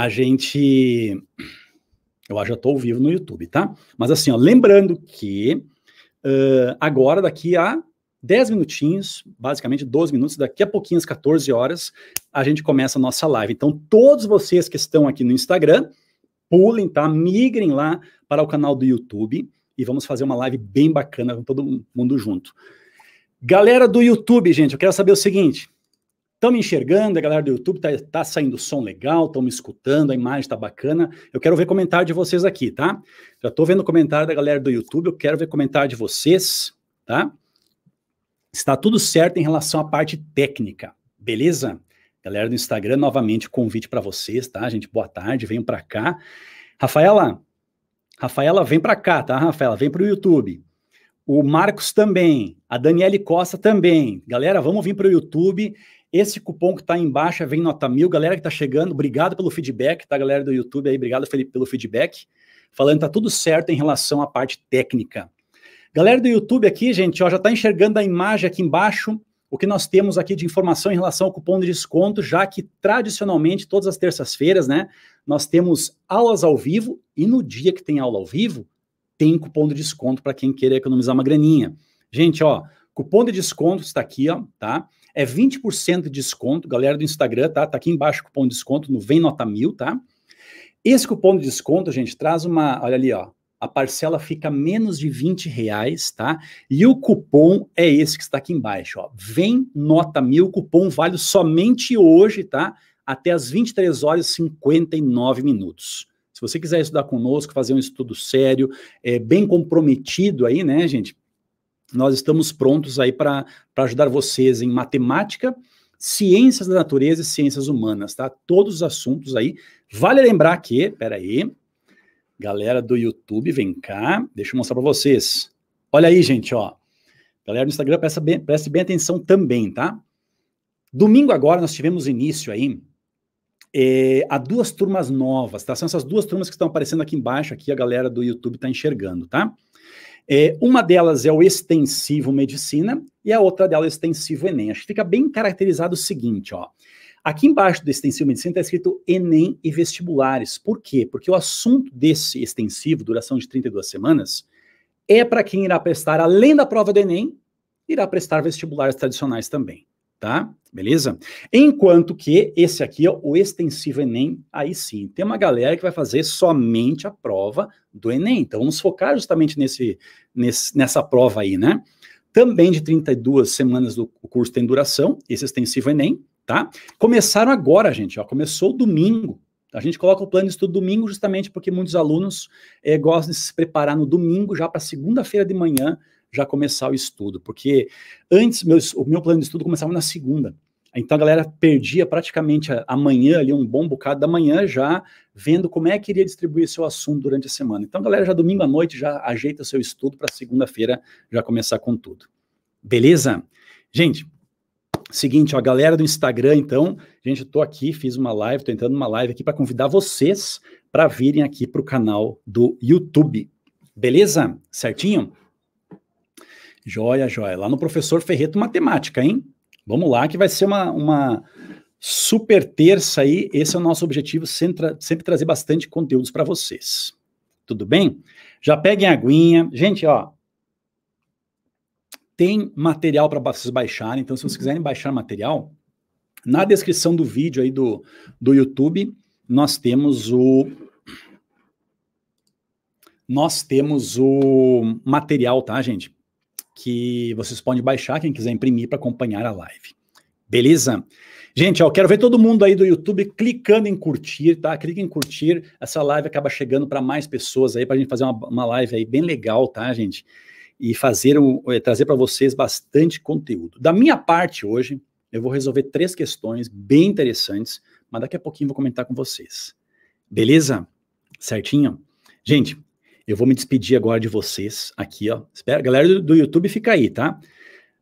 a gente. Eu acho estou ao vivo no YouTube, tá? Mas assim, ó, lembrando que uh, agora, daqui a 10 minutinhos, basicamente 12 minutos, daqui a pouquinho, às 14 horas, a gente começa a nossa live. Então, todos vocês que estão aqui no Instagram, pulem, tá? Migrem lá para o canal do YouTube e vamos fazer uma live bem bacana com todo mundo junto. Galera do YouTube, gente, eu quero saber o seguinte: Estão me enxergando, a galera do YouTube está tá saindo som legal, estão me escutando, a imagem está bacana. Eu quero ver comentário de vocês aqui, tá? Já estou vendo comentário da galera do YouTube, eu quero ver comentário de vocês, tá? Está tudo certo em relação à parte técnica, beleza? Galera do Instagram, novamente convite para vocês, tá? Gente, boa tarde, venham para cá. Rafaela, Rafaela, vem para cá, tá, Rafaela? Vem para o YouTube. O Marcos também, a Daniele Costa também. Galera, vamos vir para o YouTube esse cupom que está embaixo é vem nota mil. Galera que está chegando, obrigado pelo feedback, tá? Galera do YouTube aí, obrigado, Felipe, pelo feedback. Falando que tá tudo certo em relação à parte técnica. Galera do YouTube aqui, gente, ó, já está enxergando a imagem aqui embaixo, o que nós temos aqui de informação em relação ao cupom de desconto, já que tradicionalmente, todas as terças-feiras, né, nós temos aulas ao vivo e no dia que tem aula ao vivo, tem cupom de desconto para quem queira economizar uma graninha. Gente, ó, cupom de desconto está aqui, ó, tá? é 20% de desconto. Galera do Instagram, tá? Tá aqui embaixo o cupom de desconto no Vem Nota Mil, tá? Esse cupom de desconto, gente, traz uma. Olha ali, ó. A parcela fica menos de 20 reais, tá? E o cupom é esse que está aqui embaixo, ó. Vem Nota Mil, cupom vale somente hoje, tá? Até as 23 horas e 59 minutos. Se você quiser estudar conosco, fazer um estudo sério, é, bem comprometido aí, né, gente? Nós estamos prontos aí para ajudar vocês em matemática, ciências da natureza e ciências humanas, tá? Todos os assuntos aí. Vale lembrar que, peraí, galera do YouTube, vem cá, deixa eu mostrar para vocês. Olha aí, gente, ó. Galera do Instagram, presta bem, preste bem atenção também, tá? Domingo agora nós tivemos início aí é, a duas turmas novas, tá? São essas duas turmas que estão aparecendo aqui embaixo, aqui a galera do YouTube está enxergando, tá? É, uma delas é o extensivo medicina e a outra dela é o extensivo Enem. Acho que fica bem caracterizado o seguinte, ó. Aqui embaixo do extensivo medicina está escrito Enem e vestibulares. Por quê? Porque o assunto desse extensivo, duração de 32 semanas, é para quem irá prestar, além da prova do Enem, irá prestar vestibulares tradicionais também, tá? Beleza? Enquanto que esse aqui, ó, é o extensivo Enem, aí sim, tem uma galera que vai fazer somente a prova do Enem. Então vamos focar justamente nesse, nesse nessa prova aí, né? Também de 32 semanas do curso tem duração, esse extensivo Enem, tá? Começaram agora, gente, ó, começou domingo. A gente coloca o plano de estudo domingo justamente porque muitos alunos é, gostam de se preparar no domingo já para segunda-feira de manhã já começar o estudo, porque antes meus, o meu plano de estudo começava na segunda. Então a galera perdia praticamente a, manhã ali, um bom bocado da manhã já, vendo como é que iria distribuir seu assunto durante a semana. Então a galera já domingo à noite já ajeita seu estudo para segunda-feira já começar com tudo. Beleza? Gente, seguinte, ó, a galera do Instagram, então, gente, eu tô aqui, fiz uma live, tô entrando numa live aqui para convidar vocês para virem aqui para o canal do YouTube. Beleza? Certinho? Joia, joia. Lá no professor Ferreto Matemática, hein? Vamos lá, que vai ser uma, uma super terça aí. Esse é o nosso objetivo, sempre, sempre trazer bastante conteúdos para vocês. Tudo bem? Já peguem a aguinha. Gente, ó, tem material para vocês baixarem, então se vocês quiserem baixar material, na descrição do vídeo aí do, do YouTube, nós temos o nós temos o material, tá, gente? que vocês podem baixar, quem quiser imprimir, para acompanhar a live. Beleza? Gente, eu quero ver todo mundo aí do YouTube clicando em curtir, tá? Clica em curtir, essa live acaba chegando para mais pessoas aí, para a gente fazer uma, uma live aí bem legal, tá, gente? E fazer um, é, trazer para vocês bastante conteúdo. Da minha parte hoje, eu vou resolver três questões bem interessantes, mas daqui a pouquinho vou comentar com vocês. Beleza? Certinho? Gente, eu vou me despedir agora de vocês aqui, ó. Espera, galera do, do YouTube fica aí, tá?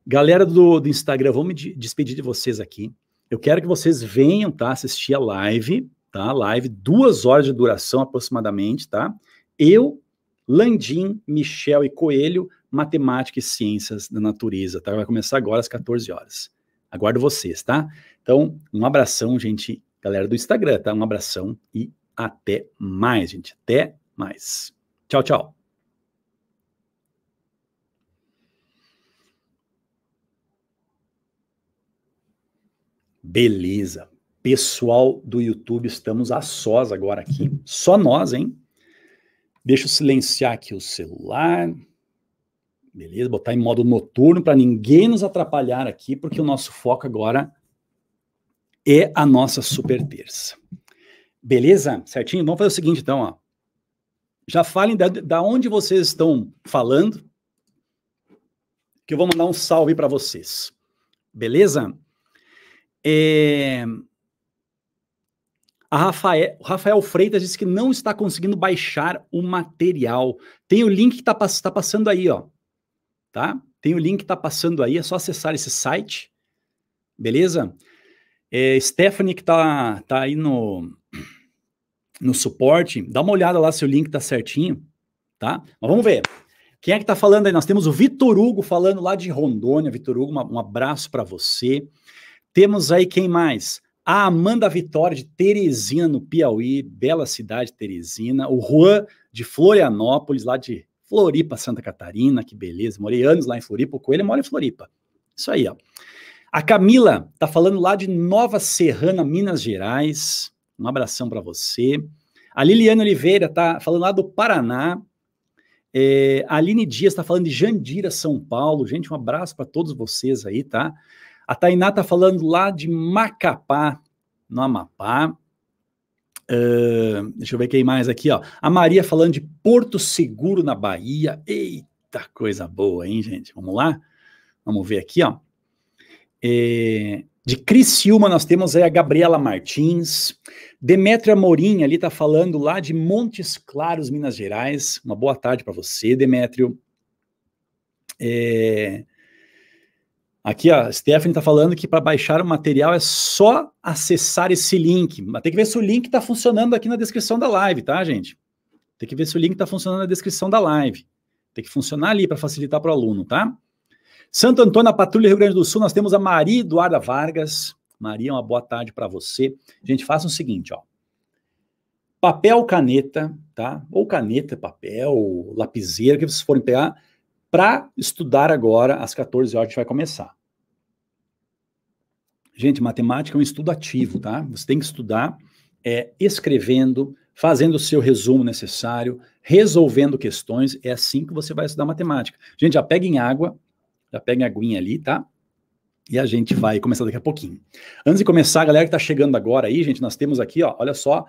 Galera do, do Instagram, vou me de, despedir de vocês aqui. Eu quero que vocês venham, tá? Assistir a live, tá? Live, duas horas de duração aproximadamente, tá? Eu, Landim, Michel e Coelho, Matemática e Ciências da Natureza, tá? Vai começar agora às 14 horas. Aguardo vocês, tá? Então, um abração, gente, galera do Instagram, tá? Um abração e até mais, gente. Até mais. Tchau, tchau. Beleza. Pessoal do YouTube, estamos a sós agora aqui. Só nós, hein? Deixa eu silenciar aqui o celular. Beleza, botar em modo noturno para ninguém nos atrapalhar aqui, porque o nosso foco agora é a nossa super terça. Beleza? Certinho? Vamos fazer o seguinte então, ó já falem da, da onde vocês estão falando, que eu vou mandar um salve para vocês. Beleza? É... A Rafael, Rafael Freitas disse que não está conseguindo baixar o material. Tem o link que está tá passando aí, ó. Tá? Tem o link que está passando aí, é só acessar esse site. Beleza? É, Stephanie, que está tá aí no, no suporte, dá uma olhada lá se o link tá certinho, tá? Mas vamos ver. Quem é que tá falando aí? Nós temos o Vitor Hugo falando lá de Rondônia. Vitor Hugo, uma, um abraço para você. Temos aí quem mais? A Amanda Vitória de Teresina, no Piauí, bela cidade Teresina. O Juan de Florianópolis, lá de Floripa, Santa Catarina, que beleza. Morei anos lá em Floripa, o Coelho mora em Floripa. Isso aí, ó. A Camila tá falando lá de Nova Serrana, Minas Gerais. Um abração para você. A Liliana Oliveira está falando lá do Paraná. É, a Aline Dias está falando de Jandira, São Paulo. Gente, um abraço para todos vocês aí, tá? A Tainá está falando lá de Macapá, no Amapá. Uh, deixa eu ver quem mais aqui, ó. A Maria falando de Porto Seguro, na Bahia. Eita coisa boa, hein, gente? Vamos lá? Vamos ver aqui, ó. É, de Cris Silva nós temos aí a Gabriela Martins, Demetria Morim ali está falando lá de Montes Claros, Minas Gerais. Uma boa tarde para você, Demétrio. É... Aqui, ó, a Stephanie está falando que para baixar o material é só acessar esse link. Mas tem que ver se o link está funcionando aqui na descrição da live, tá, gente? Tem que ver se o link está funcionando na descrição da live. Tem que funcionar ali para facilitar para o aluno, tá? Santo Antônio, na Patrulha Rio Grande do Sul, nós temos a Maria Eduarda Vargas. Maria, uma boa tarde para você. Gente, faça o seguinte, ó. Papel, caneta, tá? Ou caneta, papel, lapiseira, que vocês forem pegar, para estudar agora, às 14 horas a gente vai começar. Gente, matemática é um estudo ativo, tá? Você tem que estudar é, escrevendo, fazendo o seu resumo necessário, resolvendo questões. É assim que você vai estudar matemática. Gente, já pega em água, já pega a aguinha ali, tá? E a gente vai começar daqui a pouquinho. Antes de começar, a galera que tá chegando agora aí, gente, nós temos aqui, ó, olha só,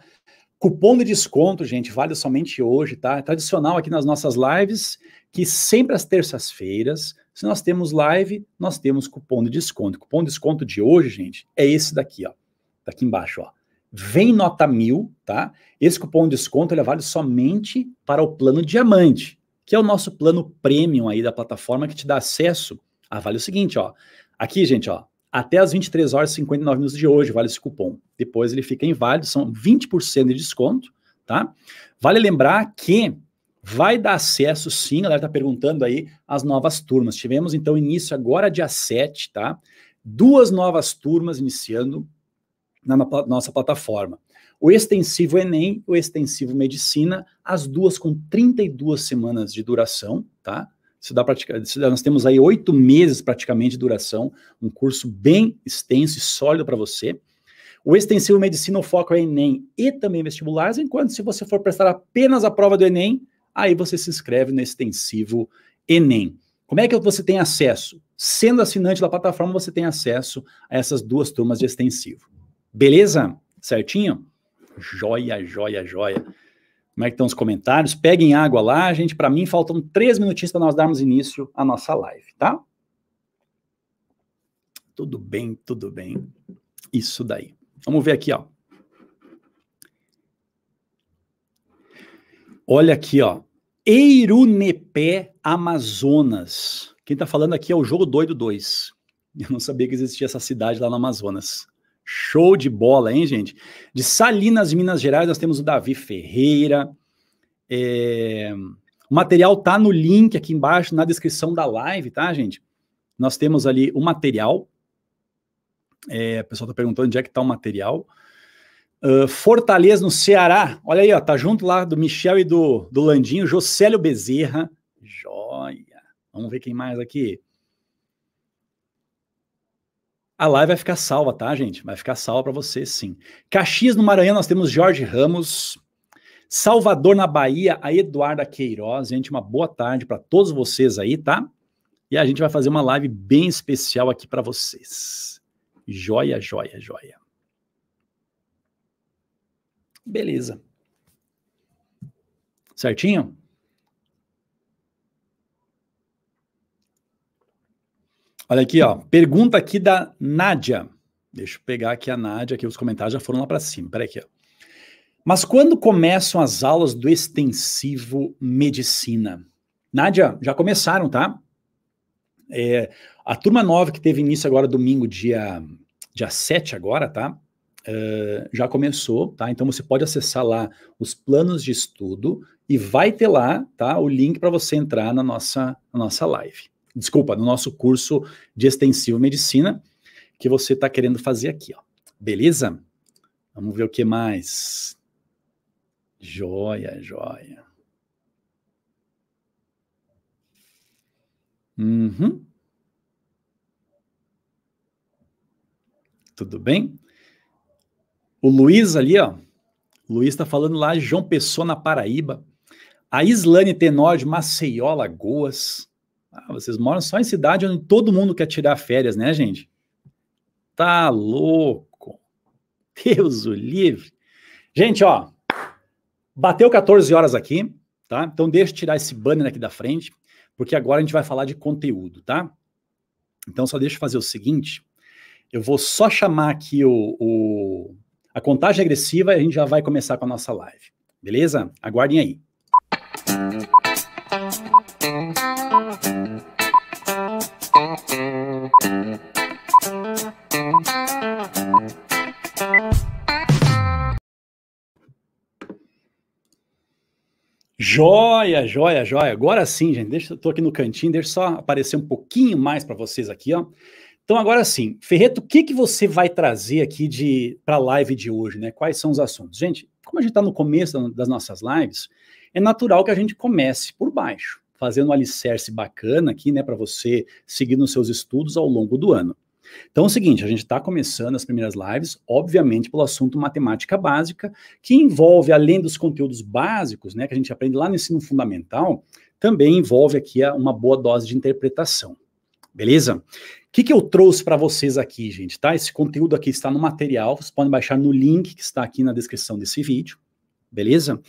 cupom de desconto, gente, vale somente hoje, tá? É tradicional aqui nas nossas lives, que sempre às terças-feiras, se nós temos live, nós temos cupom de desconto. Cupom de desconto de hoje, gente, é esse daqui, ó. Tá aqui embaixo, ó. Vem nota mil, tá? Esse cupom de desconto ele vale somente para o plano diamante que é o nosso plano premium aí da plataforma que te dá acesso a vale o seguinte, ó. Aqui, gente, ó, até as 23 horas e 59 minutos de hoje vale esse cupom. Depois ele fica inválido, são 20% de desconto, tá? Vale lembrar que vai dar acesso, sim, a galera tá perguntando aí, às novas turmas. Tivemos, então, início agora dia 7, tá? Duas novas turmas iniciando na nossa plataforma. O extensivo Enem, o extensivo Medicina, as duas com 32 semanas de duração, tá? Se dá pratica, nós temos aí oito meses praticamente de duração, um curso bem extenso e sólido para você. O extensivo medicina, o foco é Enem e também vestibulares, enquanto se você for prestar apenas a prova do Enem, aí você se inscreve no extensivo Enem. Como é que você tem acesso? Sendo assinante da plataforma, você tem acesso a essas duas turmas de extensivo. Beleza? Certinho? Joia, joia, joia como é que estão os comentários. Peguem água lá, gente. Para mim, faltam três minutinhos para nós darmos início à nossa live, tá? Tudo bem, tudo bem. Isso daí. Vamos ver aqui, ó. Olha aqui, ó. Eirunepé, Amazonas. Quem está falando aqui é o Jogo Doido 2. Eu não sabia que existia essa cidade lá no Amazonas. Show de bola, hein, gente? De Salinas, Minas Gerais, nós temos o Davi Ferreira. É... O material tá no link aqui embaixo, na descrição da live, tá, gente? Nós temos ali o material. É, o pessoal tá perguntando onde é que tá o material. Uh, Fortaleza, no Ceará. Olha aí, ó, tá junto lá do Michel e do, do Landinho. Jocélio Bezerra. Joia. Vamos ver quem mais aqui. A live vai ficar salva, tá, gente? Vai ficar salva para você, sim. Caxias, no Maranhão, nós temos Jorge Ramos. Salvador, na Bahia, a Eduarda Queiroz. Gente, uma boa tarde para todos vocês aí, tá? E a gente vai fazer uma live bem especial aqui para vocês. Joia, joia, joia. Beleza. Certinho? Olha aqui, ó. Pergunta aqui da Nádia. Deixa eu pegar aqui a Nádia, que os comentários já foram lá para cima. Peraí aqui, ó. Mas quando começam as aulas do extensivo medicina? Nádia, já começaram, tá? É, a turma nova que teve início agora domingo, dia, dia 7 agora, tá? É, já começou, tá? Então você pode acessar lá os planos de estudo e vai ter lá, tá? O link para você entrar na nossa, na nossa live desculpa, no nosso curso de extensivo medicina que você está querendo fazer aqui, ó. Beleza? Vamos ver o que mais. Joia, joia. Uhum. Tudo bem? O Luiz ali, ó. Luiz está falando lá, João Pessoa na Paraíba. A Islane Tenor de Maceió, Lagoas. Ah, vocês moram só em cidade onde todo mundo quer tirar férias, né, gente? Tá louco. Deus o livre. Gente, ó, bateu 14 horas aqui, tá? Então deixa eu tirar esse banner aqui da frente, porque agora a gente vai falar de conteúdo, tá? Então só deixa eu fazer o seguinte, eu vou só chamar aqui o, o a contagem agressiva e a gente já vai começar com a nossa live. Beleza? Aguardem aí. Joia, joia, joia. Agora sim, gente. Deixa eu tô aqui no cantinho, deixa só aparecer um pouquinho mais para vocês aqui, ó. Então agora sim, Ferreto, o que que você vai trazer aqui de para a live de hoje, né? Quais são os assuntos? Gente, como a gente está no começo das nossas lives, é natural que a gente comece por baixo, fazendo um alicerce bacana aqui, né, para você seguir nos seus estudos ao longo do ano. Então é o seguinte, a gente está começando as primeiras lives, obviamente, pelo assunto matemática básica, que envolve, além dos conteúdos básicos, né, que a gente aprende lá no ensino fundamental, também envolve aqui uma boa dose de interpretação. Beleza? O que, que eu trouxe para vocês aqui, gente, tá? Esse conteúdo aqui está no material, vocês podem baixar no link que está aqui na descrição desse vídeo, beleza?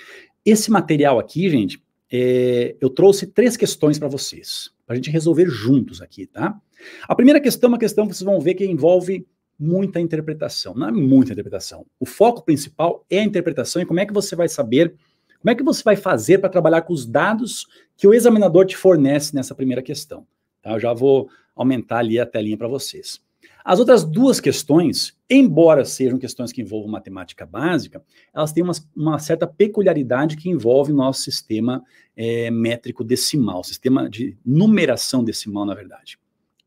Esse material aqui, gente, é, eu trouxe três questões para vocês, para a gente resolver juntos aqui, tá? A primeira questão é uma questão que vocês vão ver que envolve muita interpretação, não é muita interpretação. O foco principal é a interpretação e como é que você vai saber, como é que você vai fazer para trabalhar com os dados que o examinador te fornece nessa primeira questão. Tá? Eu já vou aumentar ali a telinha para vocês. As outras duas questões, embora sejam questões que envolvam matemática básica, elas têm uma, uma certa peculiaridade que envolve o nosso sistema é, métrico decimal, sistema de numeração decimal, na verdade.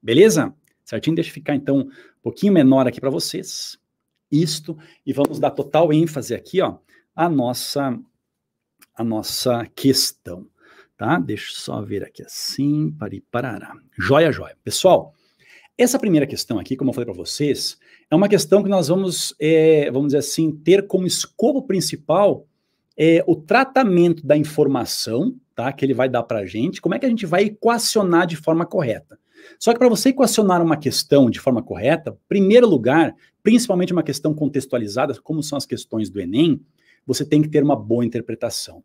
Beleza? Certinho? Deixa eu ficar, então, um pouquinho menor aqui para vocês. Isto, e vamos dar total ênfase aqui, ó, à nossa, à nossa questão, tá? Deixa eu só ver aqui assim, pari, parará. Joia, joia. Pessoal, essa primeira questão aqui, como eu falei para vocês, é uma questão que nós vamos, é, vamos dizer assim, ter como escopo principal é, o tratamento da informação, tá? Que ele vai dar para a gente, como é que a gente vai equacionar de forma correta. Só que para você equacionar uma questão de forma correta, primeiro lugar, principalmente uma questão contextualizada, como são as questões do Enem, você tem que ter uma boa interpretação.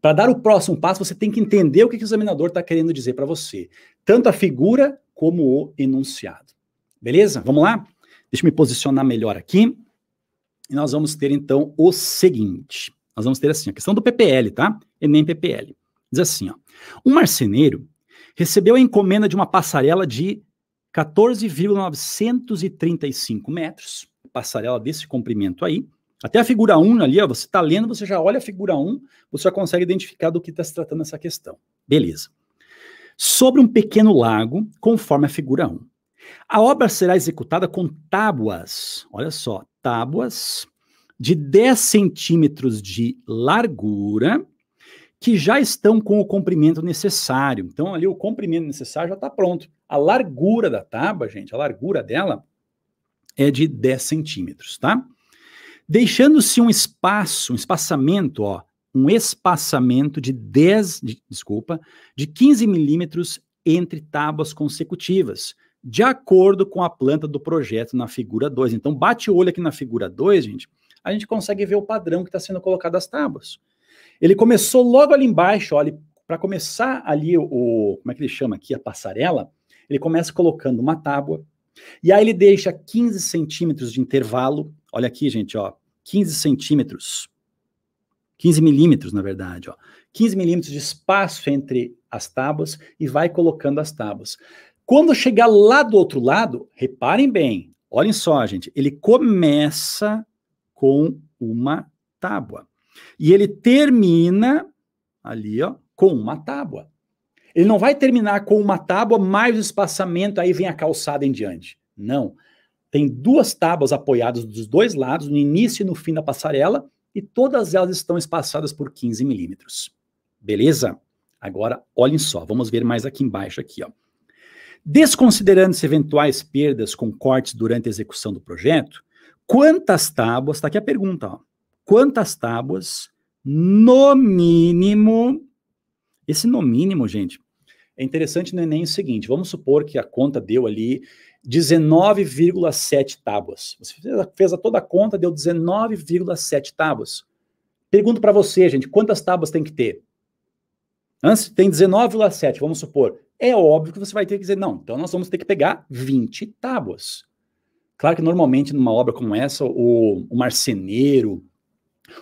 Para dar o próximo passo, você tem que entender o que, que o examinador está querendo dizer para você. Tanto a figura como o enunciado. Beleza? Vamos lá? Deixa eu me posicionar melhor aqui. E nós vamos ter então o seguinte. Nós vamos ter assim, a questão do PPL, tá? Enem PPL. Diz assim, ó. Um marceneiro recebeu a encomenda de uma passarela de 14,935 metros, passarela desse comprimento aí. Até a figura 1 ali, ó, você está lendo, você já olha a figura 1, você já consegue identificar do que está se tratando essa questão. Beleza sobre um pequeno lago, conforme a figura 1. A obra será executada com tábuas, olha só, tábuas de 10 centímetros de largura, que já estão com o comprimento necessário. Então, ali o comprimento necessário já está pronto. A largura da tábua, gente, a largura dela é de 10 centímetros, tá? Deixando-se um espaço, um espaçamento, ó, um espaçamento de 10, de, desculpa, de 15 milímetros entre tábuas consecutivas, de acordo com a planta do projeto na figura 2. Então, bate o olho aqui na figura 2, gente, a gente consegue ver o padrão que está sendo colocado as tábuas. Ele começou logo ali embaixo, olha, para começar ali o, o, como é que ele chama aqui, a passarela, ele começa colocando uma tábua, e aí ele deixa 15 centímetros de intervalo, olha aqui, gente, ó, 15 centímetros, 15 milímetros, na verdade, ó. 15 milímetros de espaço entre as tábuas e vai colocando as tábuas. Quando chegar lá do outro lado, reparem bem, olhem só, gente, ele começa com uma tábua. E ele termina ali, ó, com uma tábua. Ele não vai terminar com uma tábua mais o espaçamento, aí vem a calçada em diante. Não. Tem duas tábuas apoiadas dos dois lados, no início e no fim da passarela, e todas elas estão espaçadas por 15 milímetros. Beleza? Agora, olhem só, vamos ver mais aqui embaixo aqui, ó. Desconsiderando-se eventuais perdas com cortes durante a execução do projeto, quantas tábuas, está aqui a pergunta, ó, quantas tábuas, no mínimo, esse no mínimo, gente, é interessante no né, Enem o seguinte, vamos supor que a conta deu ali 19,7 tábuas. Você fez a, fez a toda a conta, deu 19,7 tábuas. Pergunto para você, gente, quantas tábuas tem que ter? Antes tem 19,7, vamos supor. É óbvio que você vai ter que dizer, não, então nós vamos ter que pegar 20 tábuas. Claro que normalmente numa obra como essa, o, o marceneiro,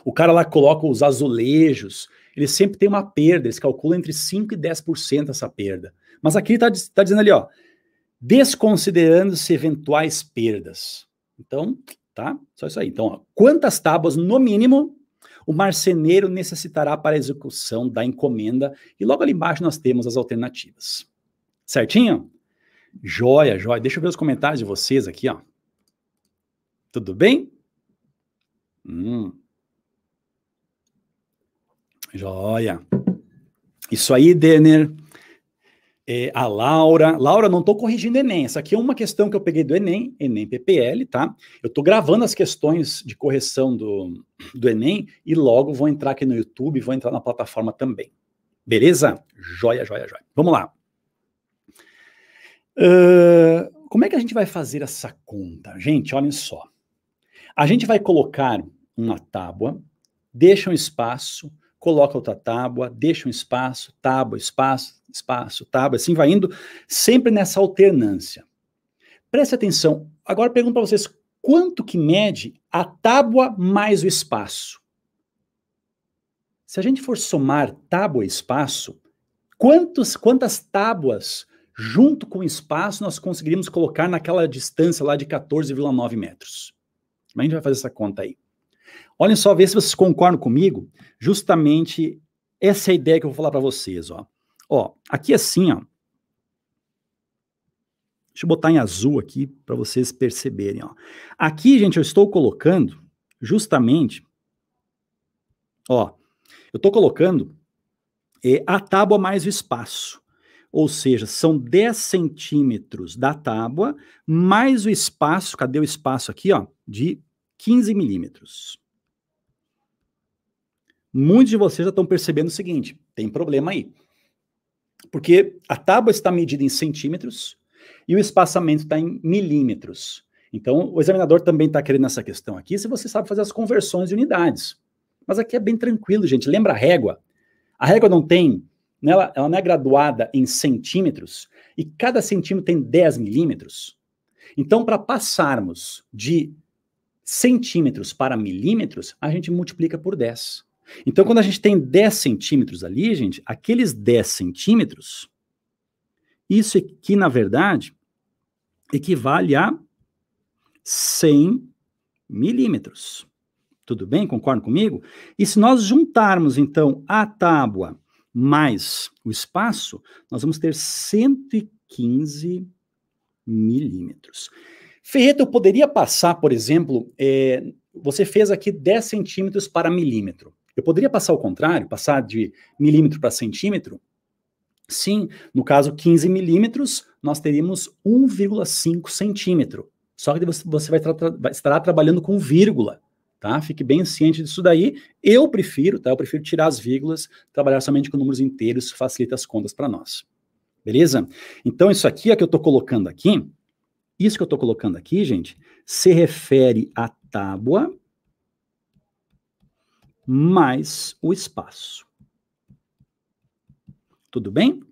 o cara lá coloca os azulejos, ele sempre tem uma perda, eles calculam entre 5% e 10% essa perda. Mas aqui está tá dizendo ali, ó, desconsiderando-se eventuais perdas. Então, tá? Só isso aí. Então, ó, quantas tábuas, no mínimo, o marceneiro necessitará para a execução da encomenda? E logo ali embaixo nós temos as alternativas. Certinho? Joia, joia. Deixa eu ver os comentários de vocês aqui, ó. Tudo bem? Hum. Joia. Isso aí, Denner é, a Laura. Laura, não estou corrigindo Enem. Essa aqui é uma questão que eu peguei do Enem, Enem PPL, tá? Eu estou gravando as questões de correção do, do Enem e logo vou entrar aqui no YouTube, vou entrar na plataforma também. Beleza? Joia, joia, joia. Vamos lá. Uh, como é que a gente vai fazer essa conta? Gente, olhem só. A gente vai colocar uma tábua, deixa um espaço, coloca outra tábua, deixa um espaço, tábua, espaço, espaço, tábua, assim vai indo, sempre nessa alternância. Preste atenção, agora pergunto para vocês, quanto que mede a tábua mais o espaço? Se a gente for somar tábua e espaço, quantos, quantas tábuas junto com o espaço nós conseguiríamos colocar naquela distância lá de 14,9 metros? Como é a gente vai fazer essa conta aí? Olhem só, ver se vocês concordam comigo. Justamente essa é a ideia que eu vou falar para vocês. Ó. ó, aqui assim, ó. Deixa eu botar em azul aqui para vocês perceberem. Ó. Aqui, gente, eu estou colocando justamente. Ó, eu estou colocando é, a tábua mais o espaço. Ou seja, são 10 centímetros da tábua mais o espaço. Cadê o espaço aqui? Ó, de 15 milímetros muitos de vocês já estão percebendo o seguinte: tem problema aí. Porque a tábua está medida em centímetros e o espaçamento está em milímetros. Então, o examinador também está querendo essa questão aqui, se você sabe fazer as conversões de unidades. Mas aqui é bem tranquilo, gente. Lembra a régua? A régua não tem, né, ela, ela não é graduada em centímetros, e cada centímetro tem 10 milímetros. Então, para passarmos de centímetros para milímetros, a gente multiplica por 10. Então, quando a gente tem 10 centímetros ali, gente, aqueles 10 centímetros, isso aqui, na verdade, equivale a 100 milímetros. Tudo bem? Concorda comigo? E se nós juntarmos, então, a tábua mais o espaço, nós vamos ter 115 milímetros. Ferreta, eu poderia passar, por exemplo, é, você fez aqui 10 centímetros para milímetro. Eu poderia passar o contrário, passar de milímetro para centímetro? Sim, no caso 15 milímetros, nós teríamos 1,5 centímetro. Só que você vai, vai estará trabalhando com vírgula, tá? Fique bem ciente disso daí. Eu prefiro, tá? Eu prefiro tirar as vírgulas, trabalhar somente com números inteiros, facilita as contas para nós. Beleza? Então, isso aqui é que eu estou colocando aqui. Isso que eu estou colocando aqui, gente, se refere à tábua mais o espaço. Tudo bem?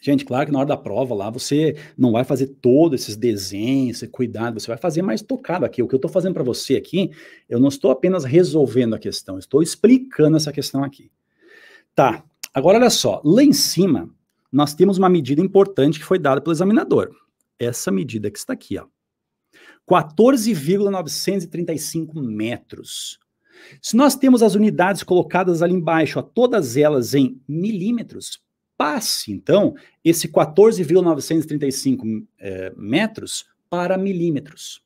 Gente, claro que na hora da prova lá você não vai fazer todos esses desenhos, esse cuidado, você vai fazer mais tocado aqui. O que eu estou fazendo para você aqui, eu não estou apenas resolvendo a questão, estou explicando essa questão aqui. Tá, agora olha só, lá em cima nós temos uma medida importante que foi dada pelo examinador. Essa medida que está aqui, ó. 14,935 metros. Se nós temos as unidades colocadas ali embaixo, ó, todas elas em milímetros, passe então esse 14,935 é, metros para milímetros.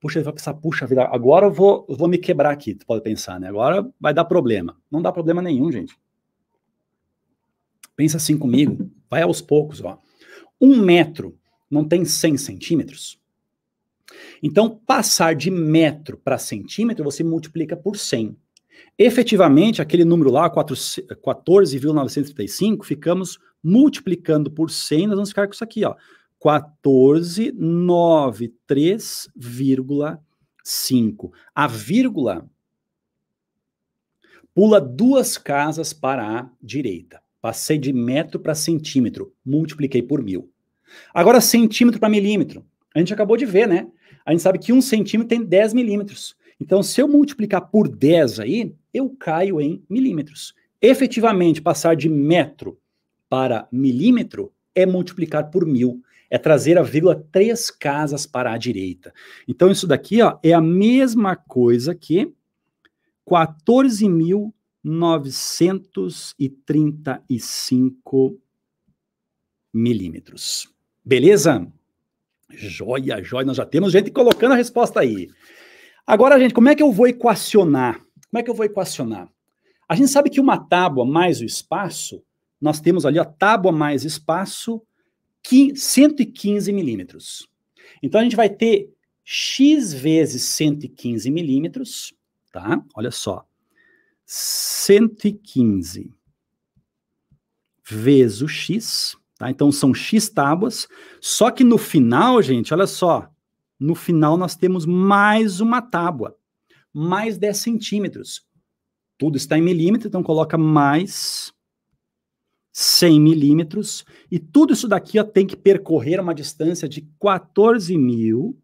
Puxa, ele vai pensar, puxa vida, agora eu vou, eu vou me quebrar aqui, tu pode pensar, né? Agora vai dar problema. Não dá problema nenhum, gente. Pensa assim comigo, vai aos poucos, ó. Um metro não tem 100 centímetros? Então, passar de metro para centímetro, você multiplica por 100. Efetivamente, aquele número lá, 14,935, ficamos multiplicando por 100, nós vamos ficar com isso aqui, ó. 1493,5. A vírgula pula duas casas para a direita. Passei de metro para centímetro, multipliquei por mil. Agora, centímetro para milímetro. A gente acabou de ver, né? A gente sabe que um centímetro tem 10 milímetros. Então, se eu multiplicar por 10 aí, eu caio em milímetros. Efetivamente, passar de metro para milímetro é multiplicar por mil é trazer a vírgula três casas para a direita. Então, isso daqui ó, é a mesma coisa que 14.935 milímetros. Beleza? Joia, joia. Nós já temos gente colocando a resposta aí. Agora, gente, como é que eu vou equacionar? Como é que eu vou equacionar? A gente sabe que uma tábua mais o espaço, nós temos ali a tábua mais espaço, 115 milímetros. Então a gente vai ter x vezes 115 milímetros, tá? Olha só. 115 vezes o x Tá? Então são X tábuas, só que no final, gente, olha só, no final nós temos mais uma tábua, mais 10 centímetros. Tudo está em milímetro, então coloca mais 100 milímetros, e tudo isso daqui ó, tem que percorrer uma distância de 14 mil,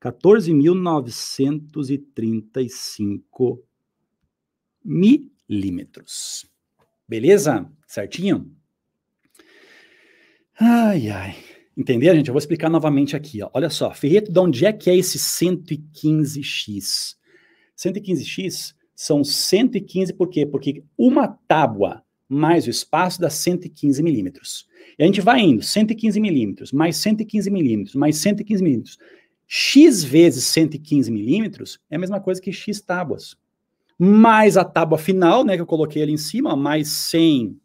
14.935 milímetros. Beleza? Certinho? Ai, ai. Entendeu, gente? Eu vou explicar novamente aqui. Ó. Olha só, Ferreto, de onde é que é esse 115x? 115x são 115 por quê? Porque uma tábua mais o espaço dá 115 milímetros. E a gente vai indo, 115 milímetros, mais 115 milímetros, mais 115 milímetros. X vezes 115 milímetros é a mesma coisa que X tábuas. Mais a tábua final, né, que eu coloquei ali em cima, ó, mais 100.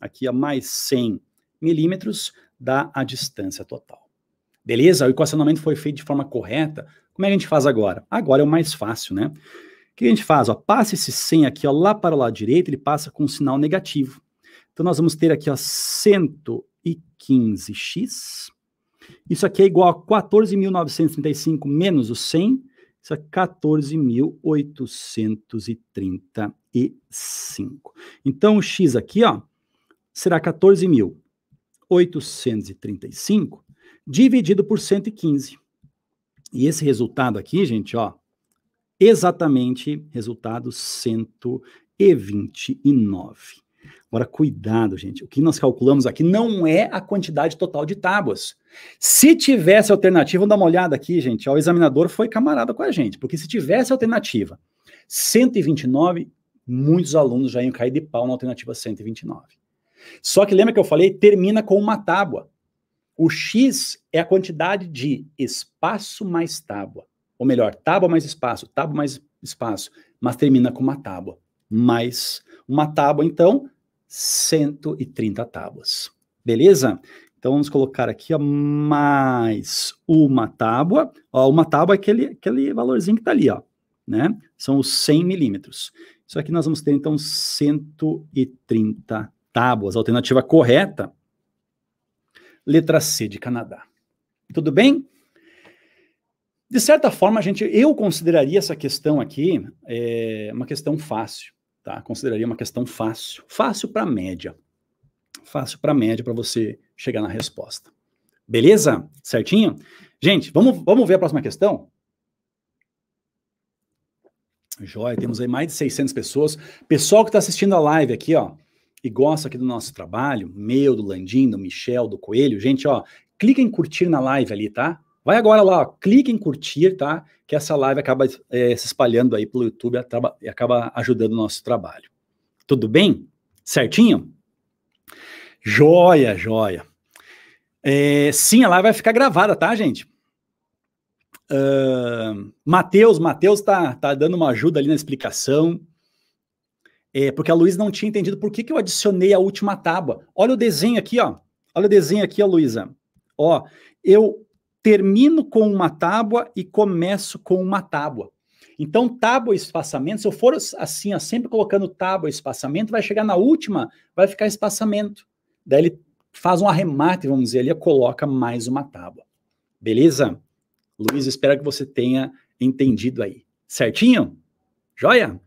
Aqui, ó, mais 100 milímetros da a distância total. Beleza? O equacionamento foi feito de forma correta. Como é que a gente faz agora? Agora é o mais fácil, né? O que a gente faz? Ó, passa esse 100 aqui ó, lá para o lado direito, ele passa com um sinal negativo. Então, nós vamos ter aqui ó, 115x. Isso aqui é igual a 14.935 menos o 100. Isso é 14.835. Então, o x aqui ó, será 14 mil. 835 dividido por 115. E esse resultado aqui, gente, ó, exatamente resultado 129. Agora, cuidado, gente. O que nós calculamos aqui não é a quantidade total de tábuas. Se tivesse alternativa, dá uma olhada aqui, gente. Ó, o examinador foi camarada com a gente, porque se tivesse alternativa 129, muitos alunos já iam cair de pau na alternativa 129. Só que lembra que eu falei, termina com uma tábua. O x é a quantidade de espaço mais tábua. Ou melhor, tábua mais espaço, tábua mais espaço, mas termina com uma tábua. Mais uma tábua, então, 130 tábuas. Beleza? Então vamos colocar aqui ó, mais uma tábua. Ó, uma tábua é aquele, aquele valorzinho que está ali, ó, né? São os 100 milímetros. Isso aqui nós vamos ter então 130 tábuas. Alternativa correta, letra C de Canadá. Tudo bem? De certa forma, a gente, eu consideraria essa questão aqui é, uma questão fácil, tá? Consideraria uma questão fácil, fácil para média, fácil para média para você chegar na resposta. Beleza? Certinho? Gente, vamos, vamos ver a próxima questão? Joia, temos aí mais de 600 pessoas. Pessoal que está assistindo a live aqui, ó, e gosta aqui do nosso trabalho, meu, do Landim, do Michel, do Coelho, gente, ó, clica em curtir na live ali, tá? Vai agora lá, ó, clica em curtir, tá? Que essa live acaba é, se espalhando aí pelo YouTube e acaba ajudando o nosso trabalho. Tudo bem? Certinho? Joia, joia. É, sim, a live vai ficar gravada, tá, gente? Uh, Matheus, Matheus tá, tá dando uma ajuda ali na explicação. É, porque a Luísa não tinha entendido por que, que eu adicionei a última tábua. Olha o desenho aqui, ó. Olha o desenho aqui, ó, Luísa. Ó, eu termino com uma tábua e começo com uma tábua. Então, tábua e espaçamento, se eu for assim, ó, sempre colocando tábua e espaçamento, vai chegar na última, vai ficar espaçamento. Daí ele faz um arremate, vamos dizer, ali, coloca mais uma tábua. Beleza? Luiz, espero que você tenha entendido aí. Certinho? Joia?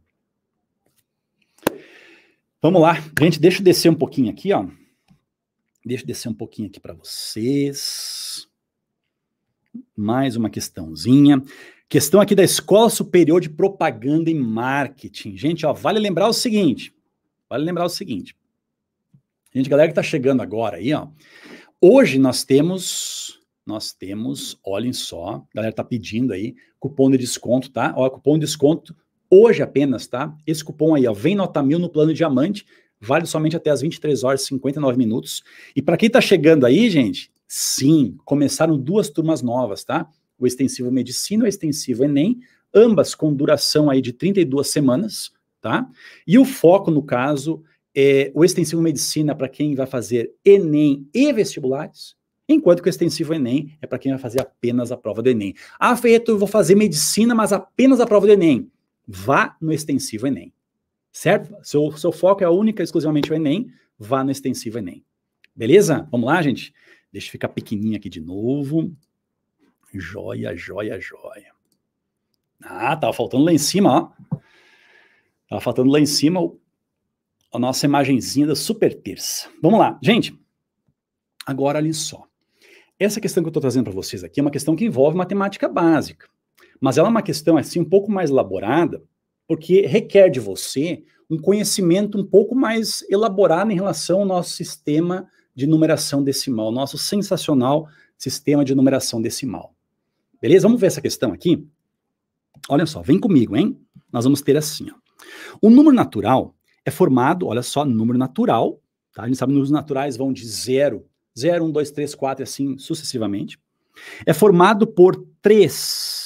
Vamos lá, gente, deixa eu descer um pouquinho aqui, ó. Deixa eu descer um pouquinho aqui para vocês. Mais uma questãozinha. Questão aqui da Escola Superior de Propaganda e Marketing. Gente, ó, vale lembrar o seguinte. Vale lembrar o seguinte. Gente, galera que está chegando agora aí, ó. Hoje nós temos nós temos, olhem só, a galera tá pedindo aí cupom de desconto, tá? Ó, cupom de desconto hoje apenas, tá? Esse cupom aí, ó, vem nota mil no plano diamante, vale somente até as 23 horas e 59 minutos. E para quem está chegando aí, gente, sim, começaram duas turmas novas, tá? O extensivo medicina e o extensivo Enem, ambas com duração aí de 32 semanas, tá? E o foco, no caso, é o extensivo medicina para quem vai fazer Enem e vestibulares, enquanto que o extensivo Enem é para quem vai fazer apenas a prova do Enem. Ah, Feito, eu vou fazer medicina, mas apenas a prova do Enem vá no extensivo Enem. Certo? Seu, seu foco é única e exclusivamente o Enem, vá no extensivo Enem. Beleza? Vamos lá, gente? Deixa eu ficar pequenininho aqui de novo. Joia, joia, joia. Ah, tava faltando lá em cima, ó. Tava faltando lá em cima a nossa imagenzinha da super terça. Vamos lá, gente. Agora, olha só. Essa questão que eu estou trazendo para vocês aqui é uma questão que envolve matemática básica. Mas ela é uma questão assim um pouco mais elaborada, porque requer de você um conhecimento um pouco mais elaborado em relação ao nosso sistema de numeração decimal, nosso sensacional sistema de numeração decimal. Beleza? Vamos ver essa questão aqui? Olha só, vem comigo, hein? Nós vamos ter assim, ó. O número natural é formado, olha só, número natural, tá? A gente sabe que números naturais vão de 0, 0, 1, 2, 3, 4 e assim sucessivamente. É formado por três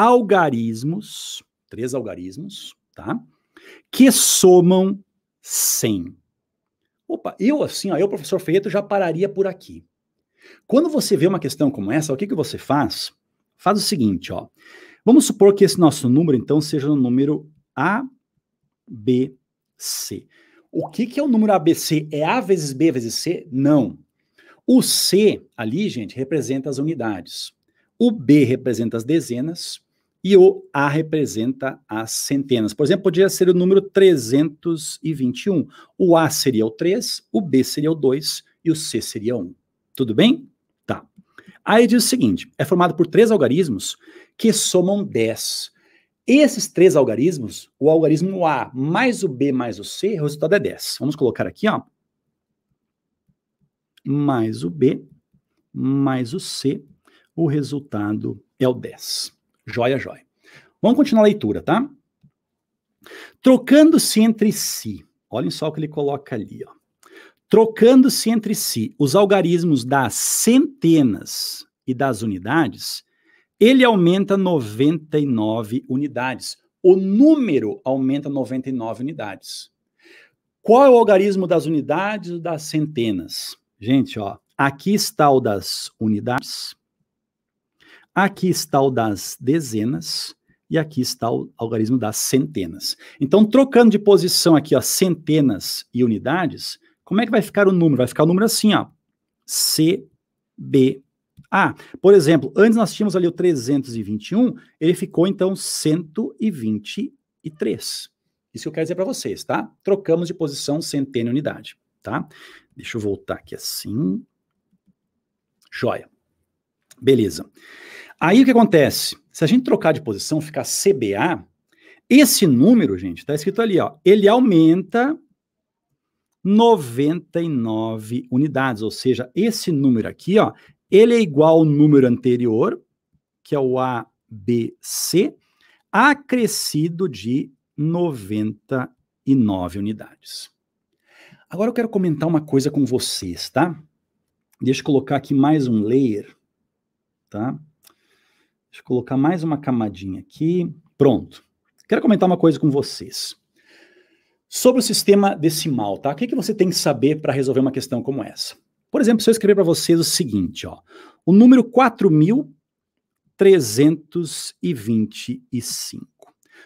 algarismos, três algarismos, tá? Que somam 100. Opa, eu assim, ó, eu, professor Feito, já pararia por aqui. Quando você vê uma questão como essa, o que, que você faz? Faz o seguinte, ó. Vamos supor que esse nosso número, então, seja o número ABC. O que, que é o número ABC? É A vezes B vezes C? Não. O C ali, gente, representa as unidades. O B representa as dezenas e o A representa as centenas. Por exemplo, poderia ser o número 321. O A seria o 3, o B seria o 2 e o C seria o 1. Tudo bem? Tá. Aí diz o seguinte: é formado por três algarismos que somam 10. Esses três algarismos, o algarismo A mais o B mais o C, o resultado é 10. Vamos colocar aqui, ó. Mais o B mais o C, o resultado é o 10. Joia, joia. Vamos continuar a leitura, tá? Trocando-se entre si. Olhem só o que ele coloca ali, ó. Trocando-se entre si os algarismos das centenas e das unidades, ele aumenta 99 unidades. O número aumenta 99 unidades. Qual é o algarismo das unidades ou das centenas? Gente, ó, aqui está o das unidades Aqui está o das dezenas e aqui está o algarismo das centenas. Então, trocando de posição aqui, ó, centenas e unidades, como é que vai ficar o número? Vai ficar o número assim, ó, CBA. Por exemplo, antes nós tínhamos ali o 321, ele ficou então 123. Isso que eu quero dizer para vocês, tá? Trocamos de posição centena e unidade, tá? Deixa eu voltar aqui assim. Joia. Beleza. Aí o que acontece? Se a gente trocar de posição, ficar CBA, esse número, gente, está escrito ali, ó, ele aumenta 99 unidades, ou seja, esse número aqui, ó, ele é igual ao número anterior, que é o ABC, acrescido de 99 unidades. Agora eu quero comentar uma coisa com vocês, tá? Deixa eu colocar aqui mais um layer, tá? Deixa eu colocar mais uma camadinha aqui. Pronto. Quero comentar uma coisa com vocês. Sobre o sistema decimal, tá? O que, que você tem que saber para resolver uma questão como essa? Por exemplo, se eu escrever para vocês o seguinte, ó. O número 4.325.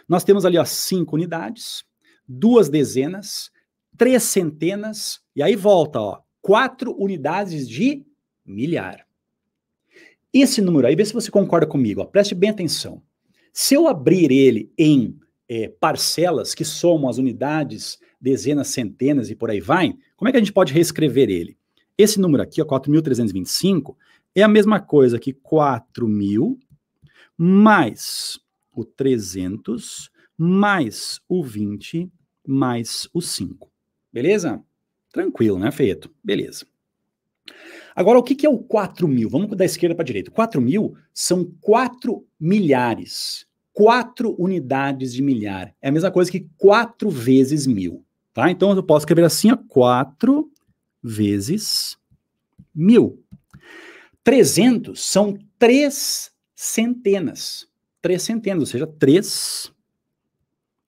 Nós temos ali, ó, cinco unidades, duas dezenas, três centenas, e aí volta, ó, quatro unidades de milhar. Esse número aí, vê se você concorda comigo, ó, preste bem atenção. Se eu abrir ele em é, parcelas que somam as unidades, dezenas, centenas e por aí vai, como é que a gente pode reescrever ele? Esse número aqui, 4.325, é a mesma coisa que 4.000 mais o 300 mais o 20 mais o 5. Beleza? Tranquilo, né, Feito? Beleza. Agora, o que, que é o 4 mil? Vamos da esquerda para a direita. 4 mil são 4 milhares. 4 unidades de milhar. É a mesma coisa que 4 vezes mil. Tá? Então, eu posso escrever assim, 4 vezes mil. 300 são 3 centenas. 3 centenas, ou seja, 3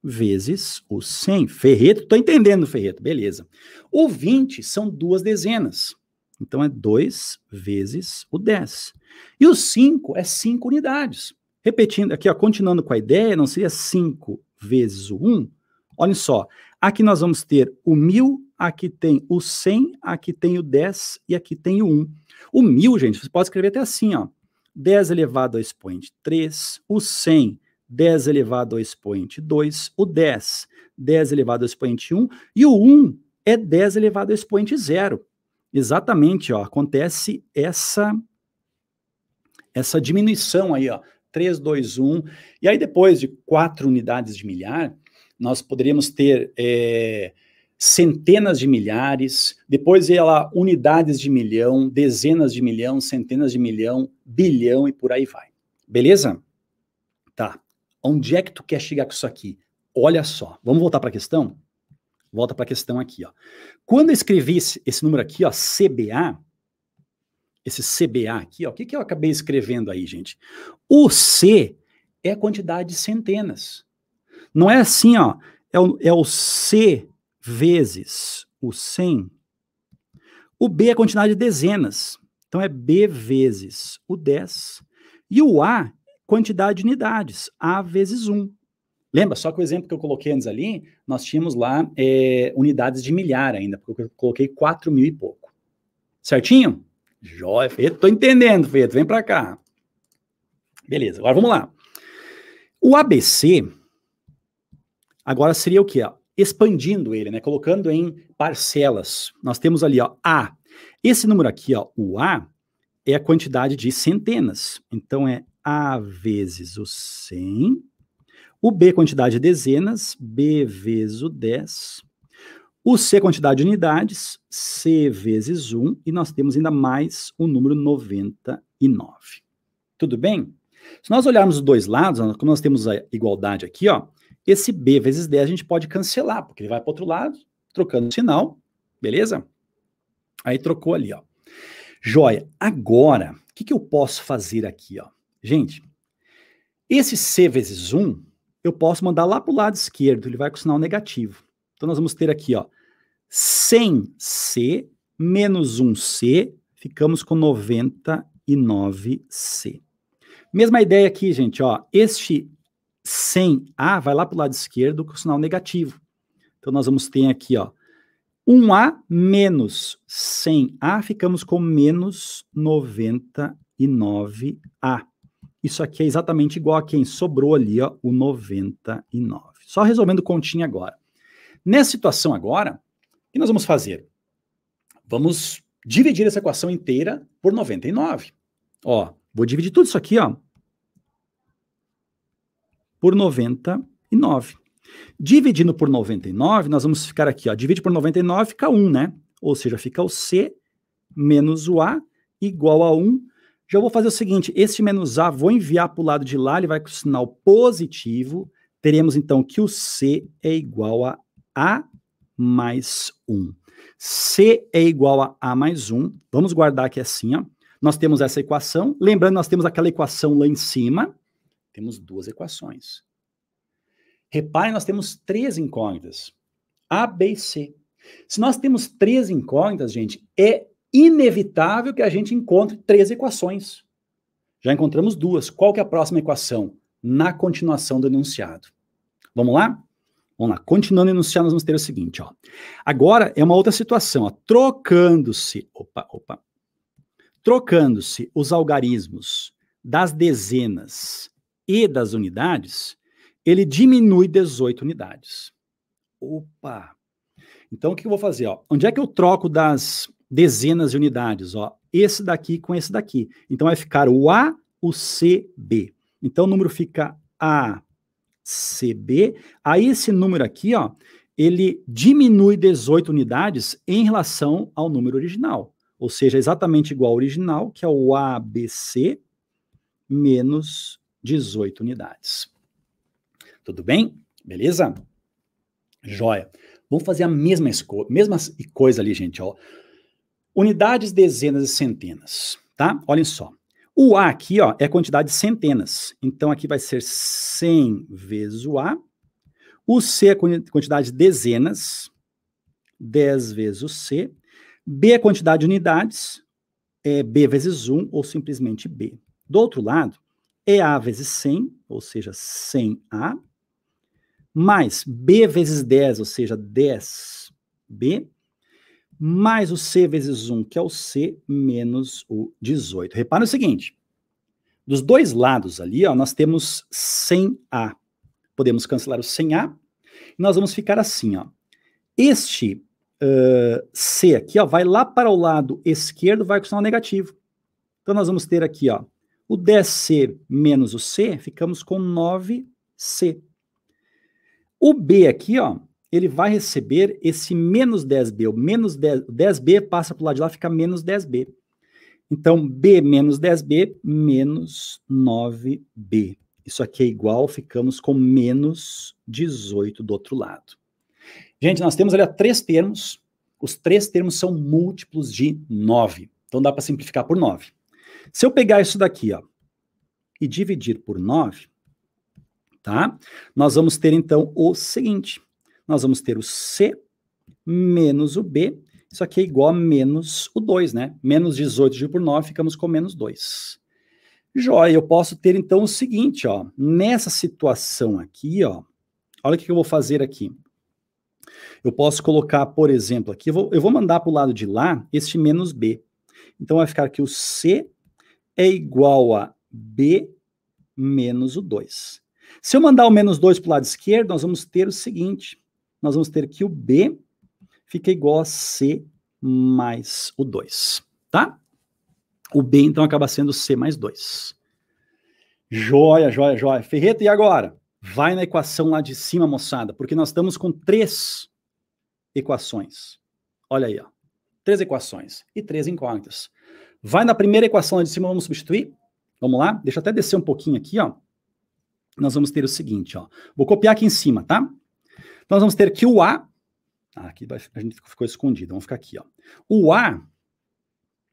vezes o 100. Ferreto, estou entendendo, Ferreto, beleza. O 20 são duas dezenas. Então é 2 vezes o 10. E o 5 é 5 unidades. Repetindo aqui, ó, continuando com a ideia, não seria 5 vezes o 1? Um? Olhem só, aqui nós vamos ter o 1000, aqui tem o 100, aqui tem o 10 e aqui tem o 1. Um. O 1000, gente, você pode escrever até assim, ó. 10 elevado ao expoente 3, o 100, 10 elevado ao expoente 2, o 10, 10 elevado ao expoente 1, e o 1 é 10 elevado ao expoente 0 exatamente, ó, acontece essa essa diminuição aí, ó, 3, 2, 1. E aí depois de quatro unidades de milhar, nós poderíamos ter é, centenas de milhares, depois ela unidades de milhão, dezenas de milhão, centenas de milhão, bilhão e por aí vai. Beleza? Tá. Onde é que tu quer chegar com isso aqui? Olha só, vamos voltar para a questão? Volta para a questão aqui. Ó. Quando eu escrevi esse, esse, número aqui, ó, CBA, esse CBA aqui, ó, o que, que eu acabei escrevendo aí, gente? O C é a quantidade de centenas. Não é assim, ó, é o, é o C vezes o 100. O B é a quantidade de dezenas. Então é B vezes o 10. E o A, quantidade de unidades, A vezes 1. Lembra, só que o exemplo que eu coloquei antes ali, nós tínhamos lá é, unidades de milhar ainda, porque eu coloquei 4 mil e pouco. Certinho? Jóia, Feito, tô entendendo, feito. vem para cá. Beleza, agora vamos lá. O ABC, agora seria o quê? Ó? Expandindo ele, né? Colocando em parcelas. Nós temos ali, ó, A. Esse número aqui, ó, o A, é a quantidade de centenas. Então é A vezes o 100 o B, quantidade de dezenas, B vezes o 10. O C, quantidade de unidades, C vezes 1. E nós temos ainda mais o número 99. Tudo bem? Se nós olharmos os dois lados, como nós temos a igualdade aqui, ó, esse B vezes 10 a gente pode cancelar, porque ele vai para o outro lado, trocando o sinal, beleza? Aí trocou ali, ó. Joia, agora, o que, que eu posso fazer aqui, ó? Gente, esse C vezes 1 eu posso mandar lá para o lado esquerdo, ele vai com sinal negativo. Então nós vamos ter aqui, ó, 100 C menos 1C, ficamos com 99C. Mesma ideia aqui, gente, ó, este 100 A vai lá para o lado esquerdo com sinal negativo. Então nós vamos ter aqui, ó, 1A menos 100A, ficamos com menos 99A. Isso aqui é exatamente igual a quem sobrou ali, ó, o 99. Só resolvendo continha agora. Nessa situação agora, o que nós vamos fazer? Vamos dividir essa equação inteira por 99. Ó, vou dividir tudo isso aqui, ó, por 99. Dividindo por 99, nós vamos ficar aqui, ó, divide por 99 fica 1, né? Ou seja, fica o C menos o A igual a 1 já vou fazer o seguinte: este menos A vou enviar para o lado de lá, ele vai com o sinal positivo. Teremos então que o C é igual a A mais 1. C é igual a A mais 1. Vamos guardar aqui assim, ó. Nós temos essa equação. Lembrando, nós temos aquela equação lá em cima. Temos duas equações. Reparem, nós temos três incógnitas. A, B e C. Se nós temos três incógnitas, gente, é inevitável que a gente encontre três equações. Já encontramos duas. Qual que é a próxima equação? Na continuação do enunciado. Vamos lá? Vamos lá. Continuando o enunciado, nós vamos ter o seguinte, ó. Agora é uma outra situação, Trocando-se, opa, opa. Trocando-se os algarismos das dezenas e das unidades, ele diminui 18 unidades. Opa! Então, o que eu vou fazer? Ó? Onde é que eu troco das dezenas de unidades, ó, esse daqui com esse daqui. Então vai ficar o A, o C, B. Então o número fica A, C, B. Aí esse número aqui, ó, ele diminui 18 unidades em relação ao número original. Ou seja, é exatamente igual ao original, que é o ABC menos 18 unidades. Tudo bem? Beleza? Joia. Vamos fazer a mesma, mesma coisa ali, gente. Ó. Unidades, dezenas e centenas, tá? Olhem só. O A aqui, ó, é a quantidade de centenas. Então, aqui vai ser 100 vezes o A. O C é a quantidade de dezenas, 10 vezes o C. B é a quantidade de unidades, é B vezes 1, ou simplesmente B. Do outro lado, é A vezes 100, ou seja, 100A, mais B vezes 10, ou seja, 10B, mais o C vezes 1, que é o C, menos o 18. Repara o seguinte, dos dois lados ali, ó, nós temos 100A. Podemos cancelar o 100A, e nós vamos ficar assim, ó. Este uh, C aqui, ó, vai lá para o lado esquerdo, vai com sinal negativo. Então, nós vamos ter aqui, ó, o 10C menos o C, ficamos com 9C. O B aqui, ó, ele vai receber esse menos 10B. O menos 10, 10B passa para o lado de lá, fica menos 10B. Então, B menos 10B, menos 9B. Isso aqui é igual, ficamos com menos 18 do outro lado. Gente, nós temos ali três termos. Os três termos são múltiplos de 9. Então, dá para simplificar por 9. Se eu pegar isso daqui ó, e dividir por 9, tá? nós vamos ter, então, o seguinte nós vamos ter o C menos o B, isso aqui é igual a menos o 2, né? Menos 18 dividido por 9, ficamos com menos 2. Joia, eu posso ter então o seguinte, ó, nessa situação aqui, ó, olha o que eu vou fazer aqui. Eu posso colocar, por exemplo, aqui, eu vou, eu vou mandar para o lado de lá este menos B. Então vai ficar que o C é igual a B menos o 2. Se eu mandar o menos 2 para o lado esquerdo, nós vamos ter o seguinte, nós vamos ter que o B fica igual a C mais o 2, tá? O B, então, acaba sendo C mais 2. Joia, joia, joia. Ferreta, e agora? Vai na equação lá de cima, moçada, porque nós estamos com três equações. Olha aí, ó. Três equações e três incógnitas. Vai na primeira equação lá de cima, vamos substituir. Vamos lá? Deixa eu até descer um pouquinho aqui, ó. Nós vamos ter o seguinte, ó. Vou copiar aqui em cima, tá? Então, nós vamos ter que o A. Ah, aqui a gente ficou escondido, vamos ficar aqui. Ó. O A.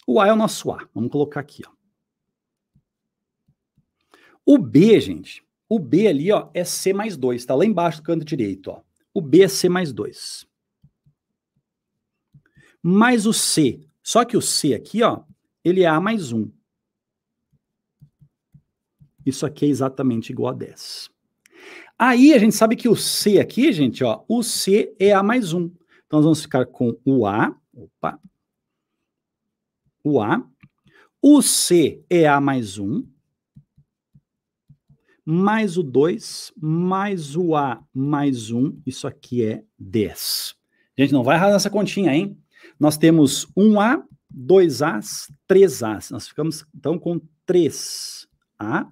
O A é o nosso A. Vamos colocar aqui. Ó. O B, gente, o B ali ó, é C mais 2, está lá embaixo do canto direito. Ó. O B é C mais 2. Mais o C. Só que o C aqui, ó, ele é A mais 1. Isso aqui é exatamente igual a 10. Aí a gente sabe que o C aqui, gente, ó, o C é A mais 1. Então nós vamos ficar com o A, opa, o A, o C é A mais 1. mais o 2, mais o A, mais 1, isso aqui é 10. Gente, não vai errar nessa continha, hein? Nós temos 1A, 2As, 3As. Nós ficamos, então, com 3A.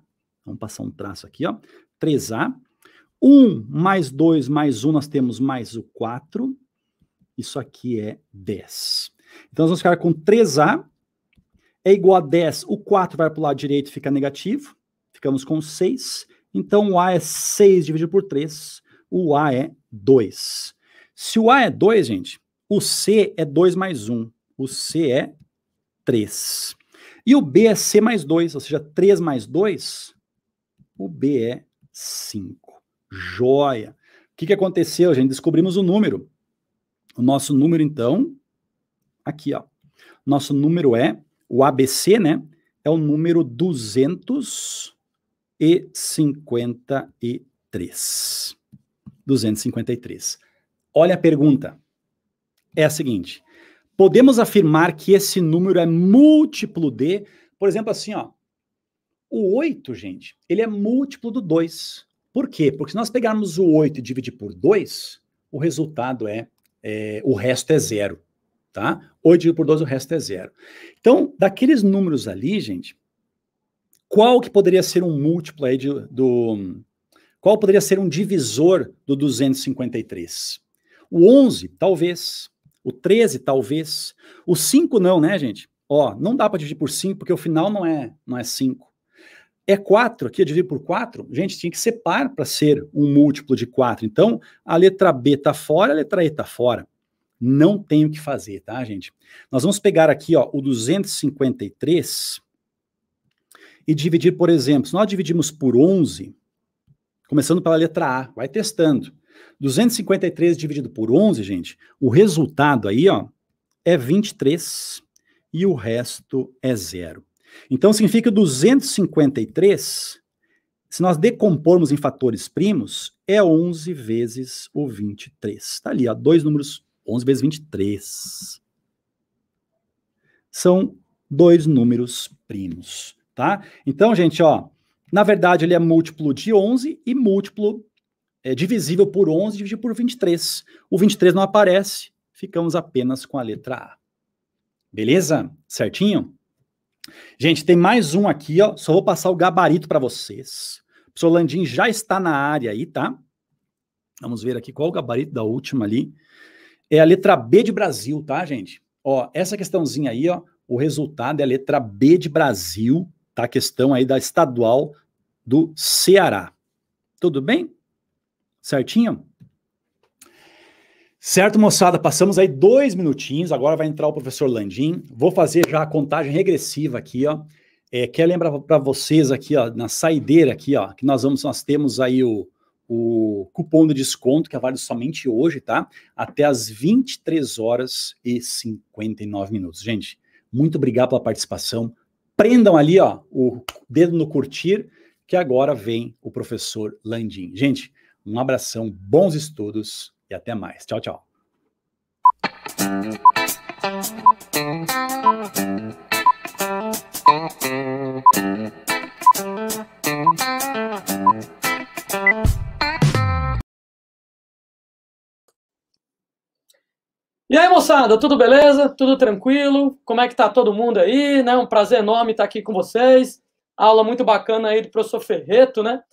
Vamos passar um traço aqui, ó. 3A. 1 mais 2 mais 1, nós temos mais o 4. Isso aqui é 10. Então, nós vamos ficar com 3A é igual a 10. O 4 vai para o lado direito e fica negativo. Ficamos com 6. Então, o A é 6 dividido por 3. O A é 2. Se o A é 2, gente, o C é 2 mais 1. O C é 3. E o B é C mais 2, ou seja, 3 mais 2, o B é 5. Joia. O que, que aconteceu, gente? Descobrimos o número. O nosso número, então, aqui, ó. Nosso número é, o ABC, né? É o número 253. 253. Olha a pergunta. É a seguinte: podemos afirmar que esse número é múltiplo de, por exemplo, assim, ó. O 8, gente, ele é múltiplo do 2. Por quê? Porque se nós pegarmos o 8 e dividir por 2, o resultado é, é o resto é zero. Tá? 8 dividido por 2, o resto é zero. Então, daqueles números ali, gente, qual que poderia ser um múltiplo aí de, do. Qual poderia ser um divisor do 253? O 11, talvez. O 13, talvez. O 5, não, né, gente? Ó, não dá para dividir por 5, porque o final não é, não é 5 é 4, aqui é dividido por 4, gente, tinha que separar para ser um múltiplo de 4. Então, a letra B está fora, a letra E está fora. Não tem o que fazer, tá, gente? Nós vamos pegar aqui ó, o 253 e dividir, por exemplo, se nós dividimos por 11, começando pela letra A, vai testando. 253 dividido por 11, gente, o resultado aí ó, é 23 e o resto é zero. Então significa que 253, se nós decompormos em fatores primos, é 11 vezes o 23. Está ali, há dois números, 11 vezes 23. São dois números primos, tá? Então, gente, ó, na verdade ele é múltiplo de 11 e múltiplo é, divisível por 11 dividido por 23. O 23 não aparece, ficamos apenas com a letra A. Beleza? Certinho? Gente, tem mais um aqui, ó. Só vou passar o gabarito para vocês. O professor Landim já está na área aí, tá? Vamos ver aqui qual o gabarito da última ali. É a letra B de Brasil, tá, gente? Ó, essa questãozinha aí, ó, o resultado é a letra B de Brasil, tá? A questão aí da estadual do Ceará. Tudo bem? Certinho? Certo, moçada, passamos aí dois minutinhos. Agora vai entrar o professor Landim. Vou fazer já a contagem regressiva aqui, ó. É, lembrar para vocês aqui, ó, na saideira aqui, ó, que nós vamos, nós temos aí o, o cupom de desconto que é válido somente hoje, tá? Até às 23 horas e 59 minutos. Gente, muito obrigado pela participação. Prendam ali, ó, o dedo no curtir, que agora vem o professor Landim. Gente, um abração, bons estudos e até mais. Tchau, tchau. E aí, moçada, tudo beleza? Tudo tranquilo? Como é que tá todo mundo aí? Né? Um prazer enorme estar aqui com vocês. Aula muito bacana aí do professor Ferreto, né?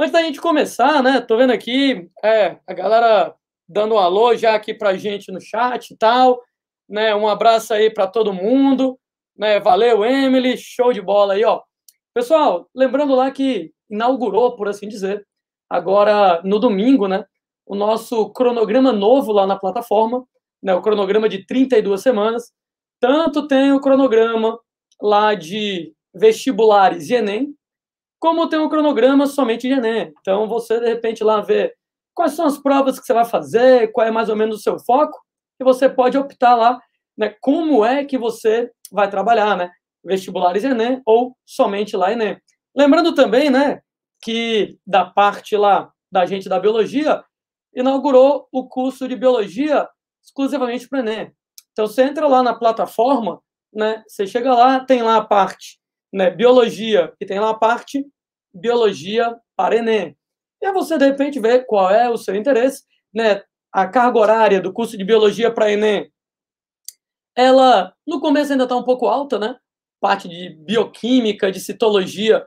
Antes da gente começar, né? Tô vendo aqui, é, a galera dando um alô já aqui para a gente no chat e tal. Né? Um abraço aí para todo mundo. Né? Valeu, Emily. Show de bola aí, ó. Pessoal, lembrando lá que inaugurou, por assim dizer, agora no domingo, né? O nosso cronograma novo lá na plataforma, né? O cronograma de 32 semanas. Tanto tem o cronograma lá de vestibulares e Enem, como tem o cronograma somente de Enem. Então, você, de repente, lá vê quais são as provas que você vai fazer, qual é mais ou menos o seu foco, e você pode optar lá né, como é que você vai trabalhar, né? Vestibulares Enem ou somente lá Enem. Lembrando também, né, que da parte lá da gente da biologia, inaugurou o curso de biologia exclusivamente para Enem. Então você entra lá na plataforma, né, você chega lá, tem lá a parte né, biologia, e tem lá a parte biologia para Enem. E você, de repente, vê qual é o seu interesse. Né? A carga horária do curso de Biologia para Enem, ela, no começo, ainda está um pouco alta, né? Parte de bioquímica, de citologia,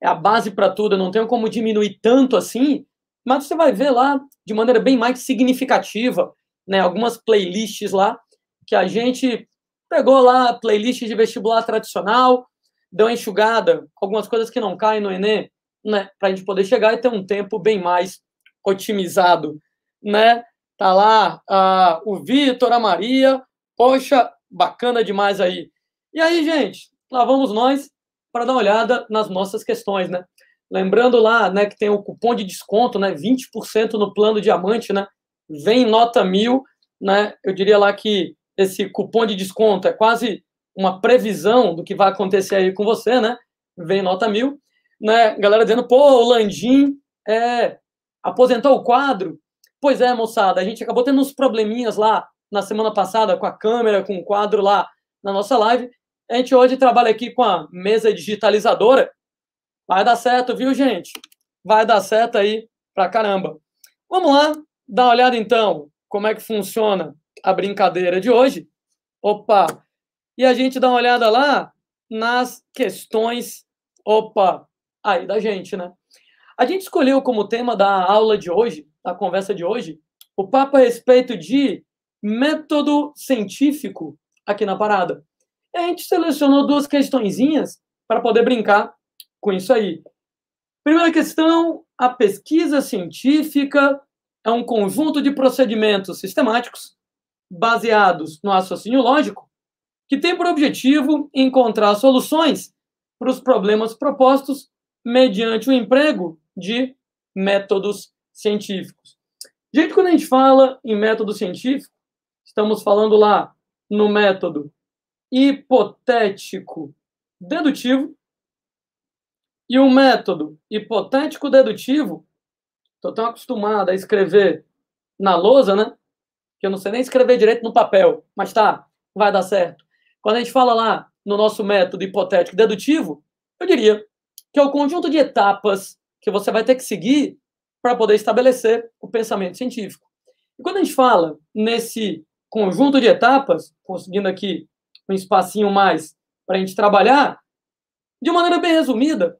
é a base para tudo. Eu não tenho como diminuir tanto assim, mas você vai ver lá, de maneira bem mais significativa, né? algumas playlists lá, que a gente pegou lá, playlist de vestibular tradicional, deu enxugada, algumas coisas que não caem no Enem, né, para a gente poder chegar e ter um tempo bem mais otimizado, né? Tá lá o Vitor, a Maria, poxa, bacana demais aí. E aí, gente, lá vamos nós para dar uma olhada nas nossas questões, né? Lembrando lá, né, que tem o cupom de desconto, né, 20% no plano diamante, né? Vem nota mil, né? Eu diria lá que esse cupom de desconto é quase uma previsão do que vai acontecer aí com você, né? Vem nota mil né? Galera dizendo, pô, o Landim é, aposentou o quadro. Pois é, moçada, a gente acabou tendo uns probleminhas lá na semana passada com a câmera, com o quadro lá na nossa live. A gente hoje trabalha aqui com a mesa digitalizadora. Vai dar certo, viu, gente? Vai dar certo aí pra caramba. Vamos lá dar uma olhada então como é que funciona a brincadeira de hoje. Opa! E a gente dá uma olhada lá nas questões. Opa! aí da gente, né? A gente escolheu como tema da aula de hoje, da conversa de hoje, o papo a respeito de método científico aqui na parada. E a gente selecionou duas questõezinhas para poder brincar com isso aí. Primeira questão, a pesquisa científica é um conjunto de procedimentos sistemáticos baseados no raciocínio lógico que tem por objetivo encontrar soluções para os problemas propostos mediante o emprego de métodos científicos. Gente, quando a gente fala em método científico, estamos falando lá no método hipotético dedutivo e o método hipotético dedutivo. Estou tão acostumado a escrever na lousa, né? Que eu não sei nem escrever direito no papel, mas tá, vai dar certo. Quando a gente fala lá no nosso método hipotético dedutivo, eu diria que é o conjunto de etapas que você vai ter que seguir para poder estabelecer o pensamento científico. E quando a gente fala nesse conjunto de etapas, conseguindo aqui um espacinho mais para a gente trabalhar, de maneira bem resumida,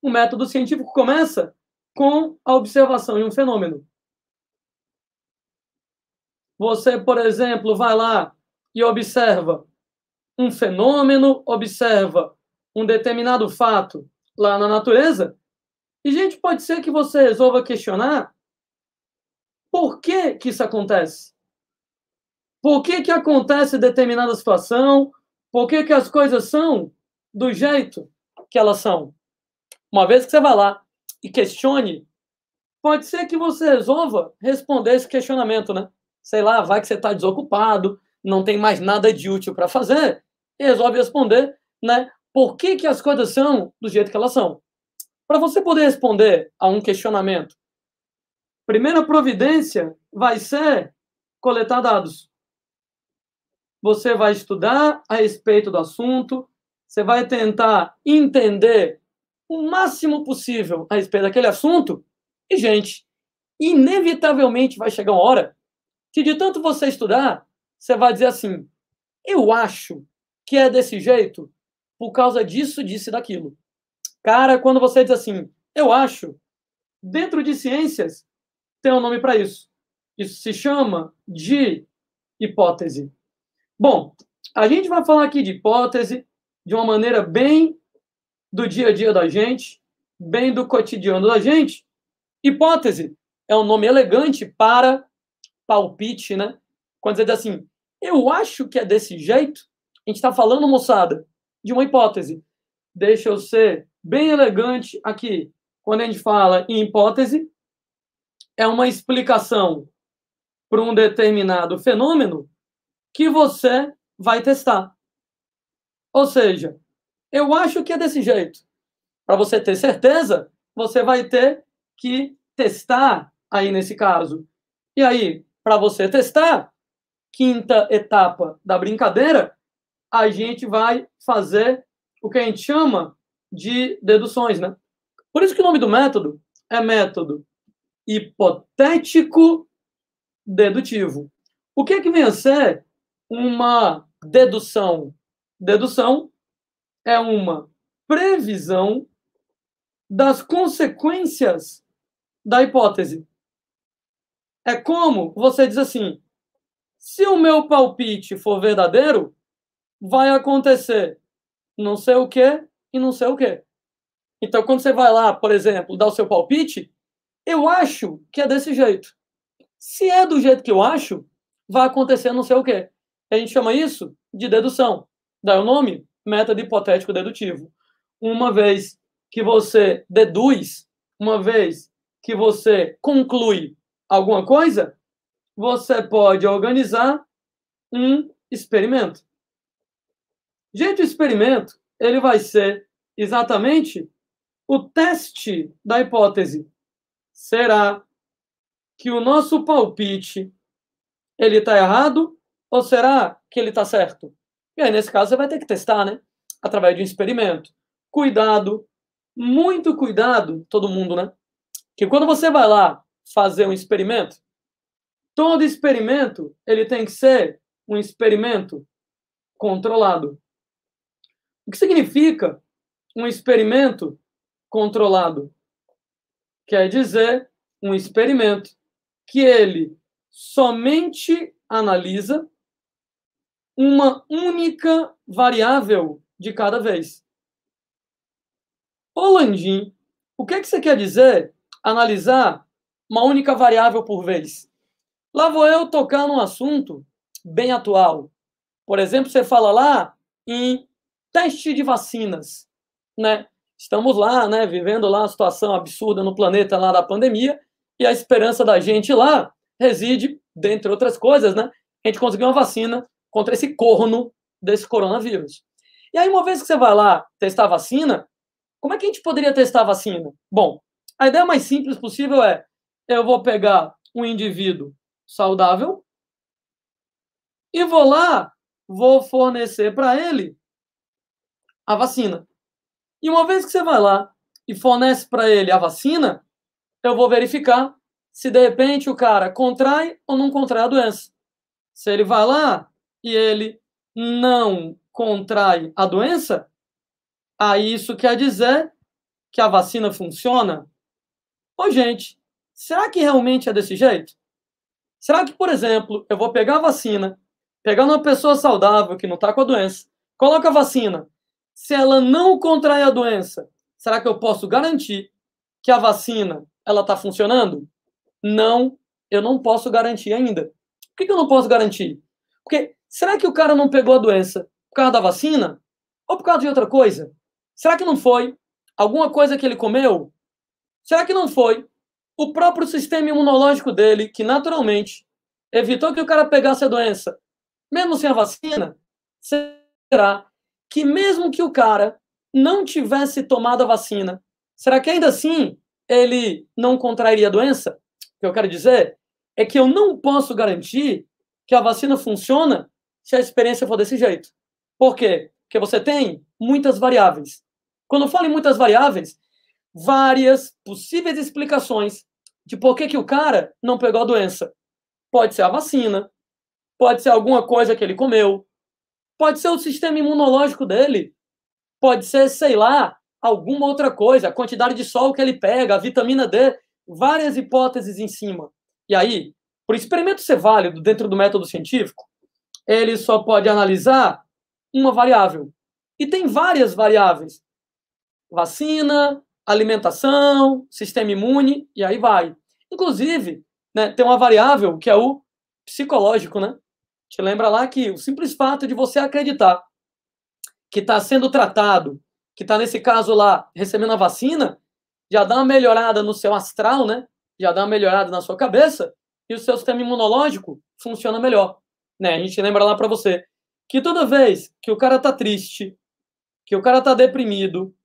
o método científico começa com a observação de um fenômeno. Você, por exemplo, vai lá e observa um fenômeno, observa um determinado fato lá na natureza. E, gente, pode ser que você resolva questionar por que, que isso acontece. Por que, que acontece determinada situação? Por que, que as coisas são do jeito que elas são? Uma vez que você vai lá e questione, pode ser que você resolva responder esse questionamento, né? Sei lá, vai que você está desocupado, não tem mais nada de útil para fazer, e resolve responder, né? por que, que as coisas são do jeito que elas são. Para você poder responder a um questionamento, primeira providência vai ser coletar dados. Você vai estudar a respeito do assunto, você vai tentar entender o máximo possível a respeito daquele assunto, e, gente, inevitavelmente vai chegar uma hora que, de tanto você estudar, você vai dizer assim: eu acho que é desse jeito, por causa disso, disse daquilo. Cara, quando você diz assim, eu acho, dentro de ciências tem um nome para isso. Isso se chama de hipótese. Bom, a gente vai falar aqui de hipótese de uma maneira bem do dia a dia da gente, bem do cotidiano da gente. Hipótese é um nome elegante para palpite, né? Quando você diz assim, eu acho que é desse jeito, a gente está falando, moçada, de uma hipótese. Deixa eu ser bem elegante aqui. Quando a gente fala em hipótese, é uma explicação para um determinado fenômeno que você vai testar. Ou seja, eu acho que é desse jeito. Para você ter certeza, você vai ter que testar aí nesse caso. E aí, para você testar, quinta etapa da brincadeira, a gente vai fazer o que a gente chama de deduções, né? Por isso que o nome do método é método hipotético dedutivo. O que é que vem a ser uma dedução? Dedução é uma previsão das consequências da hipótese. É como você diz assim: se o meu palpite for verdadeiro, vai acontecer não sei o que e não sei o que. Então, quando você vai lá, por exemplo, dar o seu palpite, eu acho que é desse jeito. Se é do jeito que eu acho, vai acontecer não sei o que. A gente chama isso de dedução. Daí o nome, método hipotético dedutivo. Uma vez que você deduz, uma vez que você conclui alguma coisa, você pode organizar um experimento. Gente, o experimento ele vai ser exatamente o teste da hipótese. Será que o nosso palpite ele está errado ou será que ele está certo? E aí, nesse caso, você vai ter que testar, né? Através de um experimento. Cuidado, muito cuidado, todo mundo, né? Que quando você vai lá fazer um experimento, todo experimento ele tem que ser um experimento controlado. O que significa um experimento controlado? Quer dizer, um experimento que ele somente analisa uma única variável de cada vez. Holandim, o que, é que você quer dizer analisar uma única variável por vez? Lá vou eu tocar num assunto bem atual. Por exemplo, você fala lá em Teste de vacinas, né? Estamos lá, né, vivendo lá a situação absurda no planeta lá da pandemia e a esperança da gente lá reside, dentre outras coisas, né, a gente conseguir uma vacina contra esse corno desse coronavírus. E aí, uma vez que você vai lá testar a vacina, como é que a gente poderia testar a vacina? Bom, a ideia mais simples possível é: eu vou pegar um indivíduo saudável e vou lá, vou fornecer para ele a vacina. E uma vez que você vai lá e fornece para ele a vacina, eu vou verificar se de repente o cara contrai ou não contrai a doença. Se ele vai lá e ele não contrai a doença, aí isso quer dizer que a vacina funciona? Ô, gente, será que realmente é desse jeito? Será que, por exemplo, eu vou pegar a vacina, pegar uma pessoa saudável que não está com a doença, coloca a vacina, se ela não contrair a doença, será que eu posso garantir que a vacina ela está funcionando? Não, eu não posso garantir ainda. Por que, que eu não posso garantir? Porque será que o cara não pegou a doença por causa da vacina ou por causa de outra coisa? Será que não foi alguma coisa que ele comeu? Será que não foi o próprio sistema imunológico dele que naturalmente evitou que o cara pegasse a doença, mesmo sem a vacina? Será que mesmo que o cara não tivesse tomado a vacina, será que ainda assim ele não contrairia a doença? O que eu quero dizer é que eu não posso garantir que a vacina funciona se a experiência for desse jeito. Por quê? Porque você tem muitas variáveis. Quando eu falo em muitas variáveis, várias possíveis explicações de por que, que o cara não pegou a doença. Pode ser a vacina, pode ser alguma coisa que ele comeu, Pode ser o sistema imunológico dele. Pode ser, sei lá, alguma outra coisa, a quantidade de sol que ele pega, a vitamina D, várias hipóteses em cima. E aí, para o experimento ser válido dentro do método científico, ele só pode analisar uma variável. E tem várias variáveis: vacina, alimentação, sistema imune, e aí vai. Inclusive, né, tem uma variável que é o psicológico, né? Te lembra lá que o simples fato de você acreditar que está sendo tratado, que está nesse caso lá recebendo a vacina, já dá uma melhorada no seu astral, né? Já dá uma melhorada na sua cabeça e o seu sistema imunológico funciona melhor, né? A gente lembra lá para você que toda vez que o cara tá triste, que o cara tá deprimido,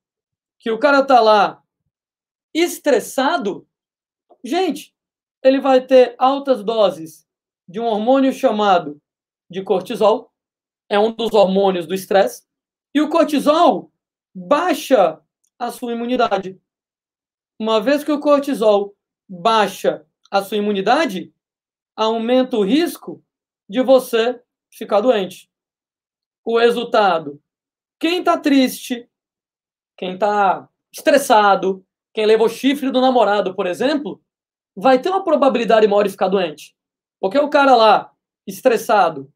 que o cara tá lá estressado, gente, ele vai ter altas doses de um hormônio chamado de cortisol, é um dos hormônios do estresse, e o cortisol baixa a sua imunidade. Uma vez que o cortisol baixa a sua imunidade, aumenta o risco de você ficar doente. O resultado: quem está triste, quem está estressado, quem levou chifre do namorado, por exemplo, vai ter uma probabilidade maior de ficar doente. Porque o cara lá, estressado,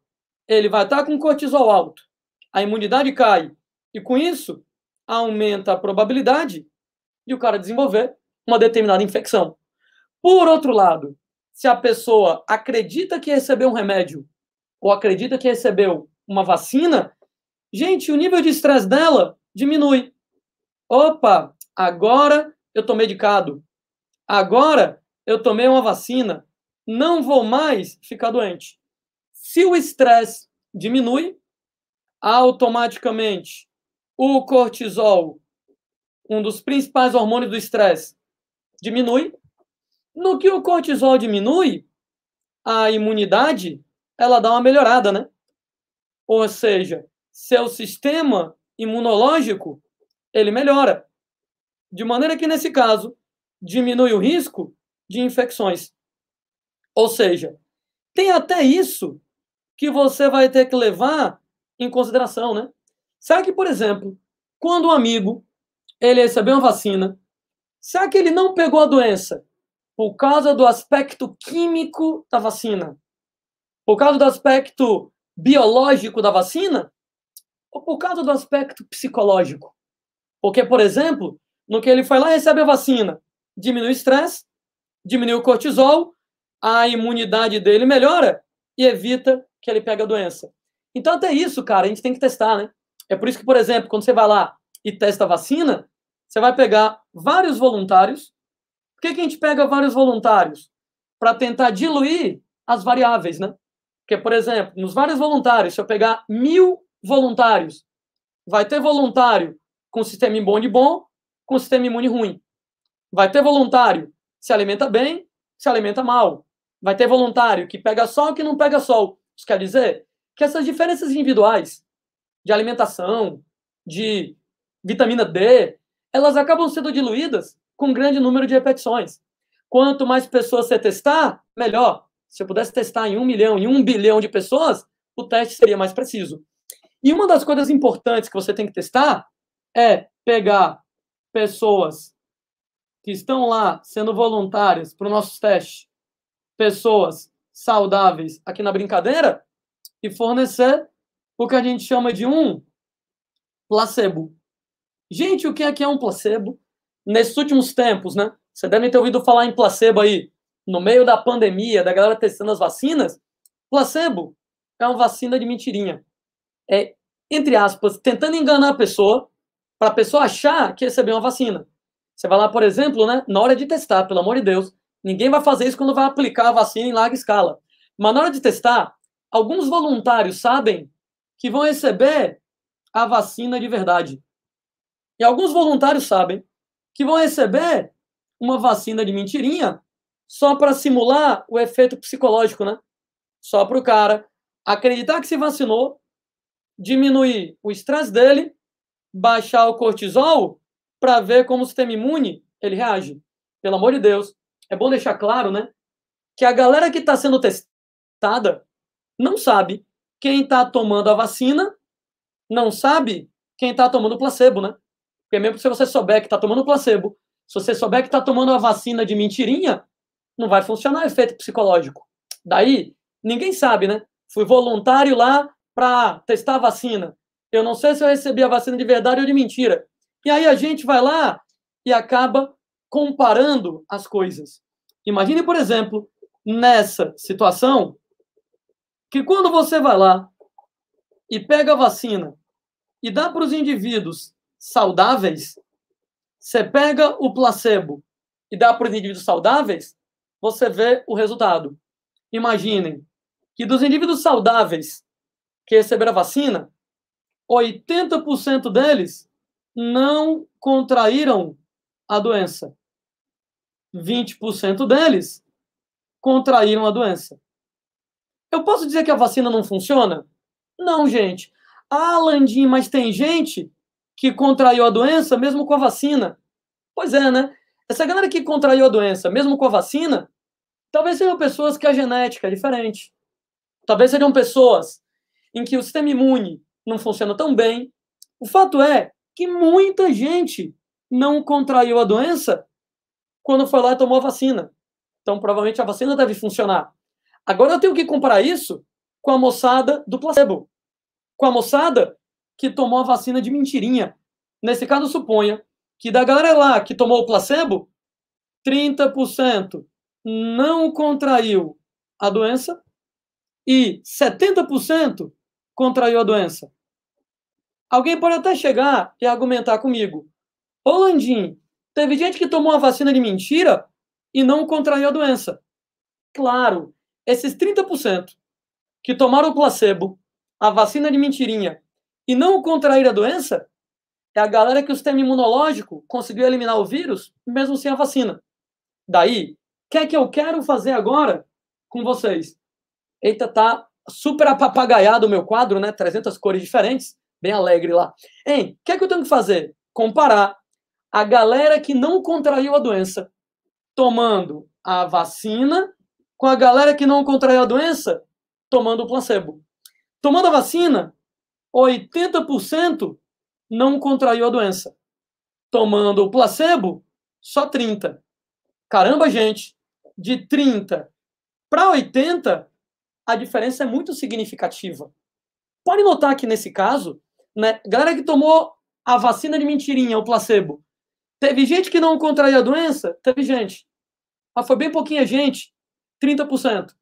ele vai estar com cortisol alto, a imunidade cai, e com isso aumenta a probabilidade de o cara desenvolver uma determinada infecção. Por outro lado, se a pessoa acredita que recebeu um remédio ou acredita que recebeu uma vacina, gente, o nível de estresse dela diminui. Opa, agora eu tô medicado. Agora eu tomei uma vacina. Não vou mais ficar doente. Se o estresse diminui, automaticamente o cortisol, um dos principais hormônios do estresse, diminui. No que o cortisol diminui, a imunidade ela dá uma melhorada, né? Ou seja, seu sistema imunológico ele melhora. De maneira que, nesse caso, diminui o risco de infecções. Ou seja, tem até isso que você vai ter que levar em consideração, né? Será que, por exemplo, quando um amigo ele recebeu uma vacina, será que ele não pegou a doença por causa do aspecto químico da vacina? Por causa do aspecto biológico da vacina? Ou por causa do aspecto psicológico? Porque, por exemplo, no que ele foi lá e recebe a vacina, diminui o estresse, diminui o cortisol, a imunidade dele melhora e evita que ele pega a doença. Então, até isso, cara, a gente tem que testar, né? É por isso que, por exemplo, quando você vai lá e testa a vacina, você vai pegar vários voluntários. Por que, que a gente pega vários voluntários? Para tentar diluir as variáveis, né? Porque, por exemplo, nos vários voluntários, se eu pegar mil voluntários, vai ter voluntário com sistema imune bom, com sistema imune ruim. Vai ter voluntário que se alimenta bem, se alimenta mal. Vai ter voluntário que pega sol, que não pega sol. Isso quer dizer que essas diferenças individuais de alimentação, de vitamina D, elas acabam sendo diluídas com um grande número de repetições. Quanto mais pessoas você testar, melhor. Se eu pudesse testar em um milhão, em um bilhão de pessoas, o teste seria mais preciso. E uma das coisas importantes que você tem que testar é pegar pessoas que estão lá sendo voluntárias para os nossos testes, pessoas saudáveis aqui na brincadeira e fornecer o que a gente chama de um placebo. Gente, o que é que é um placebo? Nesses últimos tempos, né? Você deve ter ouvido falar em placebo aí, no meio da pandemia, da galera testando as vacinas. Placebo é uma vacina de mentirinha. É, entre aspas, tentando enganar a pessoa para a pessoa achar que recebeu uma vacina. Você vai lá, por exemplo, né, na hora de testar, pelo amor de Deus, Ninguém vai fazer isso quando vai aplicar a vacina em larga escala. Mas na hora de testar, alguns voluntários sabem que vão receber a vacina de verdade. E alguns voluntários sabem que vão receber uma vacina de mentirinha só para simular o efeito psicológico, né? Só para o cara acreditar que se vacinou, diminuir o estresse dele, baixar o cortisol para ver como o sistema imune ele reage. Pelo amor de Deus, é bom deixar claro, né? Que a galera que está sendo testada não sabe quem está tomando a vacina, não sabe quem está tomando placebo, né? Porque mesmo se você souber que está tomando placebo, se você souber que está tomando a vacina de mentirinha, não vai funcionar o efeito psicológico. Daí, ninguém sabe, né? Fui voluntário lá para testar a vacina. Eu não sei se eu recebi a vacina de verdade ou de mentira. E aí a gente vai lá e acaba comparando as coisas. Imagine, por exemplo, nessa situação, que quando você vai lá e pega a vacina e dá para os indivíduos saudáveis, você pega o placebo e dá para os indivíduos saudáveis, você vê o resultado. Imaginem que dos indivíduos saudáveis que receberam a vacina, 80% deles não contraíram a doença. 20% deles contraíram a doença. Eu posso dizer que a vacina não funciona? Não, gente. Ah, Landim, mas tem gente que contraiu a doença mesmo com a vacina. Pois é, né? Essa galera que contraiu a doença mesmo com a vacina, talvez sejam pessoas que a genética é diferente. Talvez sejam pessoas em que o sistema imune não funciona tão bem. O fato é que muita gente não contraiu a doença quando foi lá e tomou a vacina. Então, provavelmente a vacina deve funcionar. Agora eu tenho que comparar isso com a moçada do placebo, com a moçada que tomou a vacina de mentirinha. Nesse caso, suponha que da galera lá que tomou o placebo, 30% não contraiu a doença e 70% contraiu a doença. Alguém pode até chegar e argumentar comigo, Landim, então, teve gente que tomou a vacina de mentira e não contraiu a doença. Claro, esses 30% que tomaram o placebo, a vacina de mentirinha, e não contraíram a doença, é a galera que o sistema imunológico conseguiu eliminar o vírus mesmo sem a vacina. Daí, o que é que eu quero fazer agora com vocês? Eita, tá super apapagaiado o meu quadro, né? 300 cores diferentes, bem alegre lá. Hein, o que é que eu tenho que fazer? Comparar a galera que não contraiu a doença tomando a vacina com a galera que não contraiu a doença tomando o placebo. Tomando a vacina, 80% não contraiu a doença. Tomando o placebo, só 30. Caramba, gente, de 30 para 80, a diferença é muito significativa. Pode notar que nesse caso, né, galera que tomou a vacina de mentirinha, o placebo, Teve gente que não contraiu a doença? Teve gente. Mas foi bem pouquinha gente, 30%.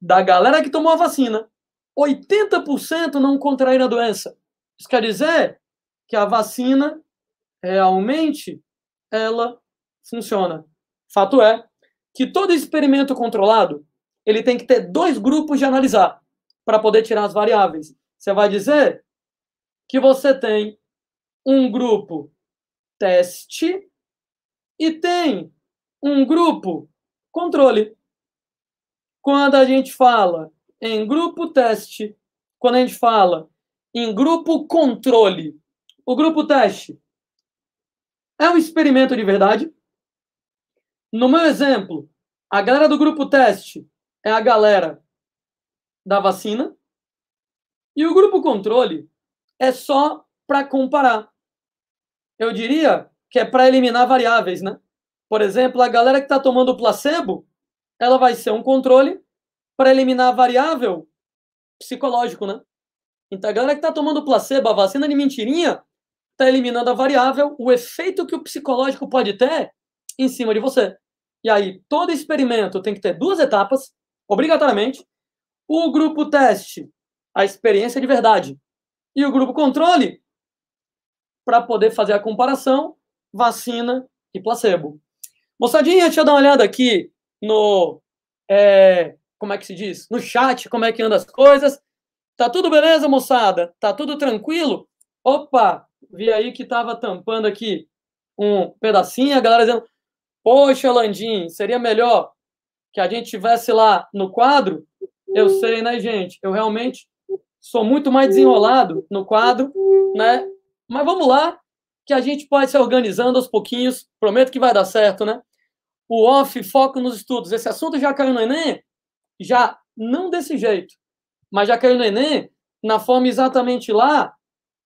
Da galera que tomou a vacina, 80% não contraíram a doença. Isso quer dizer que a vacina realmente ela funciona. Fato é que todo experimento controlado, ele tem que ter dois grupos de analisar para poder tirar as variáveis. Você vai dizer que você tem um grupo teste e tem um grupo controle. Quando a gente fala em grupo teste, quando a gente fala em grupo controle, o grupo teste é um experimento de verdade. No meu exemplo, a galera do grupo teste é a galera da vacina. E o grupo controle é só para comparar eu diria que é para eliminar variáveis, né? Por exemplo, a galera que está tomando placebo, ela vai ser um controle para eliminar a variável psicológico, né? Então, a galera que está tomando placebo, a vacina de mentirinha, está eliminando a variável, o efeito que o psicológico pode ter em cima de você. E aí, todo experimento tem que ter duas etapas, obrigatoriamente. O grupo teste, a experiência de verdade. E o grupo controle, para poder fazer a comparação vacina e placebo. Moçadinha, deixa eu dar uma olhada aqui no. É, como é que se diz? No chat, como é que anda as coisas. Tá tudo beleza, moçada? Tá tudo tranquilo? Opa, vi aí que tava tampando aqui um pedacinho, a galera dizendo: Poxa, Landim, seria melhor que a gente tivesse lá no quadro? Eu sei, né, gente? Eu realmente sou muito mais desenrolado no quadro, né? Mas vamos lá, que a gente pode se organizando aos pouquinhos. Prometo que vai dar certo, né? O off, foco nos estudos. Esse assunto já caiu no Enem? Já não desse jeito, mas já caiu no Enem na forma exatamente lá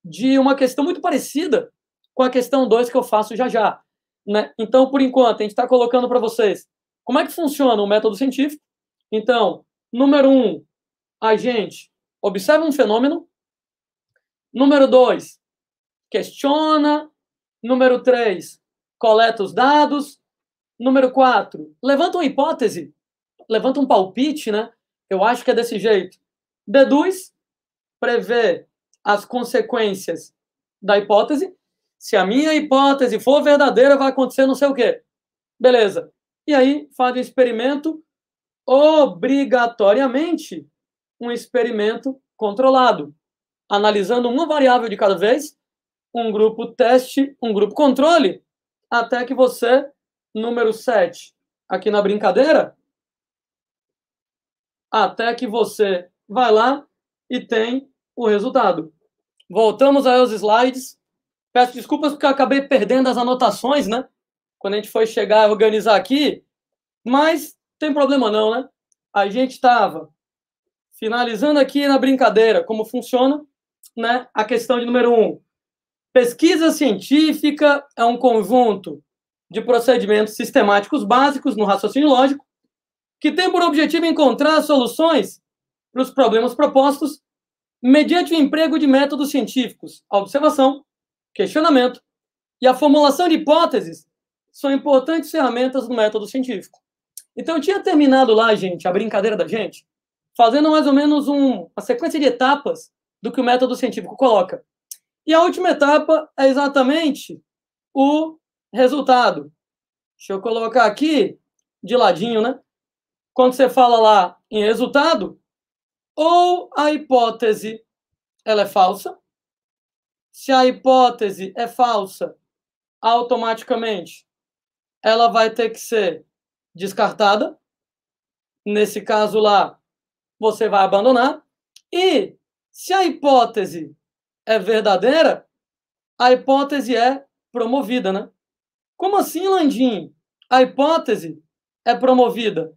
de uma questão muito parecida com a questão 2 que eu faço já já. Né? Então, por enquanto, a gente está colocando para vocês como é que funciona o método científico. Então, número um, a gente observa um fenômeno. Número dois, questiona. Número 3, coleta os dados. Número 4, levanta uma hipótese, levanta um palpite, né? Eu acho que é desse jeito. Deduz, prevê as consequências da hipótese. Se a minha hipótese for verdadeira, vai acontecer não sei o quê. Beleza. E aí faz o experimento obrigatoriamente um experimento controlado, analisando uma variável de cada vez um grupo teste, um grupo controle, até que você, número 7, aqui na brincadeira, até que você vai lá e tem o resultado. Voltamos aí aos slides. Peço desculpas porque eu acabei perdendo as anotações, né? Quando a gente foi chegar a organizar aqui. Mas tem problema não, né? A gente estava finalizando aqui na brincadeira como funciona, né? A questão de número um, Pesquisa científica é um conjunto de procedimentos sistemáticos básicos no raciocínio lógico que tem por objetivo encontrar soluções para os problemas propostos mediante o emprego de métodos científicos, a observação, questionamento e a formulação de hipóteses são importantes ferramentas do método científico. Então, eu tinha terminado lá, gente, a brincadeira da gente, fazendo mais ou menos um, uma sequência de etapas do que o método científico coloca. E a última etapa é exatamente o resultado. Deixa eu colocar aqui de ladinho, né? Quando você fala lá em resultado, ou a hipótese ela é falsa. Se a hipótese é falsa, automaticamente ela vai ter que ser descartada. Nesse caso lá, você vai abandonar. E se a hipótese é verdadeira, a hipótese é promovida, né? Como assim, Landim? A hipótese é promovida.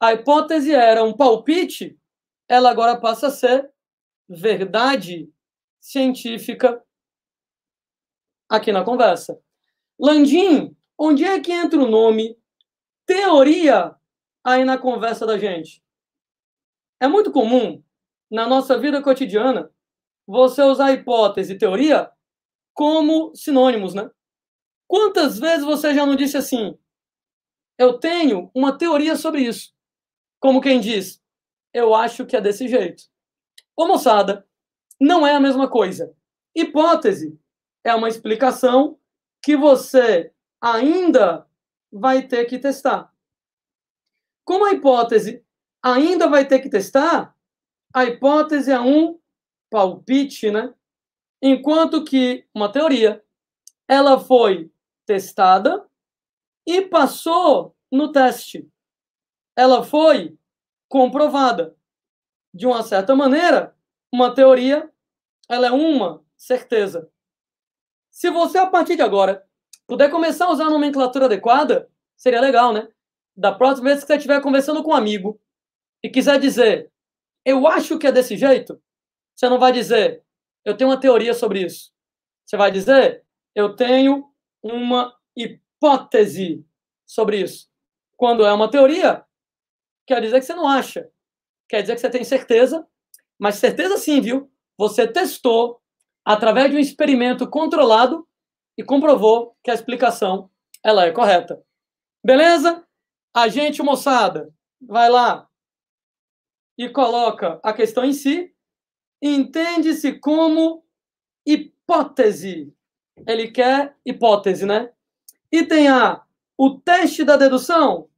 A hipótese era um palpite, ela agora passa a ser verdade científica aqui na conversa. Landim, onde é que entra o nome teoria aí na conversa da gente? É muito comum na nossa vida cotidiana você usar hipótese e teoria como sinônimos, né? Quantas vezes você já não disse assim? Eu tenho uma teoria sobre isso. Como quem diz, eu acho que é desse jeito. Ô moçada, não é a mesma coisa. Hipótese é uma explicação que você ainda vai ter que testar. Como a hipótese ainda vai ter que testar, a hipótese é um palpite, né? Enquanto que uma teoria, ela foi testada e passou no teste. Ela foi comprovada. De uma certa maneira, uma teoria, ela é uma certeza. Se você, a partir de agora, puder começar a usar a nomenclatura adequada, seria legal, né? Da próxima vez que você estiver conversando com um amigo e quiser dizer, eu acho que é desse jeito, você não vai dizer, eu tenho uma teoria sobre isso. Você vai dizer, eu tenho uma hipótese sobre isso. Quando é uma teoria, quer dizer que você não acha. Quer dizer que você tem certeza, mas certeza sim, viu? Você testou através de um experimento controlado e comprovou que a explicação ela é correta. Beleza? A gente, moçada, vai lá e coloca a questão em si entende-se como hipótese. Ele quer hipótese, né? Item A, o teste da dedução?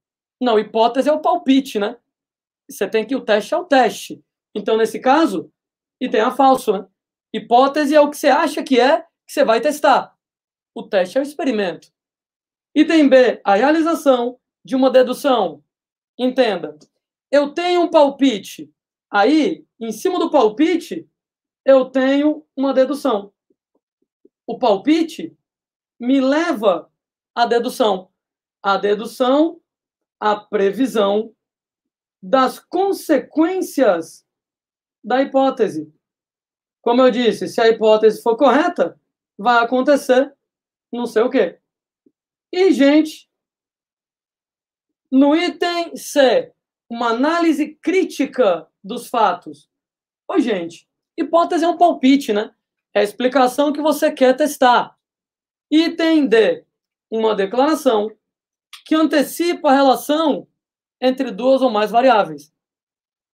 Não, hipótese é o palpite, né? Você tem que o teste é o teste. Então, nesse caso, item A falso, né? Hipótese é o que você acha que é, que você vai testar. O teste é o experimento. Item B, a realização de uma dedução. Entenda. Eu tenho um palpite Aí, em cima do palpite, eu tenho uma dedução. O palpite me leva à dedução. A dedução, a previsão das consequências da hipótese. Como eu disse, se a hipótese for correta, vai acontecer não sei o quê. E, gente, no item C, uma análise crítica dos fatos? Oi, gente. Hipótese é um palpite, né? É a explicação que você quer testar. Item D. Uma declaração que antecipa a relação entre duas ou mais variáveis.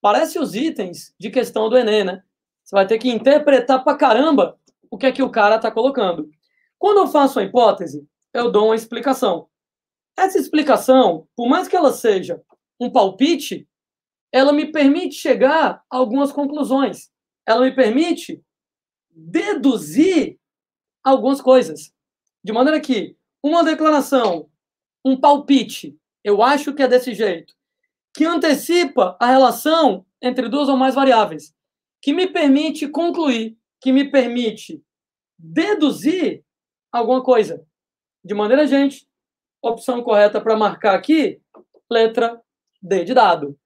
Parece os itens de questão do Enem, né? Você vai ter que interpretar pra caramba o que é que o cara tá colocando. Quando eu faço a hipótese, eu dou uma explicação. Essa explicação, por mais que ela seja um palpite, ela me permite chegar a algumas conclusões. Ela me permite deduzir algumas coisas. De maneira que uma declaração, um palpite, eu acho que é desse jeito, que antecipa a relação entre duas ou mais variáveis, que me permite concluir, que me permite deduzir alguma coisa. De maneira, gente, opção correta para marcar aqui, letra D de dado.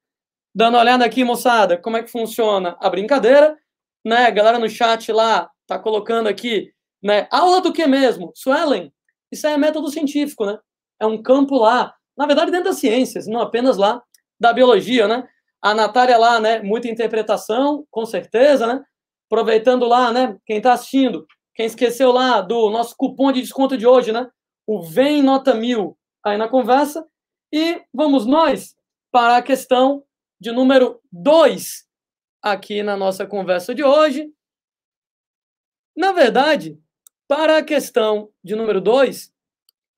Dando uma olhada aqui, moçada, como é que funciona a brincadeira, né? A galera no chat lá tá colocando aqui, né? Aula do que mesmo? Suelen, isso é método científico, né? É um campo lá, na verdade dentro das ciências, não apenas lá da biologia, né? A Natália lá, né? Muita interpretação, com certeza, né? Aproveitando lá, né? Quem tá assistindo, quem esqueceu lá do nosso cupom de desconto de hoje, né? O Vem Nota Mil aí na conversa. E vamos nós para a questão de número 2 aqui na nossa conversa de hoje. Na verdade, para a questão de número 2,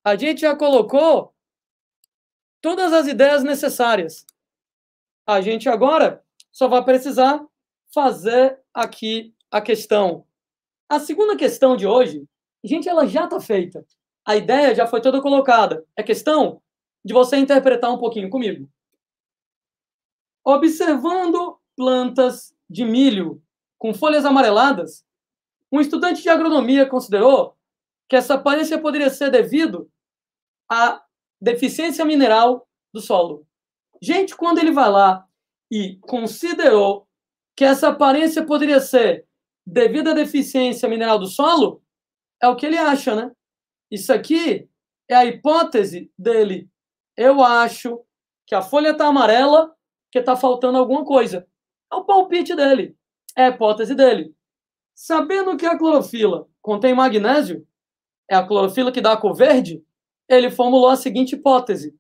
a gente já colocou todas as ideias necessárias. A gente agora só vai precisar fazer aqui a questão. A segunda questão de hoje, gente, ela já está feita. A ideia já foi toda colocada. É questão de você interpretar um pouquinho comigo. Observando plantas de milho com folhas amareladas, um estudante de agronomia considerou que essa aparência poderia ser devido à deficiência mineral do solo. Gente, quando ele vai lá e considerou que essa aparência poderia ser devido à deficiência mineral do solo, é o que ele acha, né? Isso aqui é a hipótese dele. Eu acho que a folha está amarela que está faltando alguma coisa. É o palpite dele, é a hipótese dele. Sabendo que a clorofila contém magnésio, é a clorofila que dá a cor verde, ele formulou a seguinte hipótese.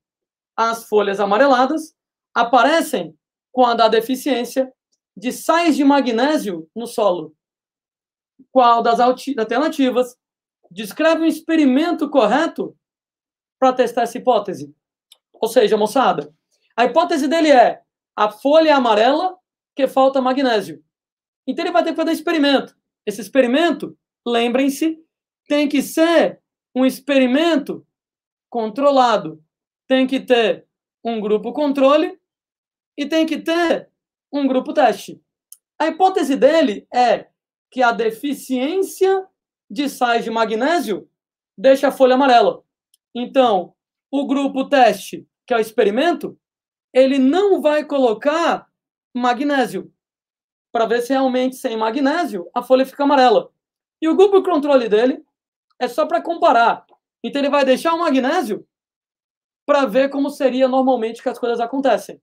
As folhas amareladas aparecem com a da deficiência de sais de magnésio no solo. Qual das alternativas descreve um experimento correto para testar essa hipótese? Ou seja, moçada, a hipótese dele é a folha amarela que falta magnésio. Então ele vai ter que fazer experimento. Esse experimento, lembrem-se, tem que ser um experimento controlado. Tem que ter um grupo controle e tem que ter um grupo teste. A hipótese dele é que a deficiência de sais de magnésio deixa a folha amarela. Então, o grupo teste, que é o experimento, ele não vai colocar magnésio, para ver se realmente sem magnésio a folha fica amarela. E o grupo controle dele é só para comparar. Então ele vai deixar o magnésio para ver como seria normalmente que as coisas acontecem.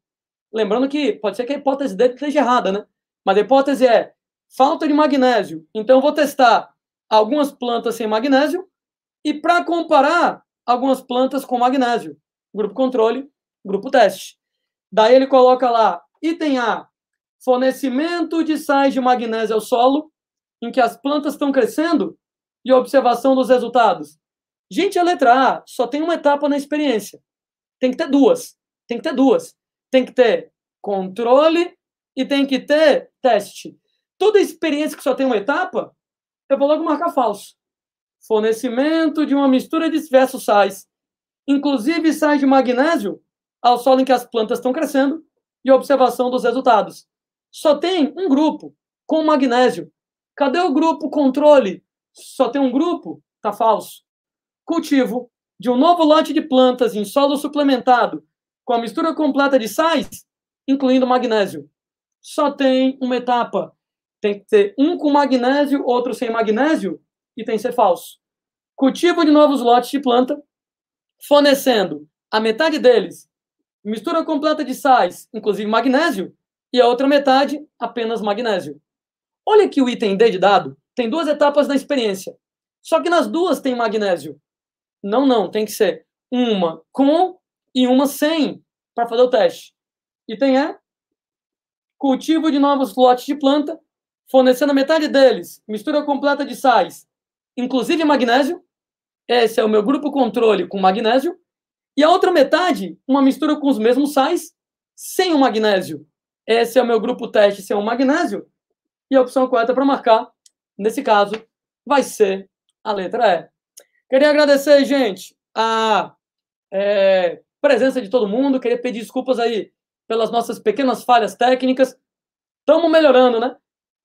Lembrando que pode ser que a hipótese dele esteja errada, né? Mas a hipótese é falta de magnésio. Então eu vou testar algumas plantas sem magnésio e para comparar algumas plantas com magnésio. Grupo controle, grupo teste. Daí ele coloca lá, item A, fornecimento de sais de magnésio ao solo, em que as plantas estão crescendo, e observação dos resultados. Gente, a é letra A só tem uma etapa na experiência. Tem que ter duas. Tem que ter duas. Tem que ter controle e tem que ter teste. Toda experiência que só tem uma etapa, eu vou logo marcar falso. Fornecimento de uma mistura de diversos sais, inclusive sais de magnésio, ao solo em que as plantas estão crescendo e observação dos resultados. Só tem um grupo com magnésio. Cadê o grupo controle? Só tem um grupo? Tá falso. Cultivo de um novo lote de plantas em solo suplementado com a mistura completa de sais, incluindo magnésio. Só tem uma etapa. Tem que ter um com magnésio, outro sem magnésio e tem que ser falso. Cultivo de novos lotes de planta, fornecendo a metade deles mistura completa de sais, inclusive magnésio, e a outra metade apenas magnésio. Olha que o item D de dado tem duas etapas na experiência. Só que nas duas tem magnésio. Não, não, tem que ser uma com e uma sem para fazer o teste. Item E, cultivo de novos lotes de planta, fornecendo a metade deles, mistura completa de sais, inclusive magnésio. Esse é o meu grupo controle com magnésio e a outra metade, uma mistura com os mesmos sais, sem o magnésio. Esse é o meu grupo teste sem o magnésio. E a opção correta para marcar, nesse caso, vai ser a letra E. Queria agradecer, gente, a é, presença de todo mundo. Queria pedir desculpas aí pelas nossas pequenas falhas técnicas. Estamos melhorando, né?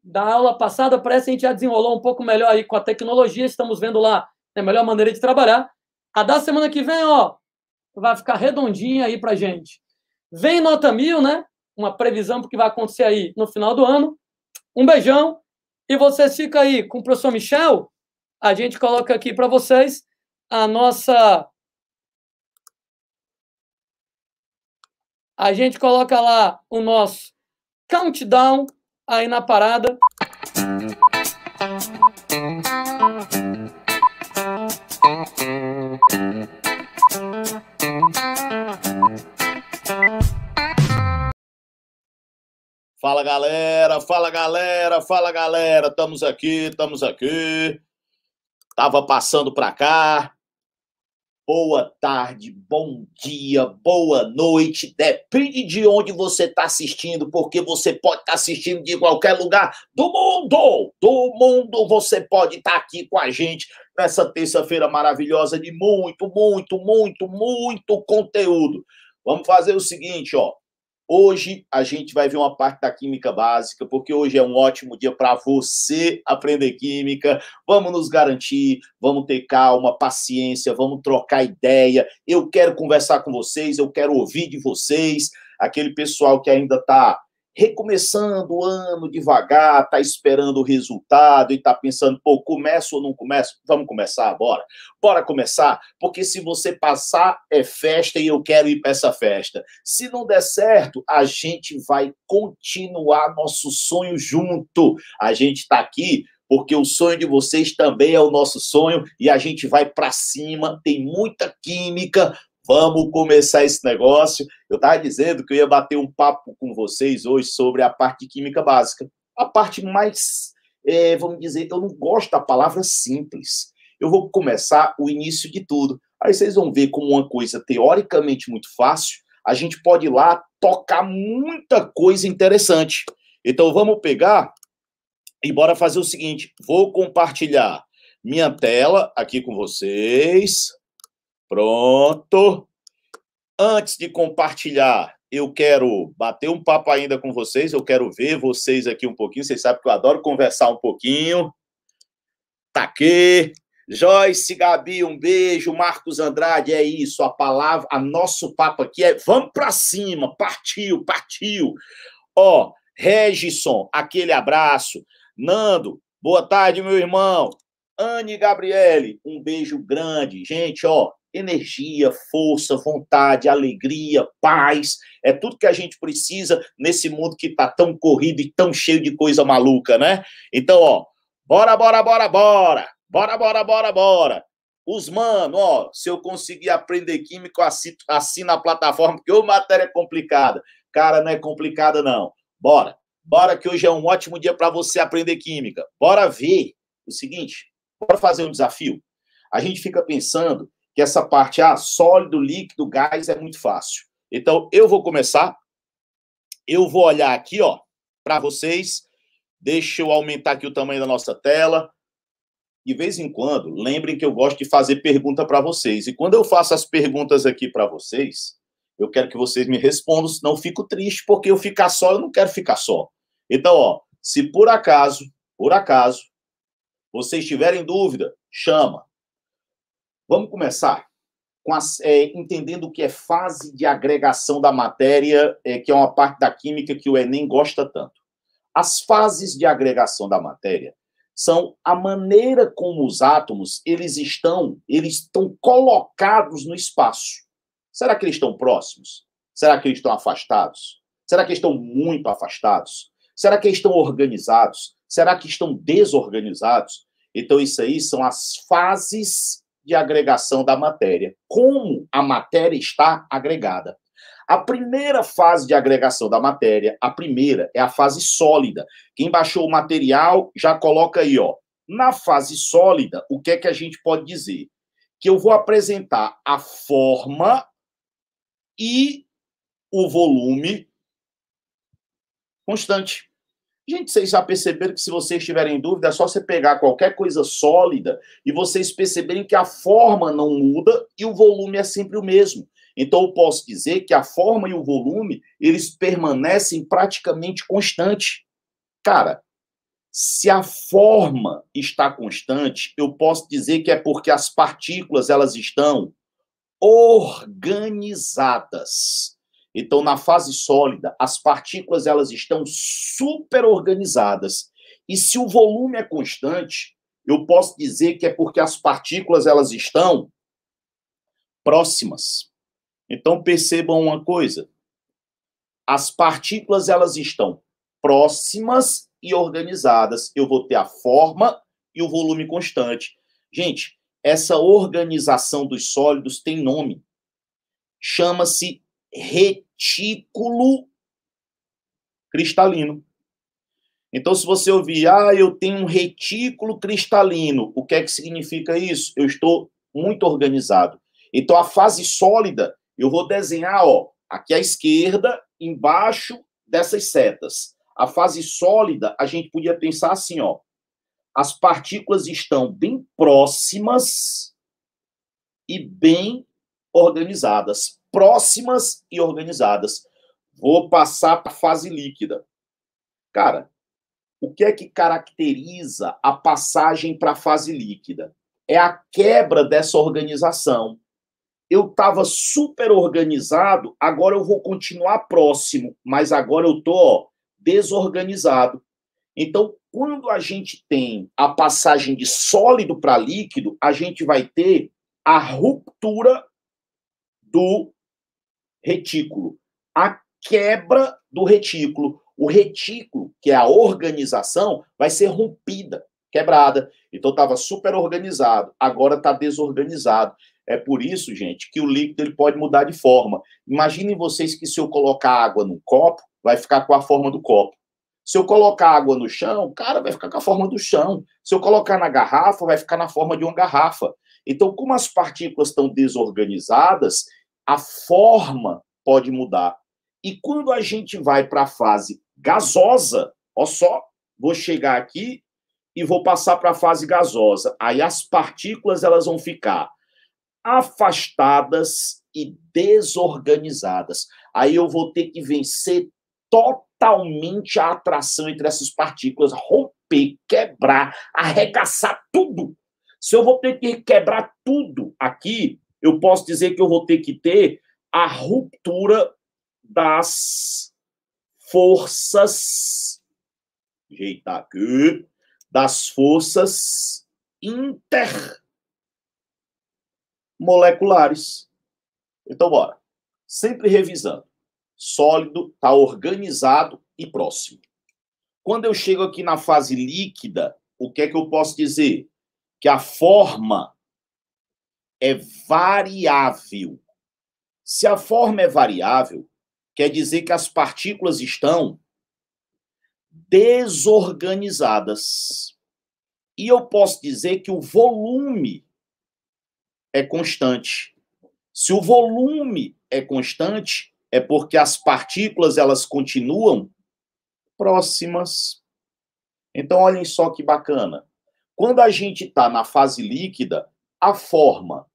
Da aula passada para essa a gente já desenrolou um pouco melhor aí com a tecnologia. Estamos vendo lá a né, melhor maneira de trabalhar. A da semana que vem, ó, vai ficar redondinha aí para gente. Vem nota mil, né? Uma previsão do que vai acontecer aí no final do ano. Um beijão e vocês ficam aí com o professor Michel. A gente coloca aqui para vocês a nossa. A gente coloca lá o nosso countdown aí na parada. Fala galera, fala galera, fala galera, estamos aqui, estamos aqui. Tava passando para cá. Boa tarde, bom dia, boa noite. Depende de onde você está assistindo, porque você pode estar tá assistindo de qualquer lugar do mundo. Do mundo você pode estar tá aqui com a gente nessa terça-feira maravilhosa de muito, muito, muito, muito conteúdo. Vamos fazer o seguinte, ó. Hoje a gente vai ver uma parte da química básica, porque hoje é um ótimo dia para você aprender química. Vamos nos garantir, vamos ter calma, paciência, vamos trocar ideia. Eu quero conversar com vocês, eu quero ouvir de vocês. Aquele pessoal que ainda está recomeçando o ano devagar, tá esperando o resultado e tá pensando, pô, começo ou não começo? Vamos começar, agora. Bora começar, porque se você passar é festa e eu quero ir para essa festa. Se não der certo, a gente vai continuar nosso sonho junto. A gente tá aqui porque o sonho de vocês também é o nosso sonho e a gente vai para cima, tem muita química, Vamos começar esse negócio. Eu estava dizendo que eu ia bater um papo com vocês hoje sobre a parte de química básica. A parte mais, é, vamos dizer, eu não gosto da palavra simples. Eu vou começar o início de tudo. Aí vocês vão ver como uma coisa teoricamente muito fácil, a gente pode ir lá tocar muita coisa interessante. Então vamos pegar e bora fazer o seguinte: vou compartilhar minha tela aqui com vocês. Pronto. Antes de compartilhar, eu quero bater um papo ainda com vocês, eu quero ver vocês aqui um pouquinho, vocês sabem que eu adoro conversar um pouquinho. Tá aqui. Joyce, Gabi, um beijo. Marcos Andrade, é isso. A palavra, a nosso papo aqui é vamos para cima, partiu, partiu. Ó, Regison, aquele abraço. Nando, boa tarde, meu irmão. Anne Gabriele, um beijo grande. Gente, ó, energia, força, vontade, alegria, paz. É tudo que a gente precisa nesse mundo que tá tão corrido e tão cheio de coisa maluca, né? Então, ó, bora, bora, bora, bora. Bora, bora, bora, bora. Os mano, ó, se eu conseguir aprender químico, assina a plataforma, porque ô matéria é complicada. Cara, não é complicada não. Bora. Bora que hoje é um ótimo dia para você aprender química. Bora ver o seguinte, bora fazer um desafio. A gente fica pensando que essa parte ah, sólido, líquido, gás é muito fácil. Então, eu vou começar. Eu vou olhar aqui, ó, para vocês. Deixa eu aumentar aqui o tamanho da nossa tela. De vez em quando, lembrem que eu gosto de fazer pergunta para vocês. E quando eu faço as perguntas aqui para vocês, eu quero que vocês me respondam, senão eu fico triste, porque eu ficar só, eu não quero ficar só. Então, ó, se por acaso, por acaso, vocês tiverem dúvida, chama. Vamos começar com as, é, entendendo o que é fase de agregação da matéria, é, que é uma parte da química que o Enem gosta tanto. As fases de agregação da matéria são a maneira como os átomos eles estão, eles estão colocados no espaço. Será que eles estão próximos? Será que eles estão afastados? Será que eles estão muito afastados? Será que eles estão organizados? Será que estão desorganizados? Então, isso aí são as fases de agregação da matéria. Como a matéria está agregada? A primeira fase de agregação da matéria, a primeira, é a fase sólida. Quem baixou o material já coloca aí, ó. Na fase sólida, o que é que a gente pode dizer? Que eu vou apresentar a forma e o volume constante. Gente, vocês já perceberam que se vocês tiverem dúvida, é só você pegar qualquer coisa sólida e vocês perceberem que a forma não muda e o volume é sempre o mesmo. Então eu posso dizer que a forma e o volume, eles permanecem praticamente constantes. Cara, se a forma está constante, eu posso dizer que é porque as partículas elas estão organizadas. Então, na fase sólida, as partículas elas estão super organizadas. E se o volume é constante, eu posso dizer que é porque as partículas elas estão próximas. Então percebam uma coisa. As partículas elas estão próximas e organizadas. Eu vou ter a forma e o volume constante. Gente, essa organização dos sólidos tem nome. Chama-se re retículo cristalino. Então, se você ouvir, ah, eu tenho um retículo cristalino, o que é que significa isso? Eu estou muito organizado. Então, a fase sólida, eu vou desenhar, ó, aqui à esquerda, embaixo dessas setas. A fase sólida, a gente podia pensar assim, ó. As partículas estão bem próximas e bem organizadas próximas e organizadas. Vou passar para a fase líquida. Cara, o que é que caracteriza a passagem para a fase líquida? É a quebra dessa organização. Eu estava super organizado, agora eu vou continuar próximo, mas agora eu estou desorganizado. Então, quando a gente tem a passagem de sólido para líquido, a gente vai ter a ruptura do retículo. A quebra do retículo. O retículo, que é a organização, vai ser rompida, quebrada. Então estava super organizado, agora está desorganizado. É por isso, gente, que o líquido ele pode mudar de forma. Imaginem vocês que se eu colocar água num copo, vai ficar com a forma do copo. Se eu colocar água no chão, cara, vai ficar com a forma do chão. Se eu colocar na garrafa, vai ficar na forma de uma garrafa. Então, como as partículas estão desorganizadas, a forma pode mudar. E quando a gente vai para a fase gasosa, ó só, vou chegar aqui e vou passar para a fase gasosa. Aí as partículas elas vão ficar afastadas e desorganizadas. Aí eu vou ter que vencer totalmente a atração entre essas partículas, romper, quebrar, arregaçar tudo. Se eu vou ter que quebrar tudo aqui, eu posso dizer que eu vou ter que ter a ruptura das forças. Ajeitar aqui. Das forças intermoleculares. Então, bora. Sempre revisando. Sólido, está organizado e próximo. Quando eu chego aqui na fase líquida, o que é que eu posso dizer? Que a forma é variável. Se a forma é variável, quer dizer que as partículas estão desorganizadas. E eu posso dizer que o volume é constante. Se o volume é constante, é porque as partículas elas continuam próximas. Então olhem só que bacana. Quando a gente está na fase líquida, a forma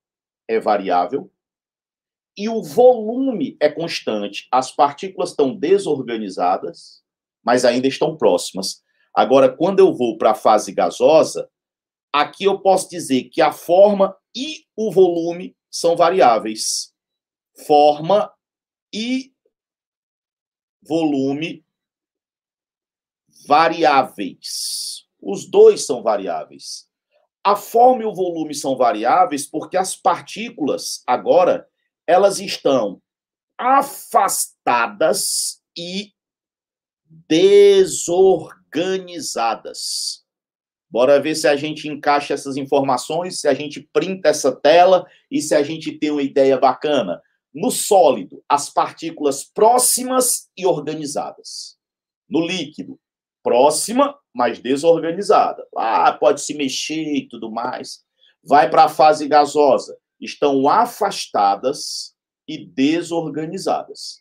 é variável e o volume é constante. As partículas estão desorganizadas, mas ainda estão próximas. Agora, quando eu vou para a fase gasosa, aqui eu posso dizer que a forma e o volume são variáveis. Forma e volume variáveis. Os dois são variáveis. A forma e o volume são variáveis porque as partículas, agora, elas estão afastadas e desorganizadas. Bora ver se a gente encaixa essas informações, se a gente printa essa tela e se a gente tem uma ideia bacana. No sólido, as partículas próximas e organizadas. No líquido, próxima, mas desorganizada. Ah, pode se mexer e tudo mais. Vai para a fase gasosa. Estão afastadas e desorganizadas.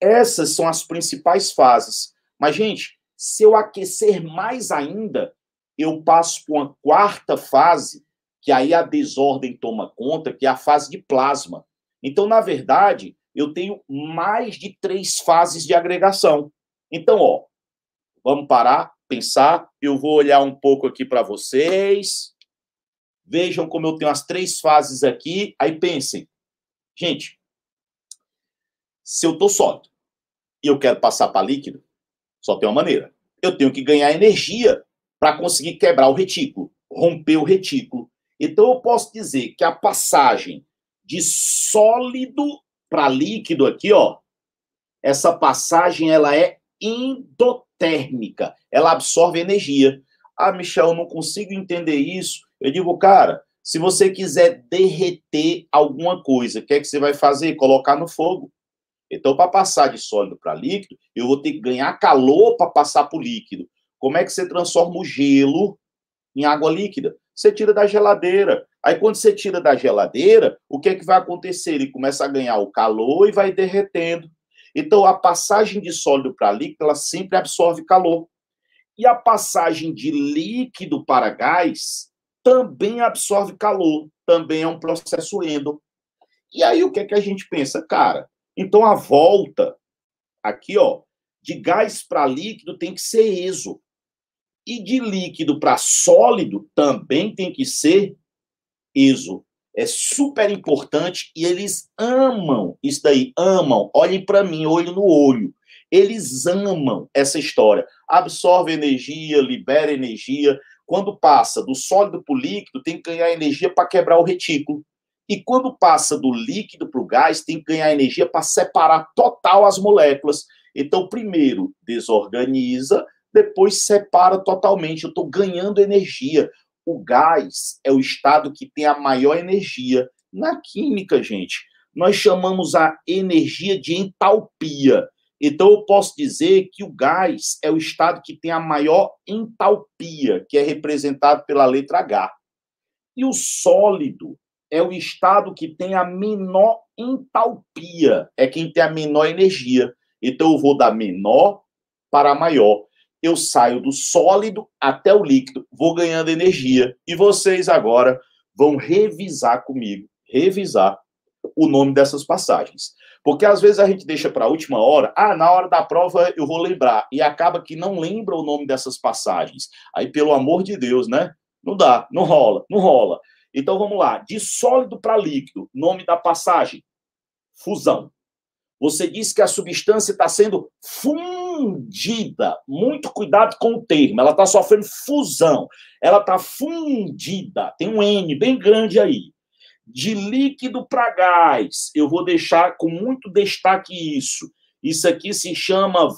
Essas são as principais fases. Mas, gente, se eu aquecer mais ainda, eu passo para uma quarta fase, que aí a desordem toma conta, que é a fase de plasma. Então, na verdade, eu tenho mais de três fases de agregação. Então, ó, Vamos parar, pensar. Eu vou olhar um pouco aqui para vocês. Vejam como eu tenho as três fases aqui. Aí pensem, gente, se eu estou sólido e eu quero passar para líquido, só tem uma maneira. Eu tenho que ganhar energia para conseguir quebrar o retículo, romper o retículo. Então eu posso dizer que a passagem de sólido para líquido aqui, ó, essa passagem ela é indotável térmica, ela absorve energia. Ah, Michel, eu não consigo entender isso. Eu digo, cara, se você quiser derreter alguma coisa, o que é que você vai fazer? Colocar no fogo. Então, para passar de sólido para líquido, eu vou ter que ganhar calor para passar para o líquido. Como é que você transforma o gelo em água líquida? Você tira da geladeira. Aí, quando você tira da geladeira, o que é que vai acontecer? Ele começa a ganhar o calor e vai derretendo. Então, a passagem de sólido para líquido, ela sempre absorve calor. E a passagem de líquido para gás também absorve calor, também é um processo endo. E aí, o que, é que a gente pensa? Cara, então a volta aqui, ó, de gás para líquido tem que ser iso. E de líquido para sólido também tem que ser iso é super importante e eles amam isso daí, amam. Olhem para mim, olho no olho. Eles amam essa história. Absorve energia, libera energia. Quando passa do sólido para o líquido, tem que ganhar energia para quebrar o retículo. E quando passa do líquido para o gás, tem que ganhar energia para separar total as moléculas. Então, primeiro desorganiza, depois separa totalmente. Eu estou ganhando energia. O gás é o estado que tem a maior energia. Na química, gente, nós chamamos a energia de entalpia. Então, eu posso dizer que o gás é o estado que tem a maior entalpia, que é representado pela letra H. E o sólido é o estado que tem a menor entalpia, é quem tem a menor energia. Então, eu vou da menor para a maior eu saio do sólido até o líquido, vou ganhando energia. E vocês agora vão revisar comigo, revisar o nome dessas passagens. Porque às vezes a gente deixa para a última hora, ah, na hora da prova eu vou lembrar, e acaba que não lembra o nome dessas passagens. Aí, pelo amor de Deus, né? Não dá, não rola, não rola. Então vamos lá, de sólido para líquido, nome da passagem: fusão. Você diz que a substância está sendo fundida fundida. Muito cuidado com o termo. Ela está sofrendo fusão. Ela está fundida. Tem um N bem grande aí. De líquido para gás. Eu vou deixar com muito destaque isso. Isso aqui se chama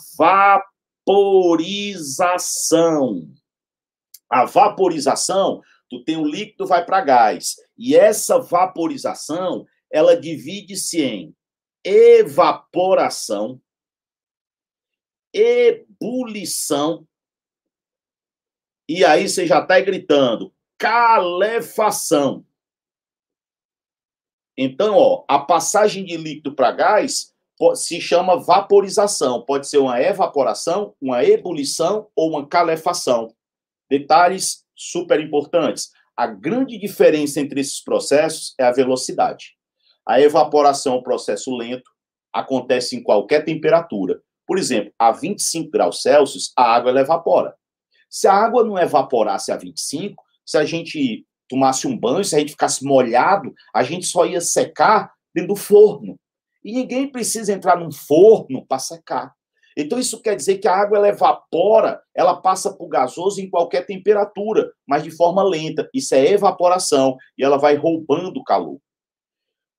vaporização. A vaporização, tu tem o um líquido, vai para gás. E essa vaporização, ela divide-se em evaporação, ebulição. E aí você já está gritando calefação. Então, ó, a passagem de líquido para gás se chama vaporização. Pode ser uma evaporação, uma ebulição ou uma calefação. Detalhes super importantes. A grande diferença entre esses processos é a velocidade. A evaporação é um processo lento, acontece em qualquer temperatura. Por exemplo, a 25 graus Celsius, a água ela evapora. Se a água não evaporasse a 25, se a gente tomasse um banho, se a gente ficasse molhado, a gente só ia secar dentro do forno. E ninguém precisa entrar num forno para secar. Então, isso quer dizer que a água ela evapora, ela passa por gasoso em qualquer temperatura, mas de forma lenta. Isso é evaporação e ela vai roubando o calor.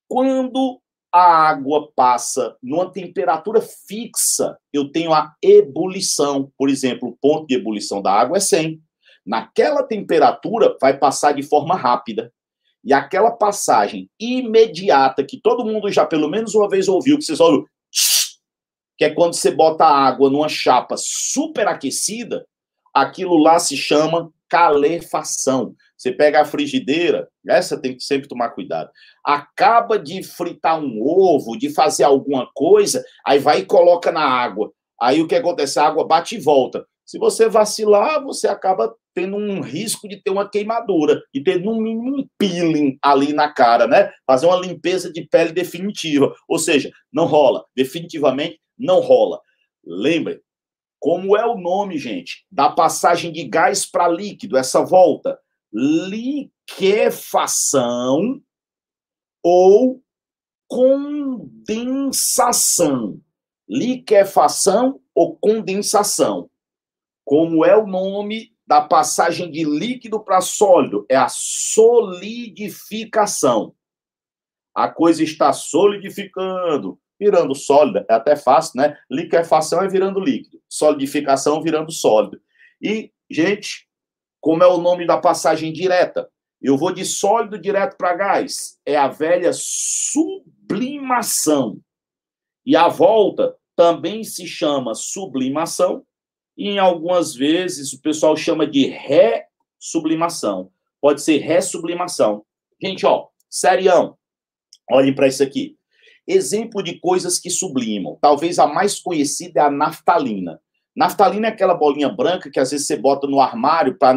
Quando a água passa numa temperatura fixa, eu tenho a ebulição. Por exemplo, o ponto de ebulição da água é 100. Naquela temperatura, vai passar de forma rápida. E aquela passagem imediata, que todo mundo já pelo menos uma vez ouviu, que vocês olham, que é quando você bota a água numa chapa superaquecida, aquilo lá se chama calefação. Você pega a frigideira, essa tem que sempre tomar cuidado. Acaba de fritar um ovo, de fazer alguma coisa, aí vai e coloca na água. Aí o que acontece? A água bate e volta. Se você vacilar, você acaba tendo um risco de ter uma queimadura, e ter no mínimo um peeling ali na cara, né? Fazer uma limpeza de pele definitiva. Ou seja, não rola. Definitivamente não rola. Lembre, como é o nome, gente, da passagem de gás para líquido, essa volta? liquefação ou condensação. Liquefação ou condensação. Como é o nome da passagem de líquido para sólido? É a solidificação. A coisa está solidificando, virando sólida, é até fácil, né? Liquefação é virando líquido, solidificação virando sólido. E, gente, como é o nome da passagem direta? Eu vou de sólido direto para gás. É a velha sublimação. E a volta também se chama sublimação. E em algumas vezes o pessoal chama de ressublimação. Pode ser ressublimação. Gente, ó, serião. Olhem para isso aqui. Exemplo de coisas que sublimam. Talvez a mais conhecida é a naftalina. Naftalina é aquela bolinha branca que às vezes você bota no armário para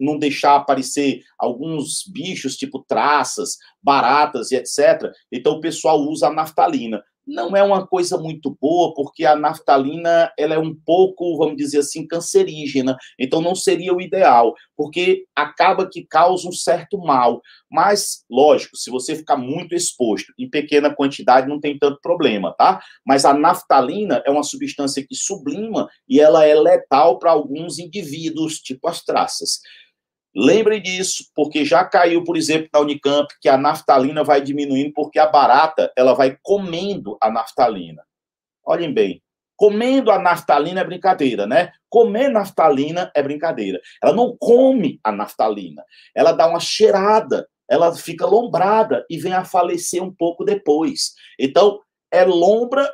não deixar aparecer alguns bichos, tipo traças, baratas e etc. Então o pessoal usa a naftalina não é uma coisa muito boa, porque a naftalina ela é um pouco, vamos dizer assim, cancerígena. Então não seria o ideal, porque acaba que causa um certo mal. Mas, lógico, se você ficar muito exposto em pequena quantidade, não tem tanto problema, tá? Mas a naftalina é uma substância que sublima e ela é letal para alguns indivíduos, tipo as traças. Lembrem disso, porque já caiu, por exemplo, na Unicamp, que a naftalina vai diminuindo porque a barata ela vai comendo a naftalina. Olhem bem, comendo a naftalina é brincadeira, né? Comer naftalina é brincadeira. Ela não come a naftalina, ela dá uma cheirada, ela fica lombrada e vem a falecer um pouco depois. Então, é lombra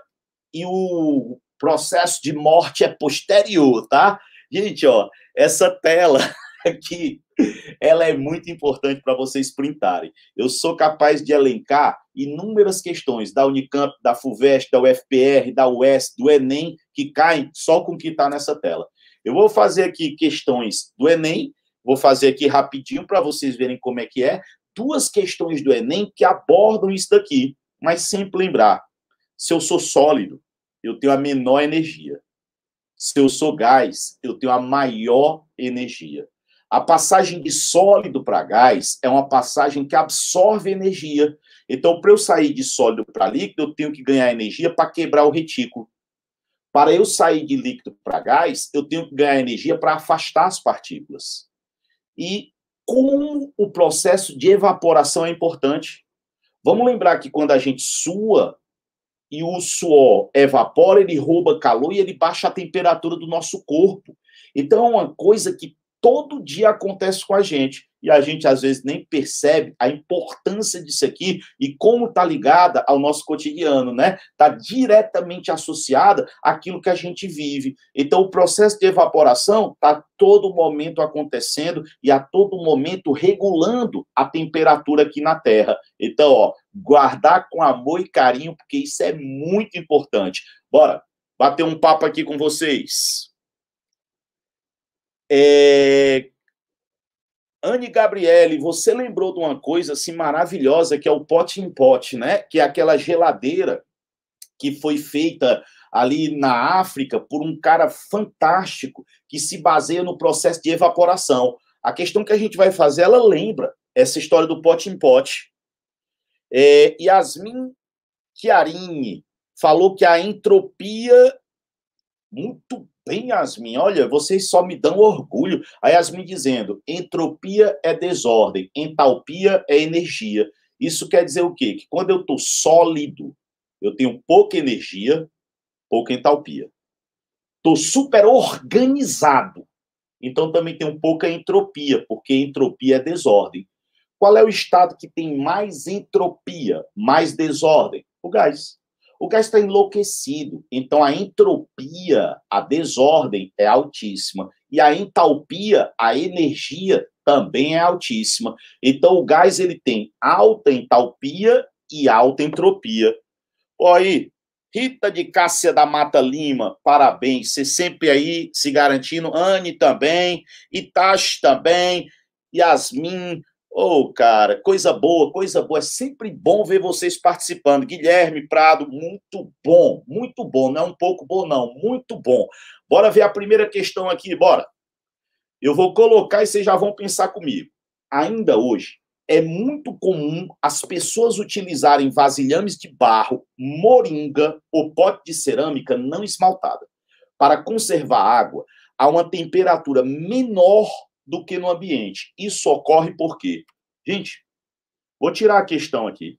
e o processo de morte é posterior, tá? Gente, ó, essa tela Aqui, ela é muito importante para vocês printarem. Eu sou capaz de elencar inúmeras questões da Unicamp, da FUVEST, da UFPR, da UES, do Enem, que caem só com o que está nessa tela. Eu vou fazer aqui questões do Enem, vou fazer aqui rapidinho para vocês verem como é que é, duas questões do Enem que abordam isso daqui, mas sempre lembrar, se eu sou sólido, eu tenho a menor energia. Se eu sou gás, eu tenho a maior energia. A passagem de sólido para gás é uma passagem que absorve energia. Então, para eu sair de sólido para líquido, eu tenho que ganhar energia para quebrar o retículo. Para eu sair de líquido para gás, eu tenho que ganhar energia para afastar as partículas. E como o processo de evaporação é importante. Vamos lembrar que quando a gente sua e o suor evapora, ele rouba calor e ele baixa a temperatura do nosso corpo. Então é uma coisa que todo dia acontece com a gente. E a gente, às vezes, nem percebe a importância disso aqui e como está ligada ao nosso cotidiano, né? Está diretamente associada àquilo que a gente vive. Então, o processo de evaporação está a todo momento acontecendo e a todo momento regulando a temperatura aqui na Terra. Então, ó, guardar com amor e carinho, porque isso é muito importante. Bora bater um papo aqui com vocês. É... Anne Gabriele, você lembrou de uma coisa assim maravilhosa que é o pote em pote, né? Que é aquela geladeira que foi feita ali na África por um cara fantástico que se baseia no processo de evaporação. A questão que a gente vai fazer, ela lembra essa história do pote em pote. É, Yasmin Chiarini falou que a entropia muito bem, Yasmin. Olha, vocês só me dão orgulho. A Yasmin dizendo: entropia é desordem, entalpia é energia. Isso quer dizer o quê? Que quando eu estou sólido, eu tenho pouca energia, pouca entalpia. Estou super organizado, então também tenho pouca entropia, porque entropia é desordem. Qual é o estado que tem mais entropia, mais desordem? O gás. O gás está enlouquecido. Então, a entropia, a desordem é altíssima. E a entalpia, a energia, também é altíssima. Então, o gás ele tem alta entalpia e alta entropia. Oi, Rita de Cássia da Mata Lima, parabéns. Você sempre aí se garantindo. Anne também. Itachi também. Yasmin, Ô, oh, cara, coisa boa, coisa boa. É sempre bom ver vocês participando. Guilherme Prado, muito bom, muito bom. Não é um pouco bom, não. Muito bom. Bora ver a primeira questão aqui, bora. Eu vou colocar e vocês já vão pensar comigo. Ainda hoje, é muito comum as pessoas utilizarem vasilhames de barro, moringa ou pote de cerâmica não esmaltada para conservar água a uma temperatura menor do que no ambiente. Isso ocorre porque, gente, vou tirar a questão aqui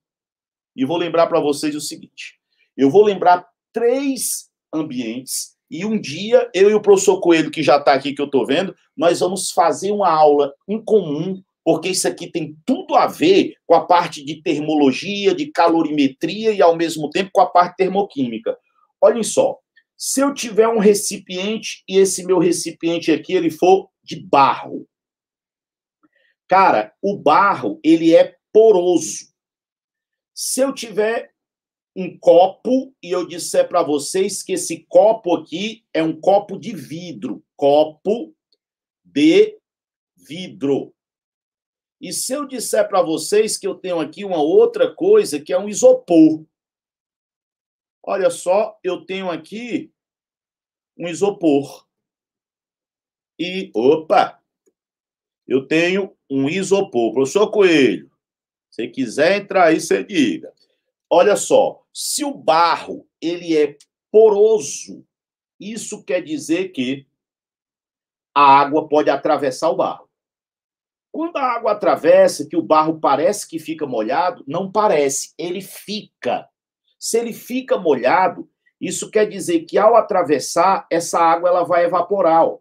e vou lembrar para vocês o seguinte: eu vou lembrar três ambientes e um dia eu e o professor Coelho que já está aqui que eu estou vendo, nós vamos fazer uma aula em comum porque isso aqui tem tudo a ver com a parte de termologia, de calorimetria e ao mesmo tempo com a parte termoquímica. Olhem só, se eu tiver um recipiente e esse meu recipiente aqui ele for de barro. Cara, o barro, ele é poroso. Se eu tiver um copo e eu disser para vocês que esse copo aqui é um copo de vidro, copo de vidro. E se eu disser para vocês que eu tenho aqui uma outra coisa que é um isopor, Olha só, eu tenho aqui um isopor. E, opa, eu tenho um isopor. Professor Coelho, se quiser entrar aí, você diga. Olha só, se o barro ele é poroso, isso quer dizer que a água pode atravessar o barro. Quando a água atravessa, que o barro parece que fica molhado, não parece, ele fica se ele fica molhado, isso quer dizer que ao atravessar, essa água ela vai evaporar. Ó.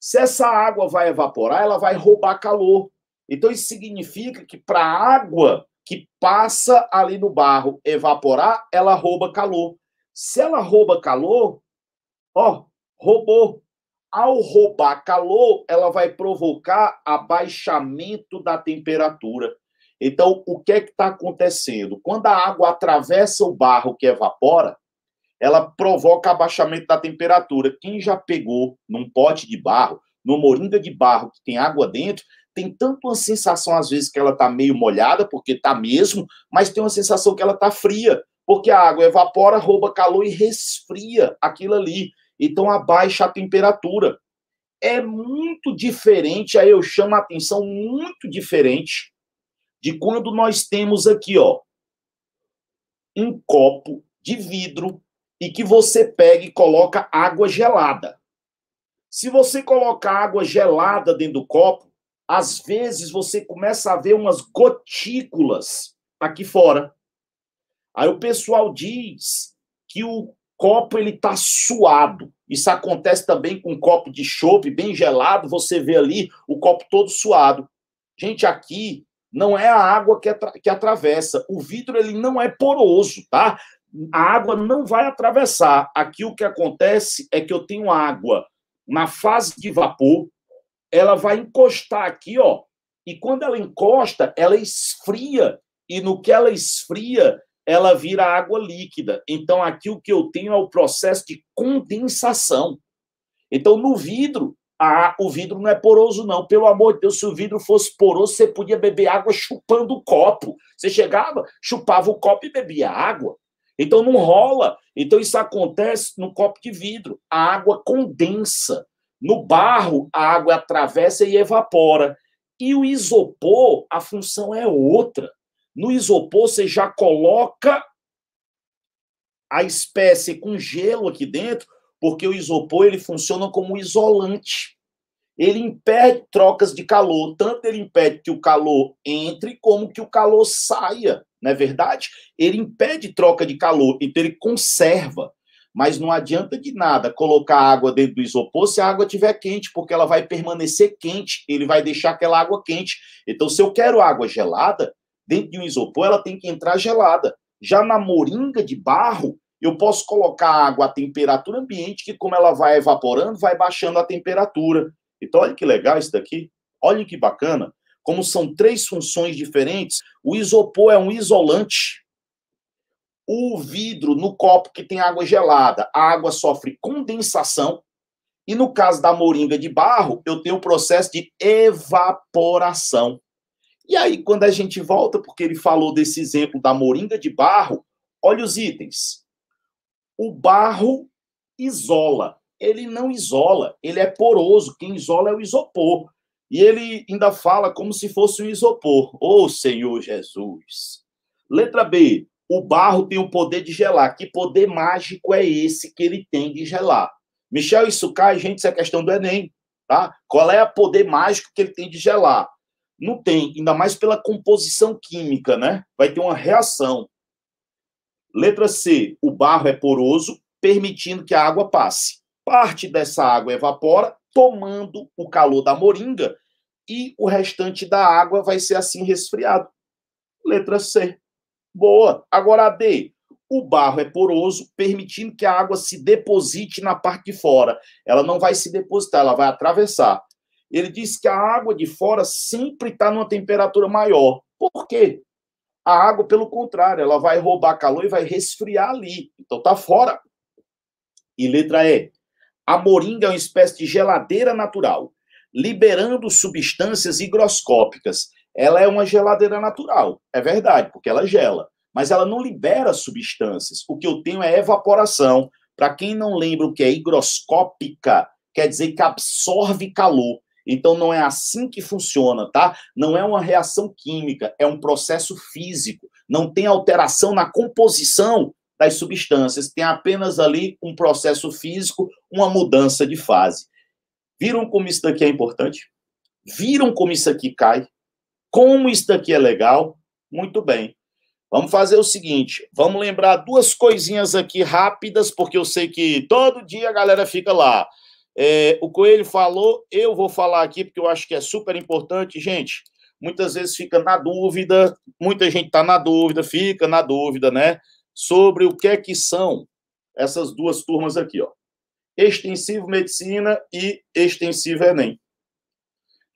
Se essa água vai evaporar, ela vai roubar calor. Então isso significa que para a água que passa ali no barro evaporar, ela rouba calor. Se ela rouba calor, ó, roubou. Ao roubar calor, ela vai provocar abaixamento da temperatura. Então, o que é que está acontecendo? Quando a água atravessa o barro que evapora, ela provoca abaixamento da temperatura. Quem já pegou num pote de barro, numa moringa de barro que tem água dentro, tem tanto uma sensação, às vezes, que ela está meio molhada, porque está mesmo, mas tem uma sensação que ela está fria, porque a água evapora, rouba calor e resfria aquilo ali. Então, abaixa a temperatura. É muito diferente, aí eu chamo a atenção, muito diferente de quando nós temos aqui, ó, um copo de vidro e que você pega e coloca água gelada. Se você colocar água gelada dentro do copo, às vezes você começa a ver umas gotículas aqui fora. Aí o pessoal diz que o copo ele tá suado. Isso acontece também com um copo de chope bem gelado, você vê ali o copo todo suado. Gente, aqui não é a água que, atra que atravessa. O vidro ele não é poroso, tá? A água não vai atravessar. Aqui o que acontece é que eu tenho água na fase de vapor, ela vai encostar aqui, ó. E quando ela encosta, ela esfria. E no que ela esfria, ela vira água líquida. Então aqui o que eu tenho é o processo de condensação. Então no vidro, ah, o vidro não é poroso, não. Pelo amor de Deus, se o vidro fosse poroso, você podia beber água chupando o copo. Você chegava, chupava o copo e bebia água. Então não rola. Então isso acontece no copo de vidro. A água condensa. No barro, a água atravessa e evapora. E o isopor, a função é outra. No isopor, você já coloca a espécie com gelo aqui dentro porque o isopor ele funciona como isolante. Ele impede trocas de calor, tanto ele impede que o calor entre como que o calor saia, não é verdade? Ele impede troca de calor, então ele conserva. Mas não adianta de nada colocar água dentro do isopor se a água estiver quente, porque ela vai permanecer quente, ele vai deixar aquela água quente. Então, se eu quero água gelada, dentro de um isopor, ela tem que entrar gelada. Já na moringa de barro, eu posso colocar água à temperatura ambiente, que como ela vai evaporando, vai baixando a temperatura. Então, olha que legal isso daqui. Olha que bacana. Como são três funções diferentes, o isopor é um isolante. O vidro no copo que tem água gelada, a água sofre condensação. E no caso da moringa de barro, eu tenho o processo de evaporação. E aí, quando a gente volta, porque ele falou desse exemplo da moringa de barro, olha os itens. O barro isola. Ele não isola, ele é poroso. Quem isola é o isopor. E ele ainda fala como se fosse um isopor. Ô oh, Senhor Jesus. Letra B. O barro tem o poder de gelar. Que poder mágico é esse que ele tem de gelar? Michel, isso cai, gente, isso é questão do Enem. Tá? Qual é o poder mágico que ele tem de gelar? Não tem, ainda mais pela composição química, né? Vai ter uma reação. Letra C, o barro é poroso, permitindo que a água passe. Parte dessa água evapora, tomando o calor da moringa, e o restante da água vai ser assim resfriado. Letra C. Boa. Agora a D. O barro é poroso, permitindo que a água se deposite na parte de fora. Ela não vai se depositar, ela vai atravessar. Ele diz que a água de fora sempre está numa temperatura maior. Por quê? A água, pelo contrário, ela vai roubar calor e vai resfriar ali. Então tá fora. E letra E. A moringa é uma espécie de geladeira natural, liberando substâncias higroscópicas. Ela é uma geladeira natural, é verdade, porque ela gela, mas ela não libera substâncias. O que eu tenho é evaporação. Para quem não lembra o que é higroscópica, quer dizer que absorve calor. Então não é assim que funciona, tá? Não é uma reação química, é um processo físico. Não tem alteração na composição das substâncias, tem apenas ali um processo físico, uma mudança de fase. Viram como isso daqui é importante? Viram como isso aqui cai? Como isso daqui é legal? Muito bem. Vamos fazer o seguinte, vamos lembrar duas coisinhas aqui rápidas, porque eu sei que todo dia a galera fica lá. É, o Coelho falou, eu vou falar aqui porque eu acho que é super importante, gente. Muitas vezes fica na dúvida, muita gente está na dúvida, fica na dúvida, né? Sobre o que é que são essas duas turmas aqui, ó. Extensivo Medicina e Extensivo Enem.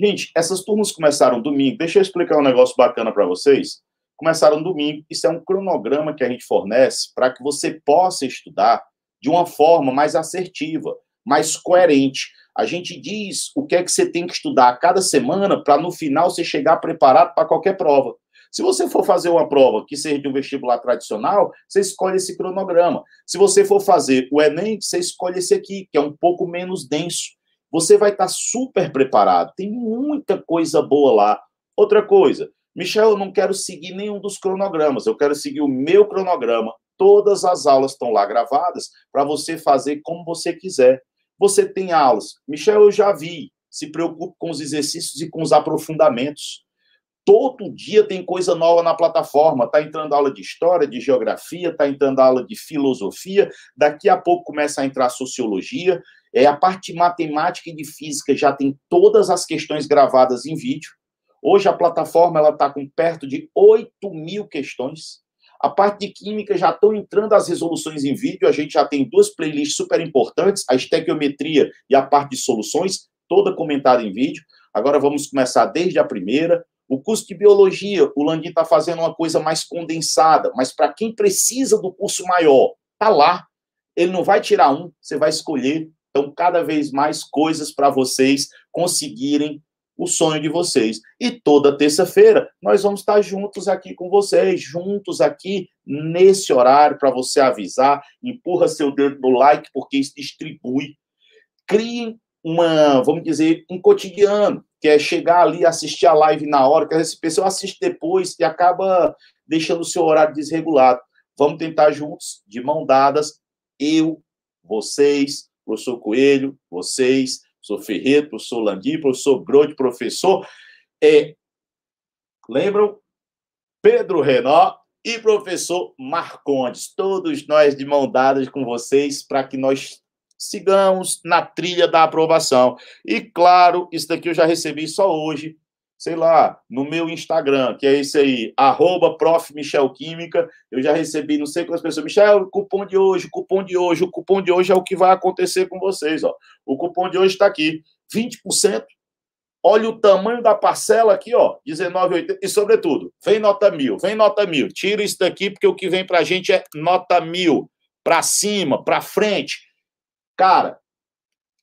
Gente, essas turmas começaram domingo. Deixa eu explicar um negócio bacana para vocês. Começaram domingo. Isso é um cronograma que a gente fornece para que você possa estudar de uma forma mais assertiva mais coerente. A gente diz o que é que você tem que estudar a cada semana para no final você chegar preparado para qualquer prova. Se você for fazer uma prova que seja de um vestibular tradicional, você escolhe esse cronograma. Se você for fazer o Enem, você escolhe esse aqui, que é um pouco menos denso. Você vai estar tá super preparado. Tem muita coisa boa lá. Outra coisa, Michel, eu não quero seguir nenhum dos cronogramas, eu quero seguir o meu cronograma. Todas as aulas estão lá gravadas para você fazer como você quiser. Você tem aulas. Michel, eu já vi. Se preocupe com os exercícios e com os aprofundamentos. Todo dia tem coisa nova na plataforma. Está entrando aula de história, de geografia, está entrando aula de filosofia. Daqui a pouco começa a entrar sociologia. É a parte de matemática e de física já tem todas as questões gravadas em vídeo. Hoje a plataforma ela está com perto de 8 mil questões. A parte de química já estão entrando as resoluções em vídeo. A gente já tem duas playlists super importantes: a estequiometria e a parte de soluções, toda comentada em vídeo. Agora vamos começar desde a primeira. O curso de biologia, o Landim está fazendo uma coisa mais condensada, mas para quem precisa do curso maior, tá lá. Ele não vai tirar um, você vai escolher. Então, cada vez mais coisas para vocês conseguirem o sonho de vocês. E toda terça-feira nós vamos estar juntos aqui com vocês, juntos aqui nesse horário para você avisar, empurra seu dedo no like porque isso distribui. Crie uma, vamos dizer, um cotidiano, que é chegar ali, assistir a live na hora, que essa pessoa assiste depois e acaba deixando o seu horário desregulado. Vamos tentar juntos, de mão dadas, eu, vocês, professor Coelho, vocês, professor Ferreira, professor Langui, professor Grode, professor. É, lembram? Pedro Renó e professor Marcondes. Todos nós de mão dadas com vocês para que nós sigamos na trilha da aprovação. E claro, isso daqui eu já recebi só hoje sei lá, no meu Instagram, que é esse aí, arroba prof. Michel Química, eu já recebi não sei quantas pessoas, Michel, o cupom de hoje, o cupom de hoje, o cupom de hoje é o que vai acontecer com vocês, ó. O cupom de hoje está aqui, 20%. Olha o tamanho da parcela aqui, ó, 19,80. E, sobretudo, vem nota mil, vem nota mil. Tira isso daqui, porque o que vem para a gente é nota mil. para cima, para frente. Cara,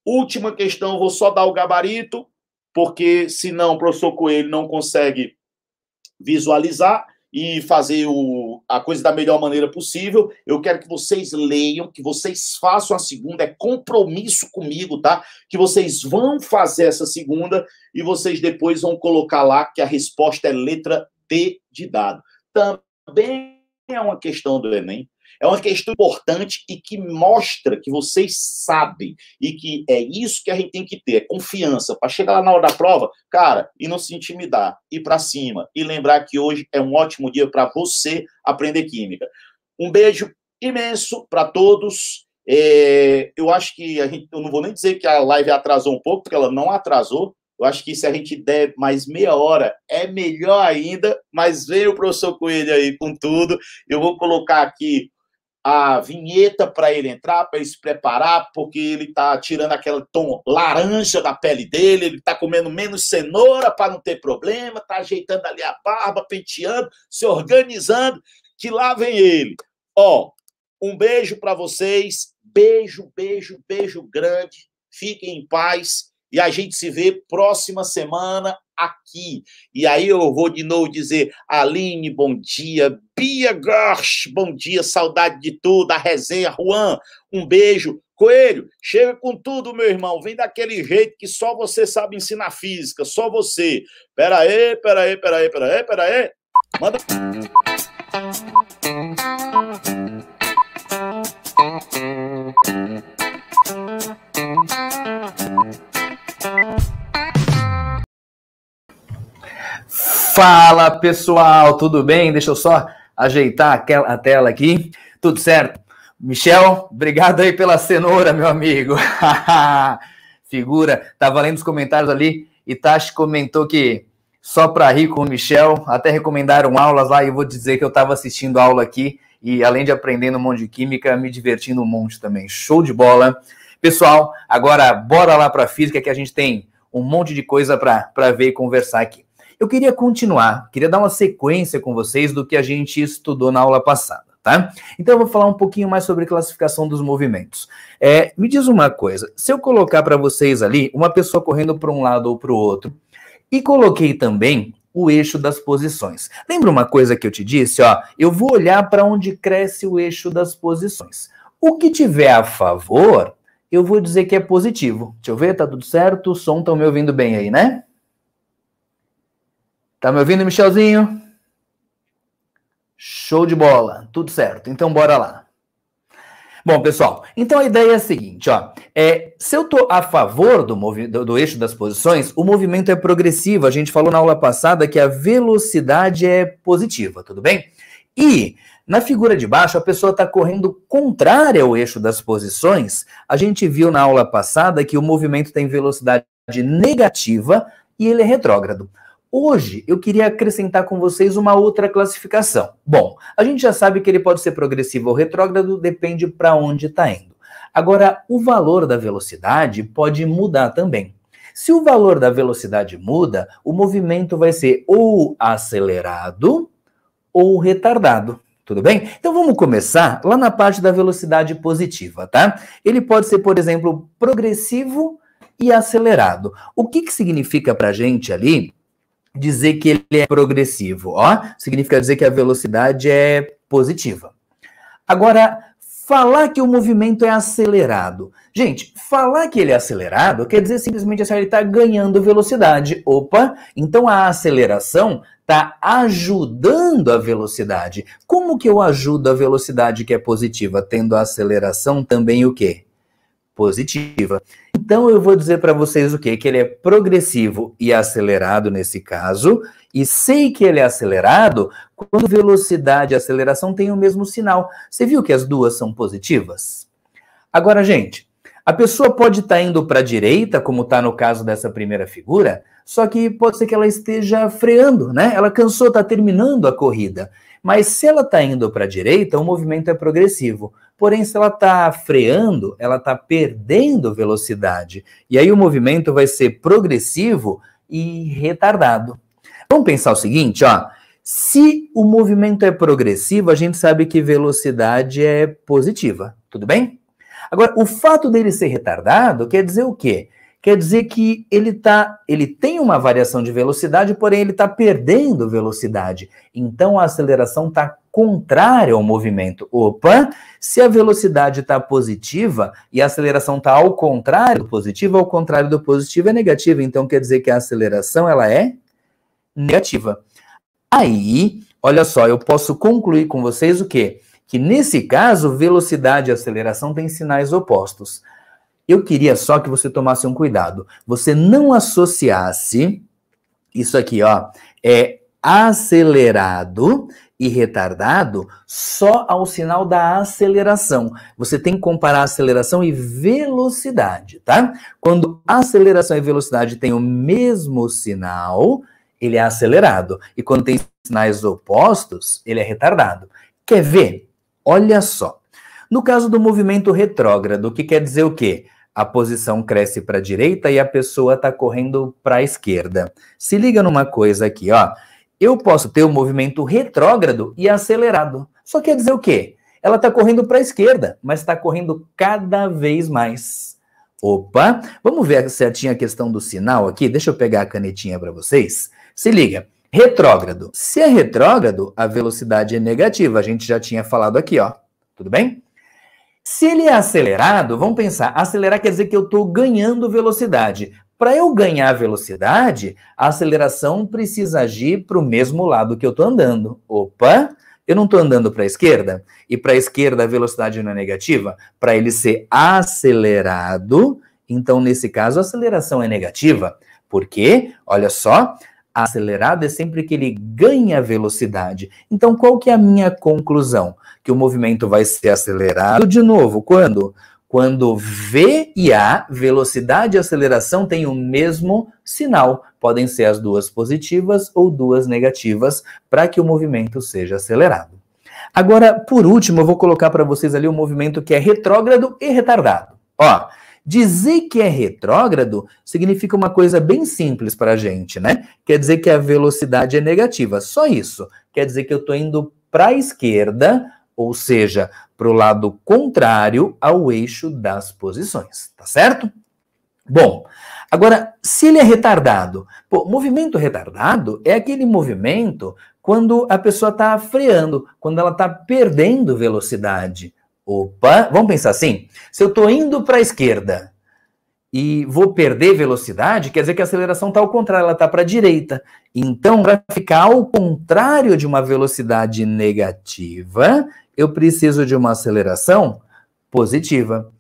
última questão, vou só dar o gabarito porque senão o professor Coelho não consegue visualizar e fazer o, a coisa da melhor maneira possível. Eu quero que vocês leiam, que vocês façam a segunda, é compromisso comigo, tá? Que vocês vão fazer essa segunda e vocês depois vão colocar lá que a resposta é letra D de dado. Também é uma questão do Enem. É uma questão importante e que mostra que vocês sabem e que é isso que a gente tem que ter, é confiança para chegar lá na hora da prova, cara, e não se intimidar, ir para cima e lembrar que hoje é um ótimo dia para você aprender química. Um beijo imenso para todos. É, eu acho que a gente, eu não vou nem dizer que a live atrasou um pouco, porque ela não atrasou. Eu acho que se a gente der mais meia hora, é melhor ainda. Mas veio o professor Coelho aí com tudo. Eu vou colocar aqui a vinheta para ele entrar, para ele se preparar, porque ele está tirando aquele tom laranja da pele dele, ele está comendo menos cenoura para não ter problema, está ajeitando ali a barba, penteando, se organizando, que lá vem ele. Ó, um beijo para vocês, beijo, beijo, beijo grande, fiquem em paz e a gente se vê próxima semana aqui. E aí eu vou de novo dizer: Aline, bom dia. Bia Gersh, bom dia. Saudade de tudo. A resenha, Juan, um beijo. Coelho, chega com tudo, meu irmão. Vem daquele jeito que só você sabe ensinar física, só você. Pera aí, pera aí, pera aí, pera aí, pera aí. Manda. Fala pessoal, tudo bem? Deixa eu só ajeitar aquela, a tela aqui. Tudo certo? Michel, obrigado aí pela cenoura, meu amigo. Figura, tava lendo os comentários ali. Itachi comentou que só para rir com o Michel, até recomendaram aulas lá e eu vou dizer que eu estava assistindo aula aqui e além de aprendendo um monte de química, me divertindo um monte também. Show de bola. Pessoal, agora bora lá para física que a gente tem um monte de coisa para ver e conversar aqui. Eu queria continuar, queria dar uma sequência com vocês do que a gente estudou na aula passada, tá? Então eu vou falar um pouquinho mais sobre classificação dos movimentos. É, me diz uma coisa, se eu colocar para vocês ali uma pessoa correndo para um lado ou para o outro, e coloquei também o eixo das posições. Lembra uma coisa que eu te disse, ó? Eu vou olhar para onde cresce o eixo das posições. O que tiver a favor, eu vou dizer que é positivo. Deixa eu ver, tá tudo certo? O som tá me ouvindo bem aí, né? Tá me ouvindo, Michelzinho? Show de bola, tudo certo. Então bora lá. Bom, pessoal, então a ideia é a seguinte, ó. É, se eu estou a favor do, do, do eixo das posições, o movimento é progressivo. A gente falou na aula passada que a velocidade é positiva, tudo bem? E na figura de baixo, a pessoa está correndo contrária ao eixo das posições. A gente viu na aula passada que o movimento tem velocidade negativa e ele é retrógrado. Hoje eu queria acrescentar com vocês uma outra classificação. Bom, a gente já sabe que ele pode ser progressivo ou retrógrado, depende para onde está indo. Agora, o valor da velocidade pode mudar também. Se o valor da velocidade muda, o movimento vai ser ou acelerado ou retardado. Tudo bem? Então vamos começar lá na parte da velocidade positiva, tá? Ele pode ser, por exemplo, progressivo e acelerado. O que, que significa para a gente ali dizer que ele é progressivo, ó, significa dizer que a velocidade é positiva. Agora, falar que o movimento é acelerado. Gente, falar que ele é acelerado quer dizer simplesmente assim, ele está ganhando velocidade. Opa, então a aceleração está ajudando a velocidade. Como que eu ajudo a velocidade que é positiva? Tendo a aceleração também o quê? positiva. Então eu vou dizer para vocês o quê? Que ele é progressivo e acelerado nesse caso, e sei que ele é acelerado quando velocidade e aceleração têm o mesmo sinal. Você viu que as duas são positivas? Agora, gente, a pessoa pode estar tá indo para a direita, como está no caso dessa primeira figura, só que pode ser que ela esteja freando, né? Ela cansou, está terminando a corrida. Mas se ela está indo para a direita, o movimento é progressivo. Porém, se ela está freando, ela está perdendo velocidade. E aí o movimento vai ser progressivo e retardado. Vamos pensar o seguinte, ó. Se o movimento é progressivo, a gente sabe que velocidade é positiva, tudo bem? Agora, o fato dele ser retardado quer dizer o quê? Quer dizer que ele, tá, ele tem uma variação de velocidade, porém ele está perdendo velocidade. Então a aceleração está contrária ao movimento. Opa, se a velocidade está positiva e a aceleração está ao contrário do positivo, ao contrário do positivo é negativa. Então quer dizer que a aceleração ela é negativa. Aí, olha só, eu posso concluir com vocês o quê? Que nesse caso, velocidade e aceleração têm sinais opostos. Eu queria só que você tomasse um cuidado. Você não associasse isso aqui, ó, é acelerado e retardado só ao sinal da aceleração. Você tem que comparar aceleração e velocidade, tá? Quando aceleração e velocidade têm o mesmo sinal, ele é acelerado. E quando tem sinais opostos, ele é retardado. Quer ver? Olha só. No caso do movimento retrógrado, o que quer dizer o quê? A posição cresce para a direita e a pessoa está correndo para a esquerda. Se liga numa coisa aqui, ó eu posso ter um movimento retrógrado e acelerado. Só quer dizer o quê? Ela está correndo para a esquerda, mas está correndo cada vez mais. Opa! Vamos ver certinho a questão do sinal aqui. Deixa eu pegar a canetinha para vocês. Se liga. Retrógrado. Se é retrógrado, a velocidade é negativa. A gente já tinha falado aqui, ó. Tudo bem? Se ele é acelerado, vamos pensar, acelerar quer dizer que eu estou ganhando velocidade. Para eu ganhar velocidade, a aceleração precisa agir para o mesmo lado que eu estou andando. Opa, eu não estou andando para a esquerda? E para a esquerda a velocidade não é negativa? Para ele ser acelerado, então nesse caso a aceleração é negativa. Porque, olha só, acelerado é sempre que ele ganha velocidade. Então qual que é a minha conclusão? Que o movimento vai ser acelerado de novo quando quando V e A, velocidade e aceleração, têm o mesmo sinal. Podem ser as duas positivas ou duas negativas para que o movimento seja acelerado. Agora, por último, eu vou colocar para vocês ali o um movimento que é retrógrado e retardado. Ó, dizer que é retrógrado significa uma coisa bem simples para a gente, né? Quer dizer que a velocidade é negativa, só isso. Quer dizer que eu estou indo para a esquerda ou seja, para o lado contrário ao eixo das posições, tá certo? Bom, agora, se ele é retardado, pô, movimento retardado é aquele movimento quando a pessoa está freando, quando ela está perdendo velocidade. Opa, vamos pensar assim: se eu estou indo para a esquerda e vou perder velocidade, quer dizer que a aceleração está ao contrário, ela está para a direita. Então, vai ficar ao contrário de uma velocidade negativa, eu preciso de uma aceleração positiva.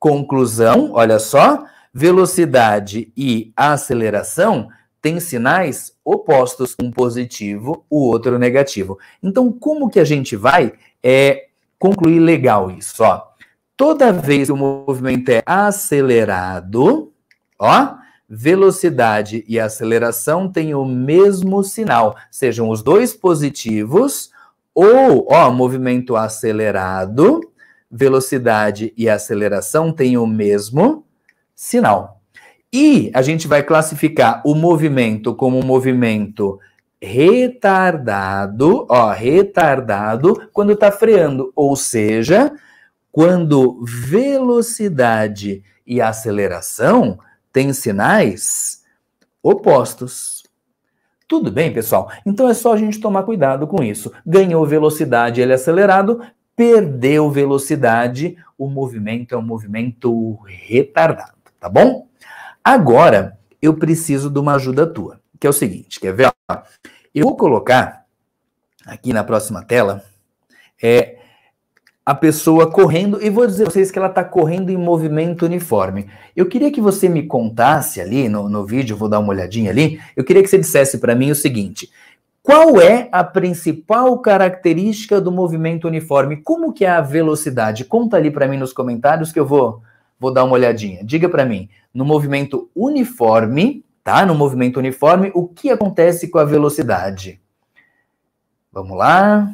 Conclusão, olha só, velocidade e aceleração têm sinais opostos, um positivo, o outro negativo. Então, como que a gente vai é, concluir legal isso? Ó. Toda vez que o movimento é acelerado, ó, velocidade e aceleração têm o mesmo sinal, sejam os dois positivos ou, ó, movimento acelerado, velocidade e aceleração têm o mesmo sinal. E a gente vai classificar o movimento como um movimento retardado, ó, retardado, quando está freando, ou seja, quando velocidade e aceleração têm sinais opostos. Tudo bem, pessoal? Então é só a gente tomar cuidado com isso. Ganhou velocidade, ele é acelerado. Perdeu velocidade, o movimento é um movimento retardado, tá bom? Agora, eu preciso de uma ajuda tua, que é o seguinte, quer ver? Eu vou colocar aqui na próxima tela é, a pessoa correndo, e vou dizer a vocês que ela está correndo em movimento uniforme. Eu queria que você me contasse ali no, no vídeo, vou dar uma olhadinha ali, eu queria que você dissesse para mim o seguinte: qual é a principal característica do movimento uniforme? Como que é a velocidade? Conta ali para mim nos comentários que eu vou, vou dar uma olhadinha. Diga para mim, no movimento uniforme, tá? No movimento uniforme, o que acontece com a velocidade? Vamos lá.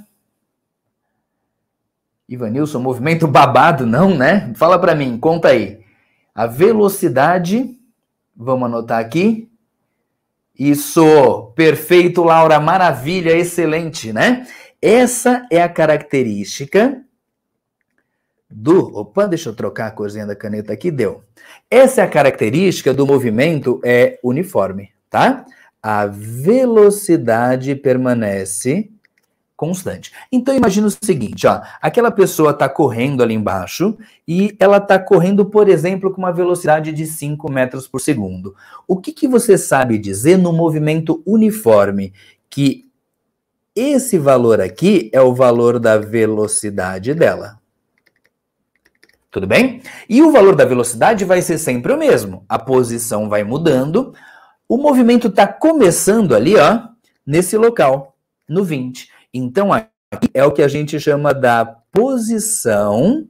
Ivanilson, movimento babado, não, né? Fala para mim, conta aí. A velocidade, vamos anotar aqui. Isso, perfeito, Laura, maravilha, excelente, né? Essa é a característica do. Opa, deixa eu trocar a corzinha da caneta aqui, deu. Essa é a característica do movimento é uniforme, tá? A velocidade permanece constante. Então imagina o seguinte, ó, aquela pessoa está correndo ali embaixo e ela está correndo, por exemplo, com uma velocidade de 5 metros por segundo. O que, que você sabe dizer no movimento uniforme que esse valor aqui é o valor da velocidade dela? Tudo bem? E o valor da velocidade vai ser sempre o mesmo. A posição vai mudando. O movimento está começando ali, ó, nesse local, no 20. Então, aqui é o que a gente chama da posição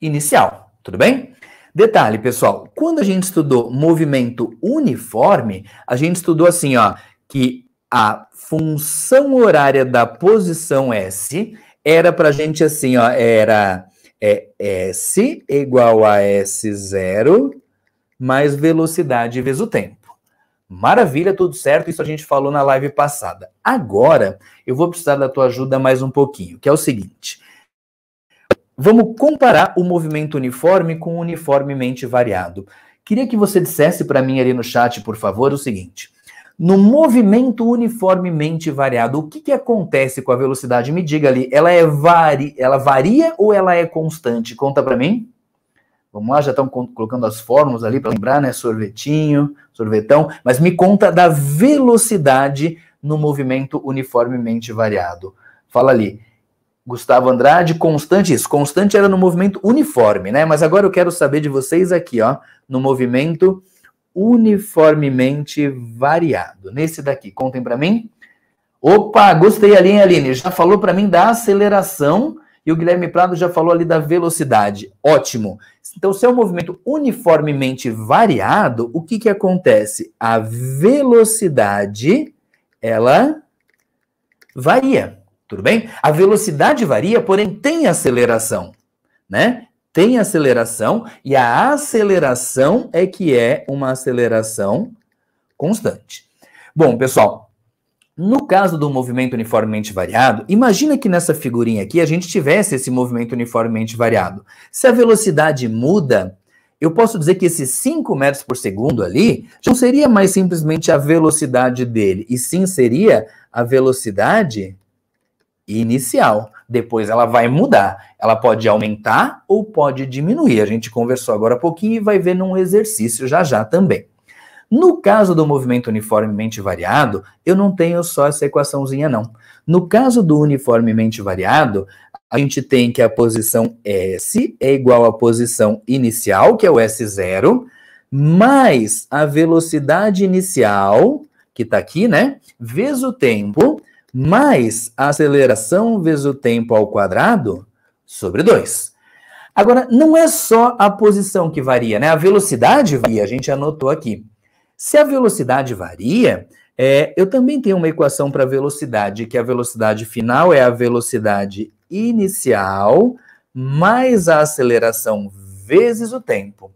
inicial, tudo bem? Detalhe, pessoal, quando a gente estudou movimento uniforme, a gente estudou assim, ó, que a função horária da posição S era para a gente assim, ó, era é, S igual a S0 mais velocidade vezes o tempo. Maravilha, tudo certo, isso a gente falou na live passada. Agora, eu vou precisar da tua ajuda mais um pouquinho, que é o seguinte. Vamos comparar o movimento uniforme com o uniformemente variado. Queria que você dissesse para mim ali no chat, por favor, o seguinte. No movimento uniformemente variado, o que, que acontece com a velocidade? Me diga ali, ela é vari, ela varia ou ela é constante? Conta para mim. Vamos lá, já estão colocando as fórmulas ali para lembrar, né? Sorvetinho, sorvetão. Mas me conta da velocidade no movimento uniformemente variado. Fala ali. Gustavo Andrade, constante isso. Constante era no movimento uniforme, né? Mas agora eu quero saber de vocês aqui, ó, no movimento uniformemente variado. Nesse daqui, contem para mim. Opa, gostei ali, Aline. Já falou para mim da aceleração e o Guilherme Prado já falou ali da velocidade. Ótimo. Então, se é um movimento uniformemente variado, o que, que acontece? A velocidade, ela varia, tudo bem? A velocidade varia, porém tem aceleração, né? Tem aceleração e a aceleração é que é uma aceleração constante. Bom, pessoal, no caso do movimento uniformemente variado, imagina que nessa figurinha aqui a gente tivesse esse movimento uniformemente variado. Se a velocidade muda, eu posso dizer que esses 5 metros por segundo ali não seria mais simplesmente a velocidade dele, e sim seria a velocidade inicial. Depois ela vai mudar. Ela pode aumentar ou pode diminuir. A gente conversou agora há pouquinho e vai ver num exercício já já também. No caso do movimento uniformemente variado, eu não tenho só essa equaçãozinha, não. No caso do uniformemente variado, a gente tem que a posição S é igual à posição inicial, que é o S0, mais a velocidade inicial, que está aqui, né? Vezes o tempo, mais a aceleração vezes o tempo ao quadrado sobre 2. Agora, não é só a posição que varia, né? A velocidade varia, a gente anotou aqui. Se a velocidade varia, é, eu também tenho uma equação para velocidade, que é a velocidade final é a velocidade inicial mais a aceleração vezes o tempo.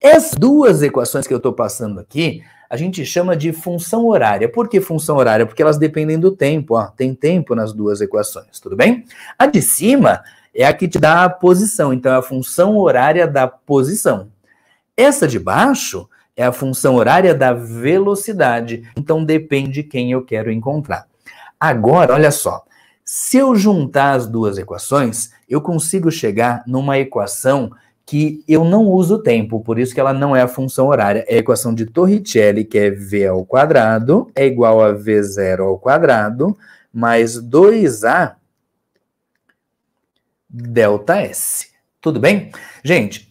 Essas duas equações que eu estou passando aqui, a gente chama de função horária. Por que função horária? Porque elas dependem do tempo. Ó, tem tempo nas duas equações, tudo bem? A de cima é a que te dá a posição, então é a função horária da posição. Essa de baixo é a função horária da velocidade, então depende quem eu quero encontrar. Agora, olha só, se eu juntar as duas equações, eu consigo chegar numa equação que eu não uso tempo, por isso que ela não é a função horária. É a equação de Torricelli, que é v ao quadrado, é igual a v0 ao quadrado, mais 2a delta S. Tudo bem? Gente,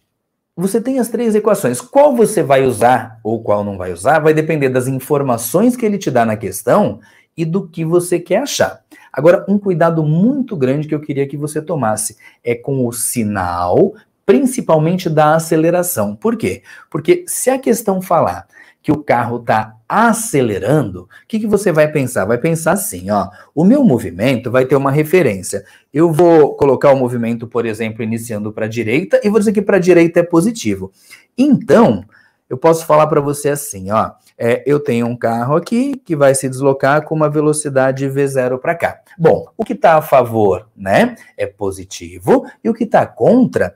você tem as três equações. Qual você vai usar ou qual não vai usar vai depender das informações que ele te dá na questão e do que você quer achar. Agora, um cuidado muito grande que eu queria que você tomasse é com o sinal, principalmente da aceleração. Por quê? Porque se a questão falar que o carro está acelerando, o que, que você vai pensar? Vai pensar assim, ó, o meu movimento vai ter uma referência. Eu vou colocar o movimento, por exemplo, iniciando para a direita, e vou dizer que para a direita é positivo. Então, eu posso falar para você assim, ó, é, eu tenho um carro aqui que vai se deslocar com uma velocidade V0 para cá. Bom, o que está a favor, né, é positivo, e o que está contra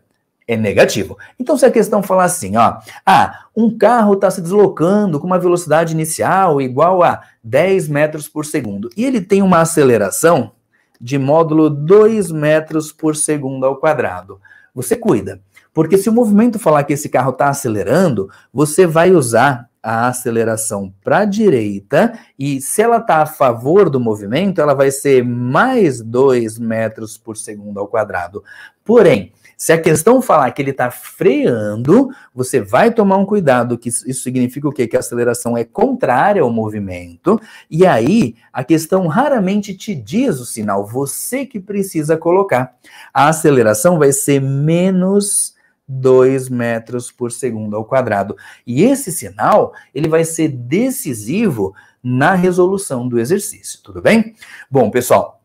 é negativo. Então, se a questão falar assim, ó, ah, um carro está se deslocando com uma velocidade inicial igual a 10 metros por segundo e ele tem uma aceleração de módulo 2 metros por segundo ao quadrado, você cuida. Porque se o movimento falar que esse carro está acelerando, você vai usar a aceleração para a direita, e se ela está a favor do movimento, ela vai ser mais 2 metros por segundo ao quadrado. Porém, se a questão falar que ele está freando, você vai tomar um cuidado, que isso significa o quê? Que a aceleração é contrária ao movimento, e aí a questão raramente te diz o sinal, você que precisa colocar. A aceleração vai ser menos 2 metros por segundo ao quadrado. E esse sinal, ele vai ser decisivo na resolução do exercício, tudo bem? Bom, pessoal,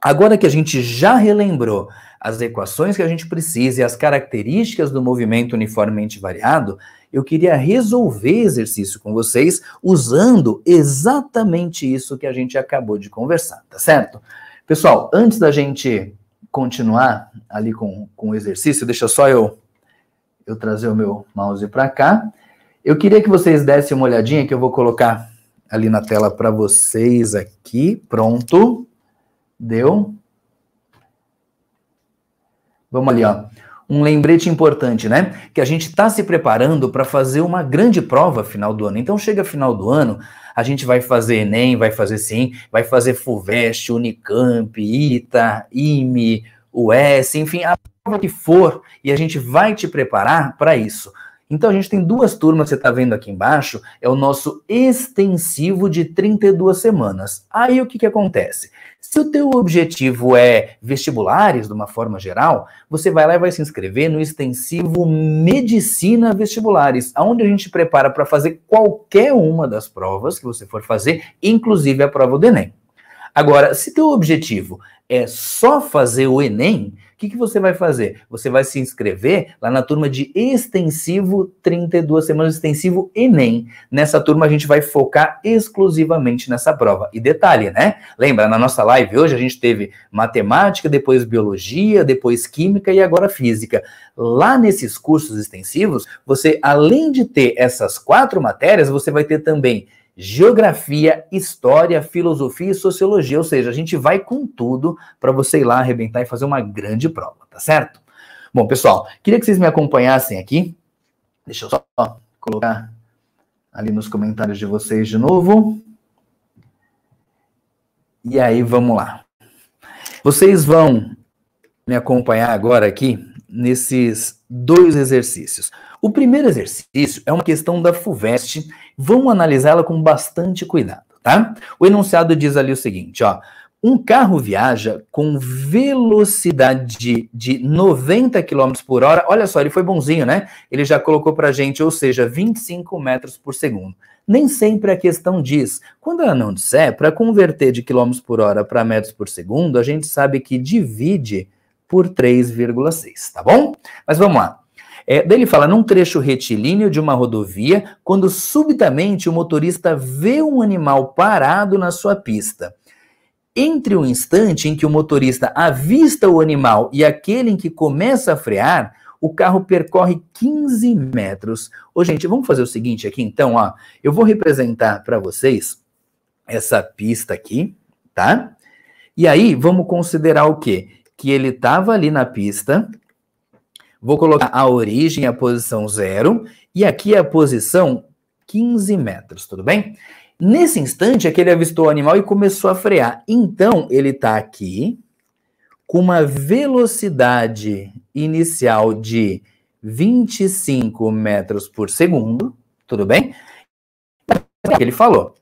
agora que a gente já relembrou as equações que a gente precisa e as características do movimento uniformemente variado, eu queria resolver exercício com vocês usando exatamente isso que a gente acabou de conversar, tá certo? Pessoal, antes da gente continuar ali com, com o exercício, deixa só eu, eu trazer o meu mouse para cá. Eu queria que vocês dessem uma olhadinha que eu vou colocar ali na tela para vocês aqui. Pronto. Deu. Vamos ali, ó. Um lembrete importante, né? Que a gente está se preparando para fazer uma grande prova final do ano. Então, chega final do ano, a gente vai fazer Enem, vai fazer sim, vai fazer FUVEST, Unicamp, ITA, IME, US, enfim, a prova que for, e a gente vai te preparar para isso. Então a gente tem duas turmas, você está vendo aqui embaixo, é o nosso extensivo de 32 semanas. Aí o que, que acontece? Se o teu objetivo é vestibulares, de uma forma geral, você vai lá e vai se inscrever no extensivo Medicina Vestibulares, onde a gente prepara para fazer qualquer uma das provas que você for fazer, inclusive a prova do Enem. Agora, se teu objetivo é só fazer o Enem, que, que você vai fazer? Você vai se inscrever lá na turma de extensivo 32 semanas extensivo Enem. Nessa turma a gente vai focar exclusivamente nessa prova. E detalhe, né? Lembra, na nossa live hoje a gente teve matemática, depois biologia, depois química e agora física. Lá nesses cursos extensivos, você além de ter essas quatro matérias, você vai ter também geografia, história, filosofia e sociologia. Ou seja, a gente vai com tudo para você ir lá arrebentar e fazer uma grande prova, tá certo? Bom, pessoal, queria que vocês me acompanhassem aqui. Deixa eu só colocar ali nos comentários de vocês de novo. E aí, vamos lá. Vocês vão me acompanhar agora aqui nesses dois exercícios. O primeiro exercício é uma questão da FUVEST vão analisá-la com bastante cuidado, tá? O enunciado diz ali o seguinte, ó. Um carro viaja com velocidade de 90 km por hora. Olha só, ele foi bonzinho, né? Ele já colocou para gente, ou seja, 25 metros por segundo. Nem sempre a questão diz. Quando ela não disser, para converter de km por hora para metros por segundo, a gente sabe que divide por 3,6, tá bom? Mas vamos lá. É, daí ele fala, num trecho retilíneo de uma rodovia, quando subitamente o motorista vê um animal parado na sua pista. Entre o instante em que o motorista avista o animal e aquele em que começa a frear, o carro percorre 15 metros. Ô, gente, vamos fazer o seguinte aqui, então, ó. Eu vou representar para vocês essa pista aqui, tá? E aí, vamos considerar o quê? Que ele estava ali na pista, Vou colocar a origem, a posição zero, e aqui a posição 15 metros, tudo bem? Nesse instante é que ele avistou o animal e começou a frear. Então, ele está aqui com uma velocidade inicial de 25 metros por segundo, tudo bem? É o que ele falou.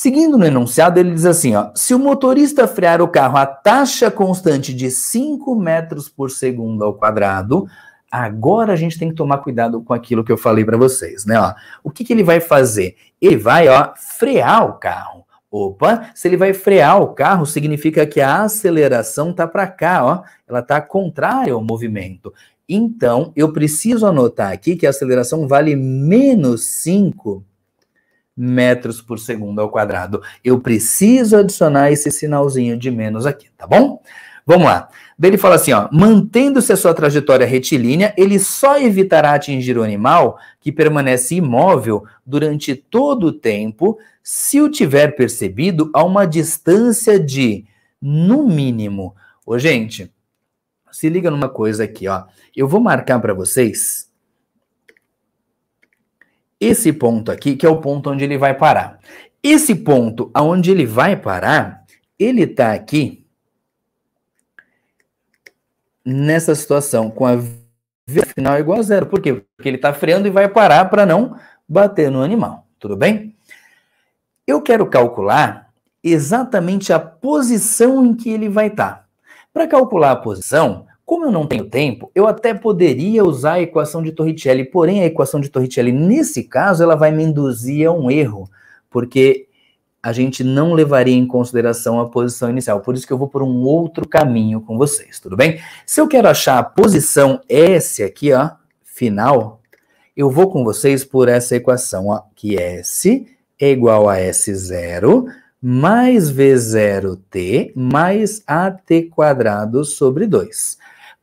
Seguindo no enunciado, ele diz assim: ó, se o motorista frear o carro a taxa constante de 5 metros por segundo ao quadrado, agora a gente tem que tomar cuidado com aquilo que eu falei para vocês, né? Ó, o que, que ele vai fazer? Ele vai ó, frear o carro. Opa, se ele vai frear o carro, significa que a aceleração tá para cá, ó, ela tá contrária ao movimento. Então, eu preciso anotar aqui que a aceleração vale menos 5 metros por segundo ao quadrado. Eu preciso adicionar esse sinalzinho de menos aqui, tá bom? Vamos lá. Ele fala assim, ó, mantendo-se a sua trajetória retilínea, ele só evitará atingir o animal que permanece imóvel durante todo o tempo, se o tiver percebido a uma distância de, no mínimo, ô gente, se liga numa coisa aqui, ó. Eu vou marcar para vocês esse ponto aqui, que é o ponto onde ele vai parar. Esse ponto aonde ele vai parar, ele está aqui nessa situação com a final é igual a zero. Por quê? Porque ele está freando e vai parar para não bater no animal. Tudo bem? Eu quero calcular exatamente a posição em que ele vai estar. Tá. Para calcular a posição, como eu não tenho tempo, eu até poderia usar a equação de Torricelli, porém a equação de Torricelli, nesse caso, ela vai me induzir a um erro, porque a gente não levaria em consideração a posição inicial. Por isso que eu vou por um outro caminho com vocês, tudo bem? Se eu quero achar a posição S aqui, ó, final, eu vou com vocês por essa equação, ó, que S é igual a S0 mais V0T mais AT quadrado sobre 2.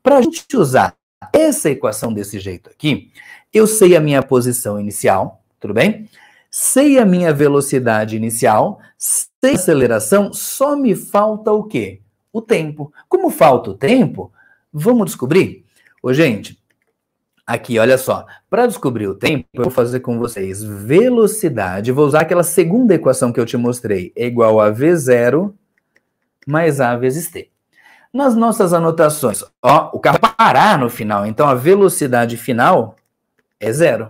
Para a gente usar essa equação desse jeito aqui, eu sei a minha posição inicial, tudo bem? Sei a minha velocidade inicial, sei a aceleração, só me falta o quê? O tempo. Como falta o tempo, vamos descobrir? Ô, gente, aqui, olha só. Para descobrir o tempo, eu vou fazer com vocês velocidade. Vou usar aquela segunda equação que eu te mostrei. É igual a V0 mais A vezes T nas nossas anotações, ó, o carro parar no final, então a velocidade final é zero.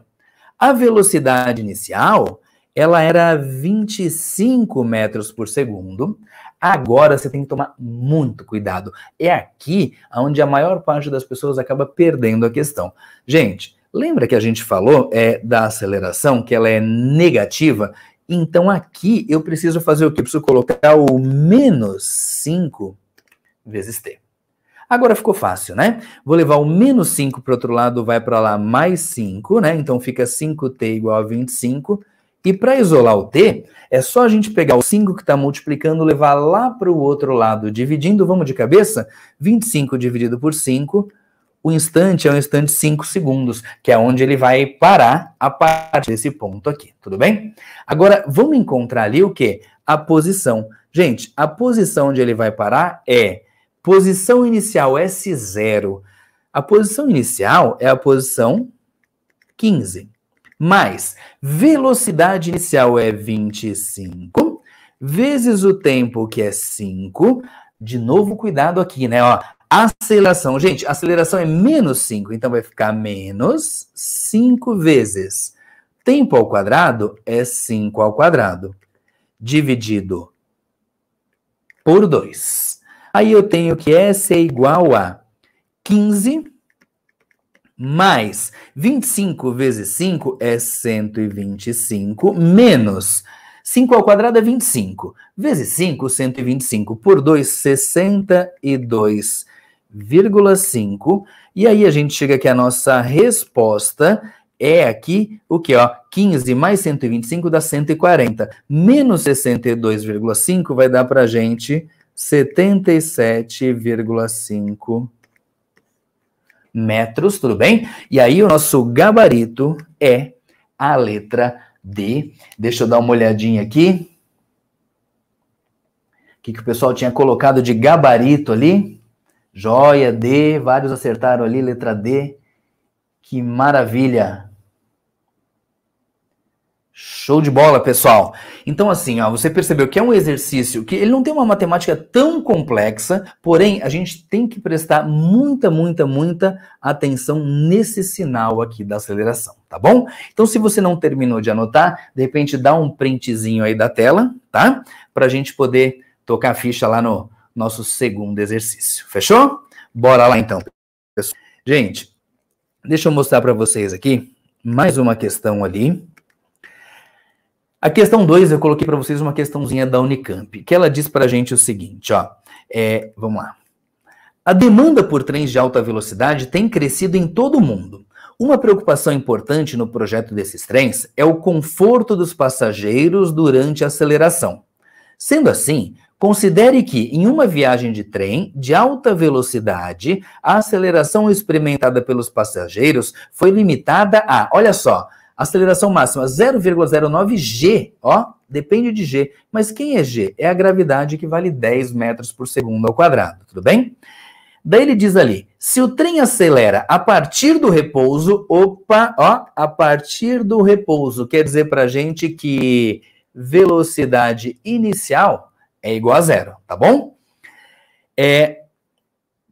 A velocidade inicial, ela era 25 metros por segundo. Agora você tem que tomar muito cuidado. É aqui onde a maior parte das pessoas acaba perdendo a questão. Gente, lembra que a gente falou é, da aceleração, que ela é negativa? Então aqui eu preciso fazer o que? Preciso colocar o menos 5 vezes t. Agora ficou fácil, né? Vou levar o menos 5 para o outro lado, vai para lá mais 5, né? Então fica 5t igual a 25. E para isolar o t, é só a gente pegar o 5 que está multiplicando, levar lá para o outro lado, dividindo, vamos de cabeça? 25 dividido por 5, o instante é um instante 5 segundos, que é onde ele vai parar a partir desse ponto aqui, tudo bem? Agora, vamos encontrar ali o quê? A posição. Gente, a posição onde ele vai parar é Posição inicial S0. A posição inicial é a posição 15. Mais velocidade inicial é 25 vezes o tempo que é 5. De novo, cuidado aqui, né? Ó, aceleração. Gente, aceleração é menos 5, então vai ficar menos 5 vezes. Tempo ao quadrado é 5 ao quadrado, dividido por 2. Aí eu tenho que S é igual a 15 mais 25 vezes 5 é 125 menos 5 ao quadrado é 25 vezes 5, 125 por 2, 62 E aí a gente chega que a nossa resposta é aqui o que, ó? 15 mais 125 dá 140. Menos 62,5 vai dar para gente 77,5 metros, tudo bem? E aí o nosso gabarito é a letra D. Deixa eu dar uma olhadinha aqui. O que, que o pessoal tinha colocado de gabarito ali? Joia, D, vários acertaram ali, letra D. Que maravilha! Show de bola, pessoal. Então, assim, ó, você percebeu que é um exercício que ele não tem uma matemática tão complexa, porém, a gente tem que prestar muita, muita, muita atenção nesse sinal aqui da aceleração, tá bom? Então, se você não terminou de anotar, de repente dá um printzinho aí da tela, tá? Para a gente poder tocar a ficha lá no nosso segundo exercício. Fechou? Bora lá, então, pessoal. Gente, deixa eu mostrar para vocês aqui mais uma questão ali a questão 2, eu coloquei para vocês uma questãozinha da Unicamp, que ela diz para a gente o seguinte, ó. É, vamos lá. A demanda por trens de alta velocidade tem crescido em todo o mundo. Uma preocupação importante no projeto desses trens é o conforto dos passageiros durante a aceleração. Sendo assim, considere que em uma viagem de trem de alta velocidade, a aceleração experimentada pelos passageiros foi limitada a, olha só, Aceleração máxima 0,09 g, ó, depende de g. Mas quem é g? É a gravidade que vale 10 metros por segundo ao quadrado, tudo bem? Daí ele diz ali, se o trem acelera a partir do repouso, opa, ó, a partir do repouso, quer dizer pra gente que velocidade inicial é igual a zero, tá bom? É,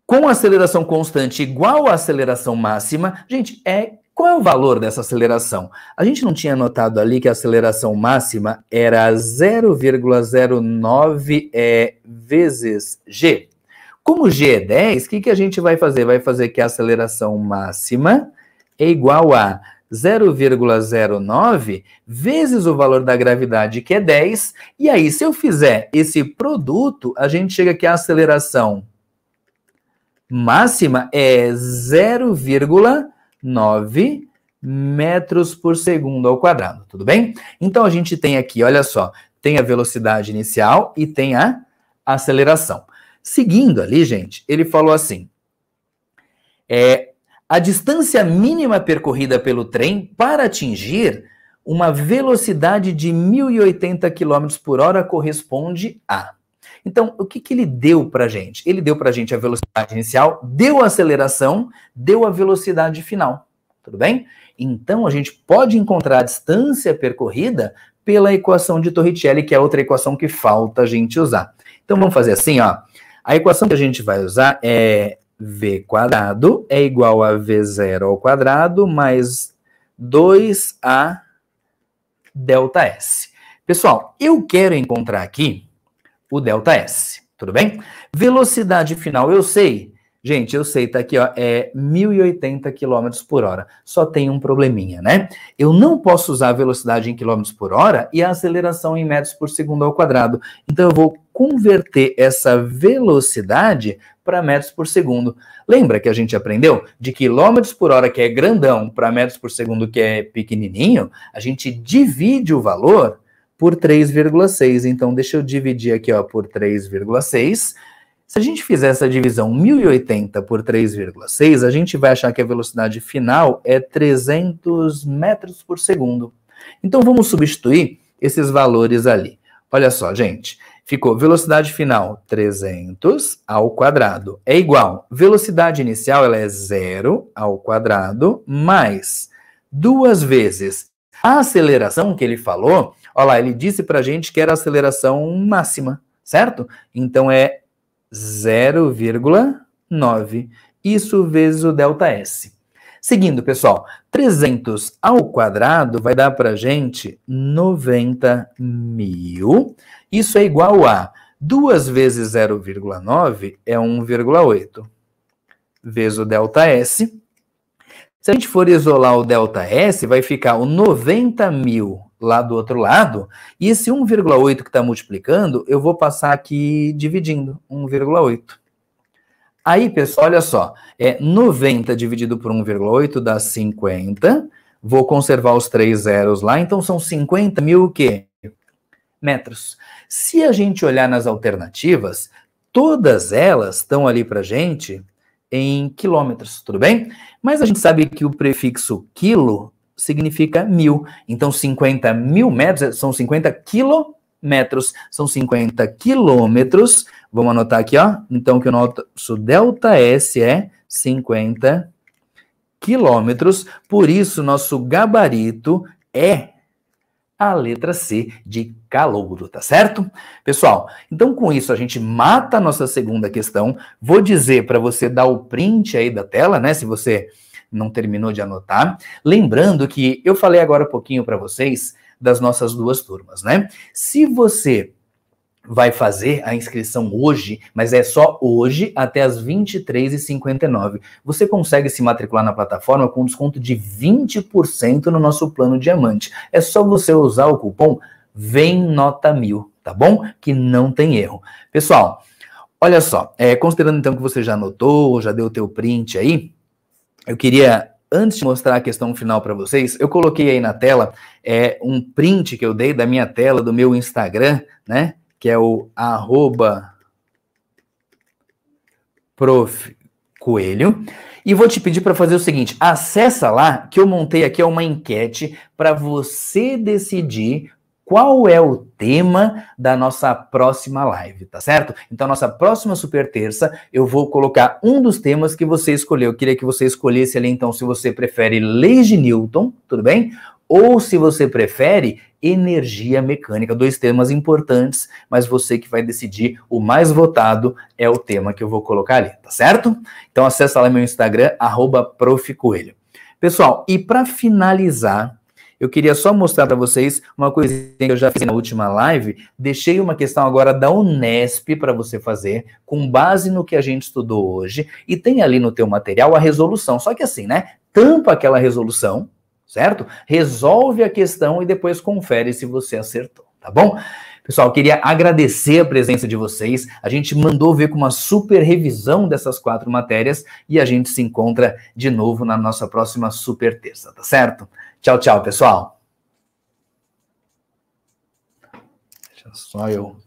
com aceleração constante igual à aceleração máxima, gente, é qual é o valor dessa aceleração? A gente não tinha notado ali que a aceleração máxima era 0,09 é, vezes g. Como g é 10, o que, que a gente vai fazer? Vai fazer que a aceleração máxima é igual a 0,09 vezes o valor da gravidade, que é 10. E aí, se eu fizer esse produto, a gente chega que a aceleração máxima é 0,09 9 metros por segundo ao quadrado, tudo bem? Então a gente tem aqui, olha só, tem a velocidade inicial e tem a aceleração. Seguindo ali, gente, ele falou assim: é, a distância mínima percorrida pelo trem para atingir uma velocidade de 1.080 km por hora corresponde a então, o que, que ele deu para a gente? Ele deu para a gente a velocidade inicial, deu a aceleração, deu a velocidade final. Tudo bem? Então, a gente pode encontrar a distância percorrida pela equação de Torricelli, que é outra equação que falta a gente usar. Então, vamos fazer assim, ó. A equação que a gente vai usar é v quadrado é igual a v0 ao quadrado mais 2a delta S. Pessoal, eu quero encontrar aqui o delta S, tudo bem? Velocidade final, eu sei. Gente, eu sei, tá aqui, ó, é 1080 km por hora. Só tem um probleminha, né? Eu não posso usar a velocidade em km por hora e a aceleração em metros por segundo ao quadrado. Então eu vou converter essa velocidade para metros por segundo. Lembra que a gente aprendeu de quilômetros por hora, que é grandão, para metros por segundo, que é pequenininho? A gente divide o valor por 3,6. Então, deixa eu dividir aqui ó, por 3,6. Se a gente fizer essa divisão 1080 por 3,6, a gente vai achar que a velocidade final é 300 metros por segundo. Então, vamos substituir esses valores ali. Olha só, gente. Ficou velocidade final 300 ao quadrado. É igual, velocidade inicial ela é zero ao quadrado, mais duas vezes a aceleração que ele falou, Olha lá, ele disse para a gente que era a aceleração máxima, certo? Então é 0,9. Isso vezes o delta S. Seguindo, pessoal, 300 ao quadrado vai dar para a gente 90 mil. Isso é igual a 2 vezes 0,9 é 1,8. Vezes o delta S. Se a gente for isolar o delta S, vai ficar o 90 mil lá do outro lado, e esse 1,8 que está multiplicando, eu vou passar aqui dividindo, 1,8. Aí, pessoal, olha só, é 90 dividido por 1,8 dá 50, vou conservar os três zeros lá, então são 50 mil o quê? Metros. Se a gente olhar nas alternativas, todas elas estão ali para gente em quilômetros, tudo bem? Mas a gente sabe que o prefixo quilo significa mil. Então, 50 mil metros são 50 quilômetros. São 50 quilômetros. Vamos anotar aqui, ó. Então, que o nosso delta S é 50 quilômetros. Por isso, nosso gabarito é a letra C de calouro, tá certo? Pessoal, então com isso a gente mata a nossa segunda questão. Vou dizer para você dar o print aí da tela, né? Se você não terminou de anotar. Lembrando que eu falei agora um pouquinho para vocês das nossas duas turmas, né? Se você vai fazer a inscrição hoje, mas é só hoje até as 23h59. Você consegue se matricular na plataforma com desconto de 20% no nosso plano diamante. É só você usar o cupom Vem Nota Mil, tá bom? Que não tem erro. Pessoal, olha só, é, considerando então que você já anotou, já deu o teu print aí, eu queria, antes de mostrar a questão final para vocês, eu coloquei aí na tela é, um print que eu dei da minha tela, do meu Instagram, né? Que é o arroba prof. Coelho. E vou te pedir para fazer o seguinte: acessa lá que eu montei aqui é uma enquete para você decidir qual é o tema da nossa próxima live, tá certo? Então, nossa próxima super terça, eu vou colocar um dos temas que você escolheu. Eu queria que você escolhesse ali, então, se você prefere leis de Newton, tudo bem? Ou se você prefere energia mecânica, dois temas importantes, mas você que vai decidir o mais votado é o tema que eu vou colocar ali, tá certo? Então acessa lá meu Instagram, arroba Pessoal, e para finalizar, eu queria só mostrar para vocês uma coisinha que eu já fiz na última live. Deixei uma questão agora da Unesp para você fazer, com base no que a gente estudou hoje, e tem ali no teu material a resolução. Só que assim, né? Tampa aquela resolução, certo? Resolve a questão e depois confere se você acertou, tá bom? Pessoal, queria agradecer a presença de vocês. A gente mandou ver com uma super revisão dessas quatro matérias e a gente se encontra de novo na nossa próxima super terça, tá certo? Tchau, tchau, pessoal. Deixa só eu.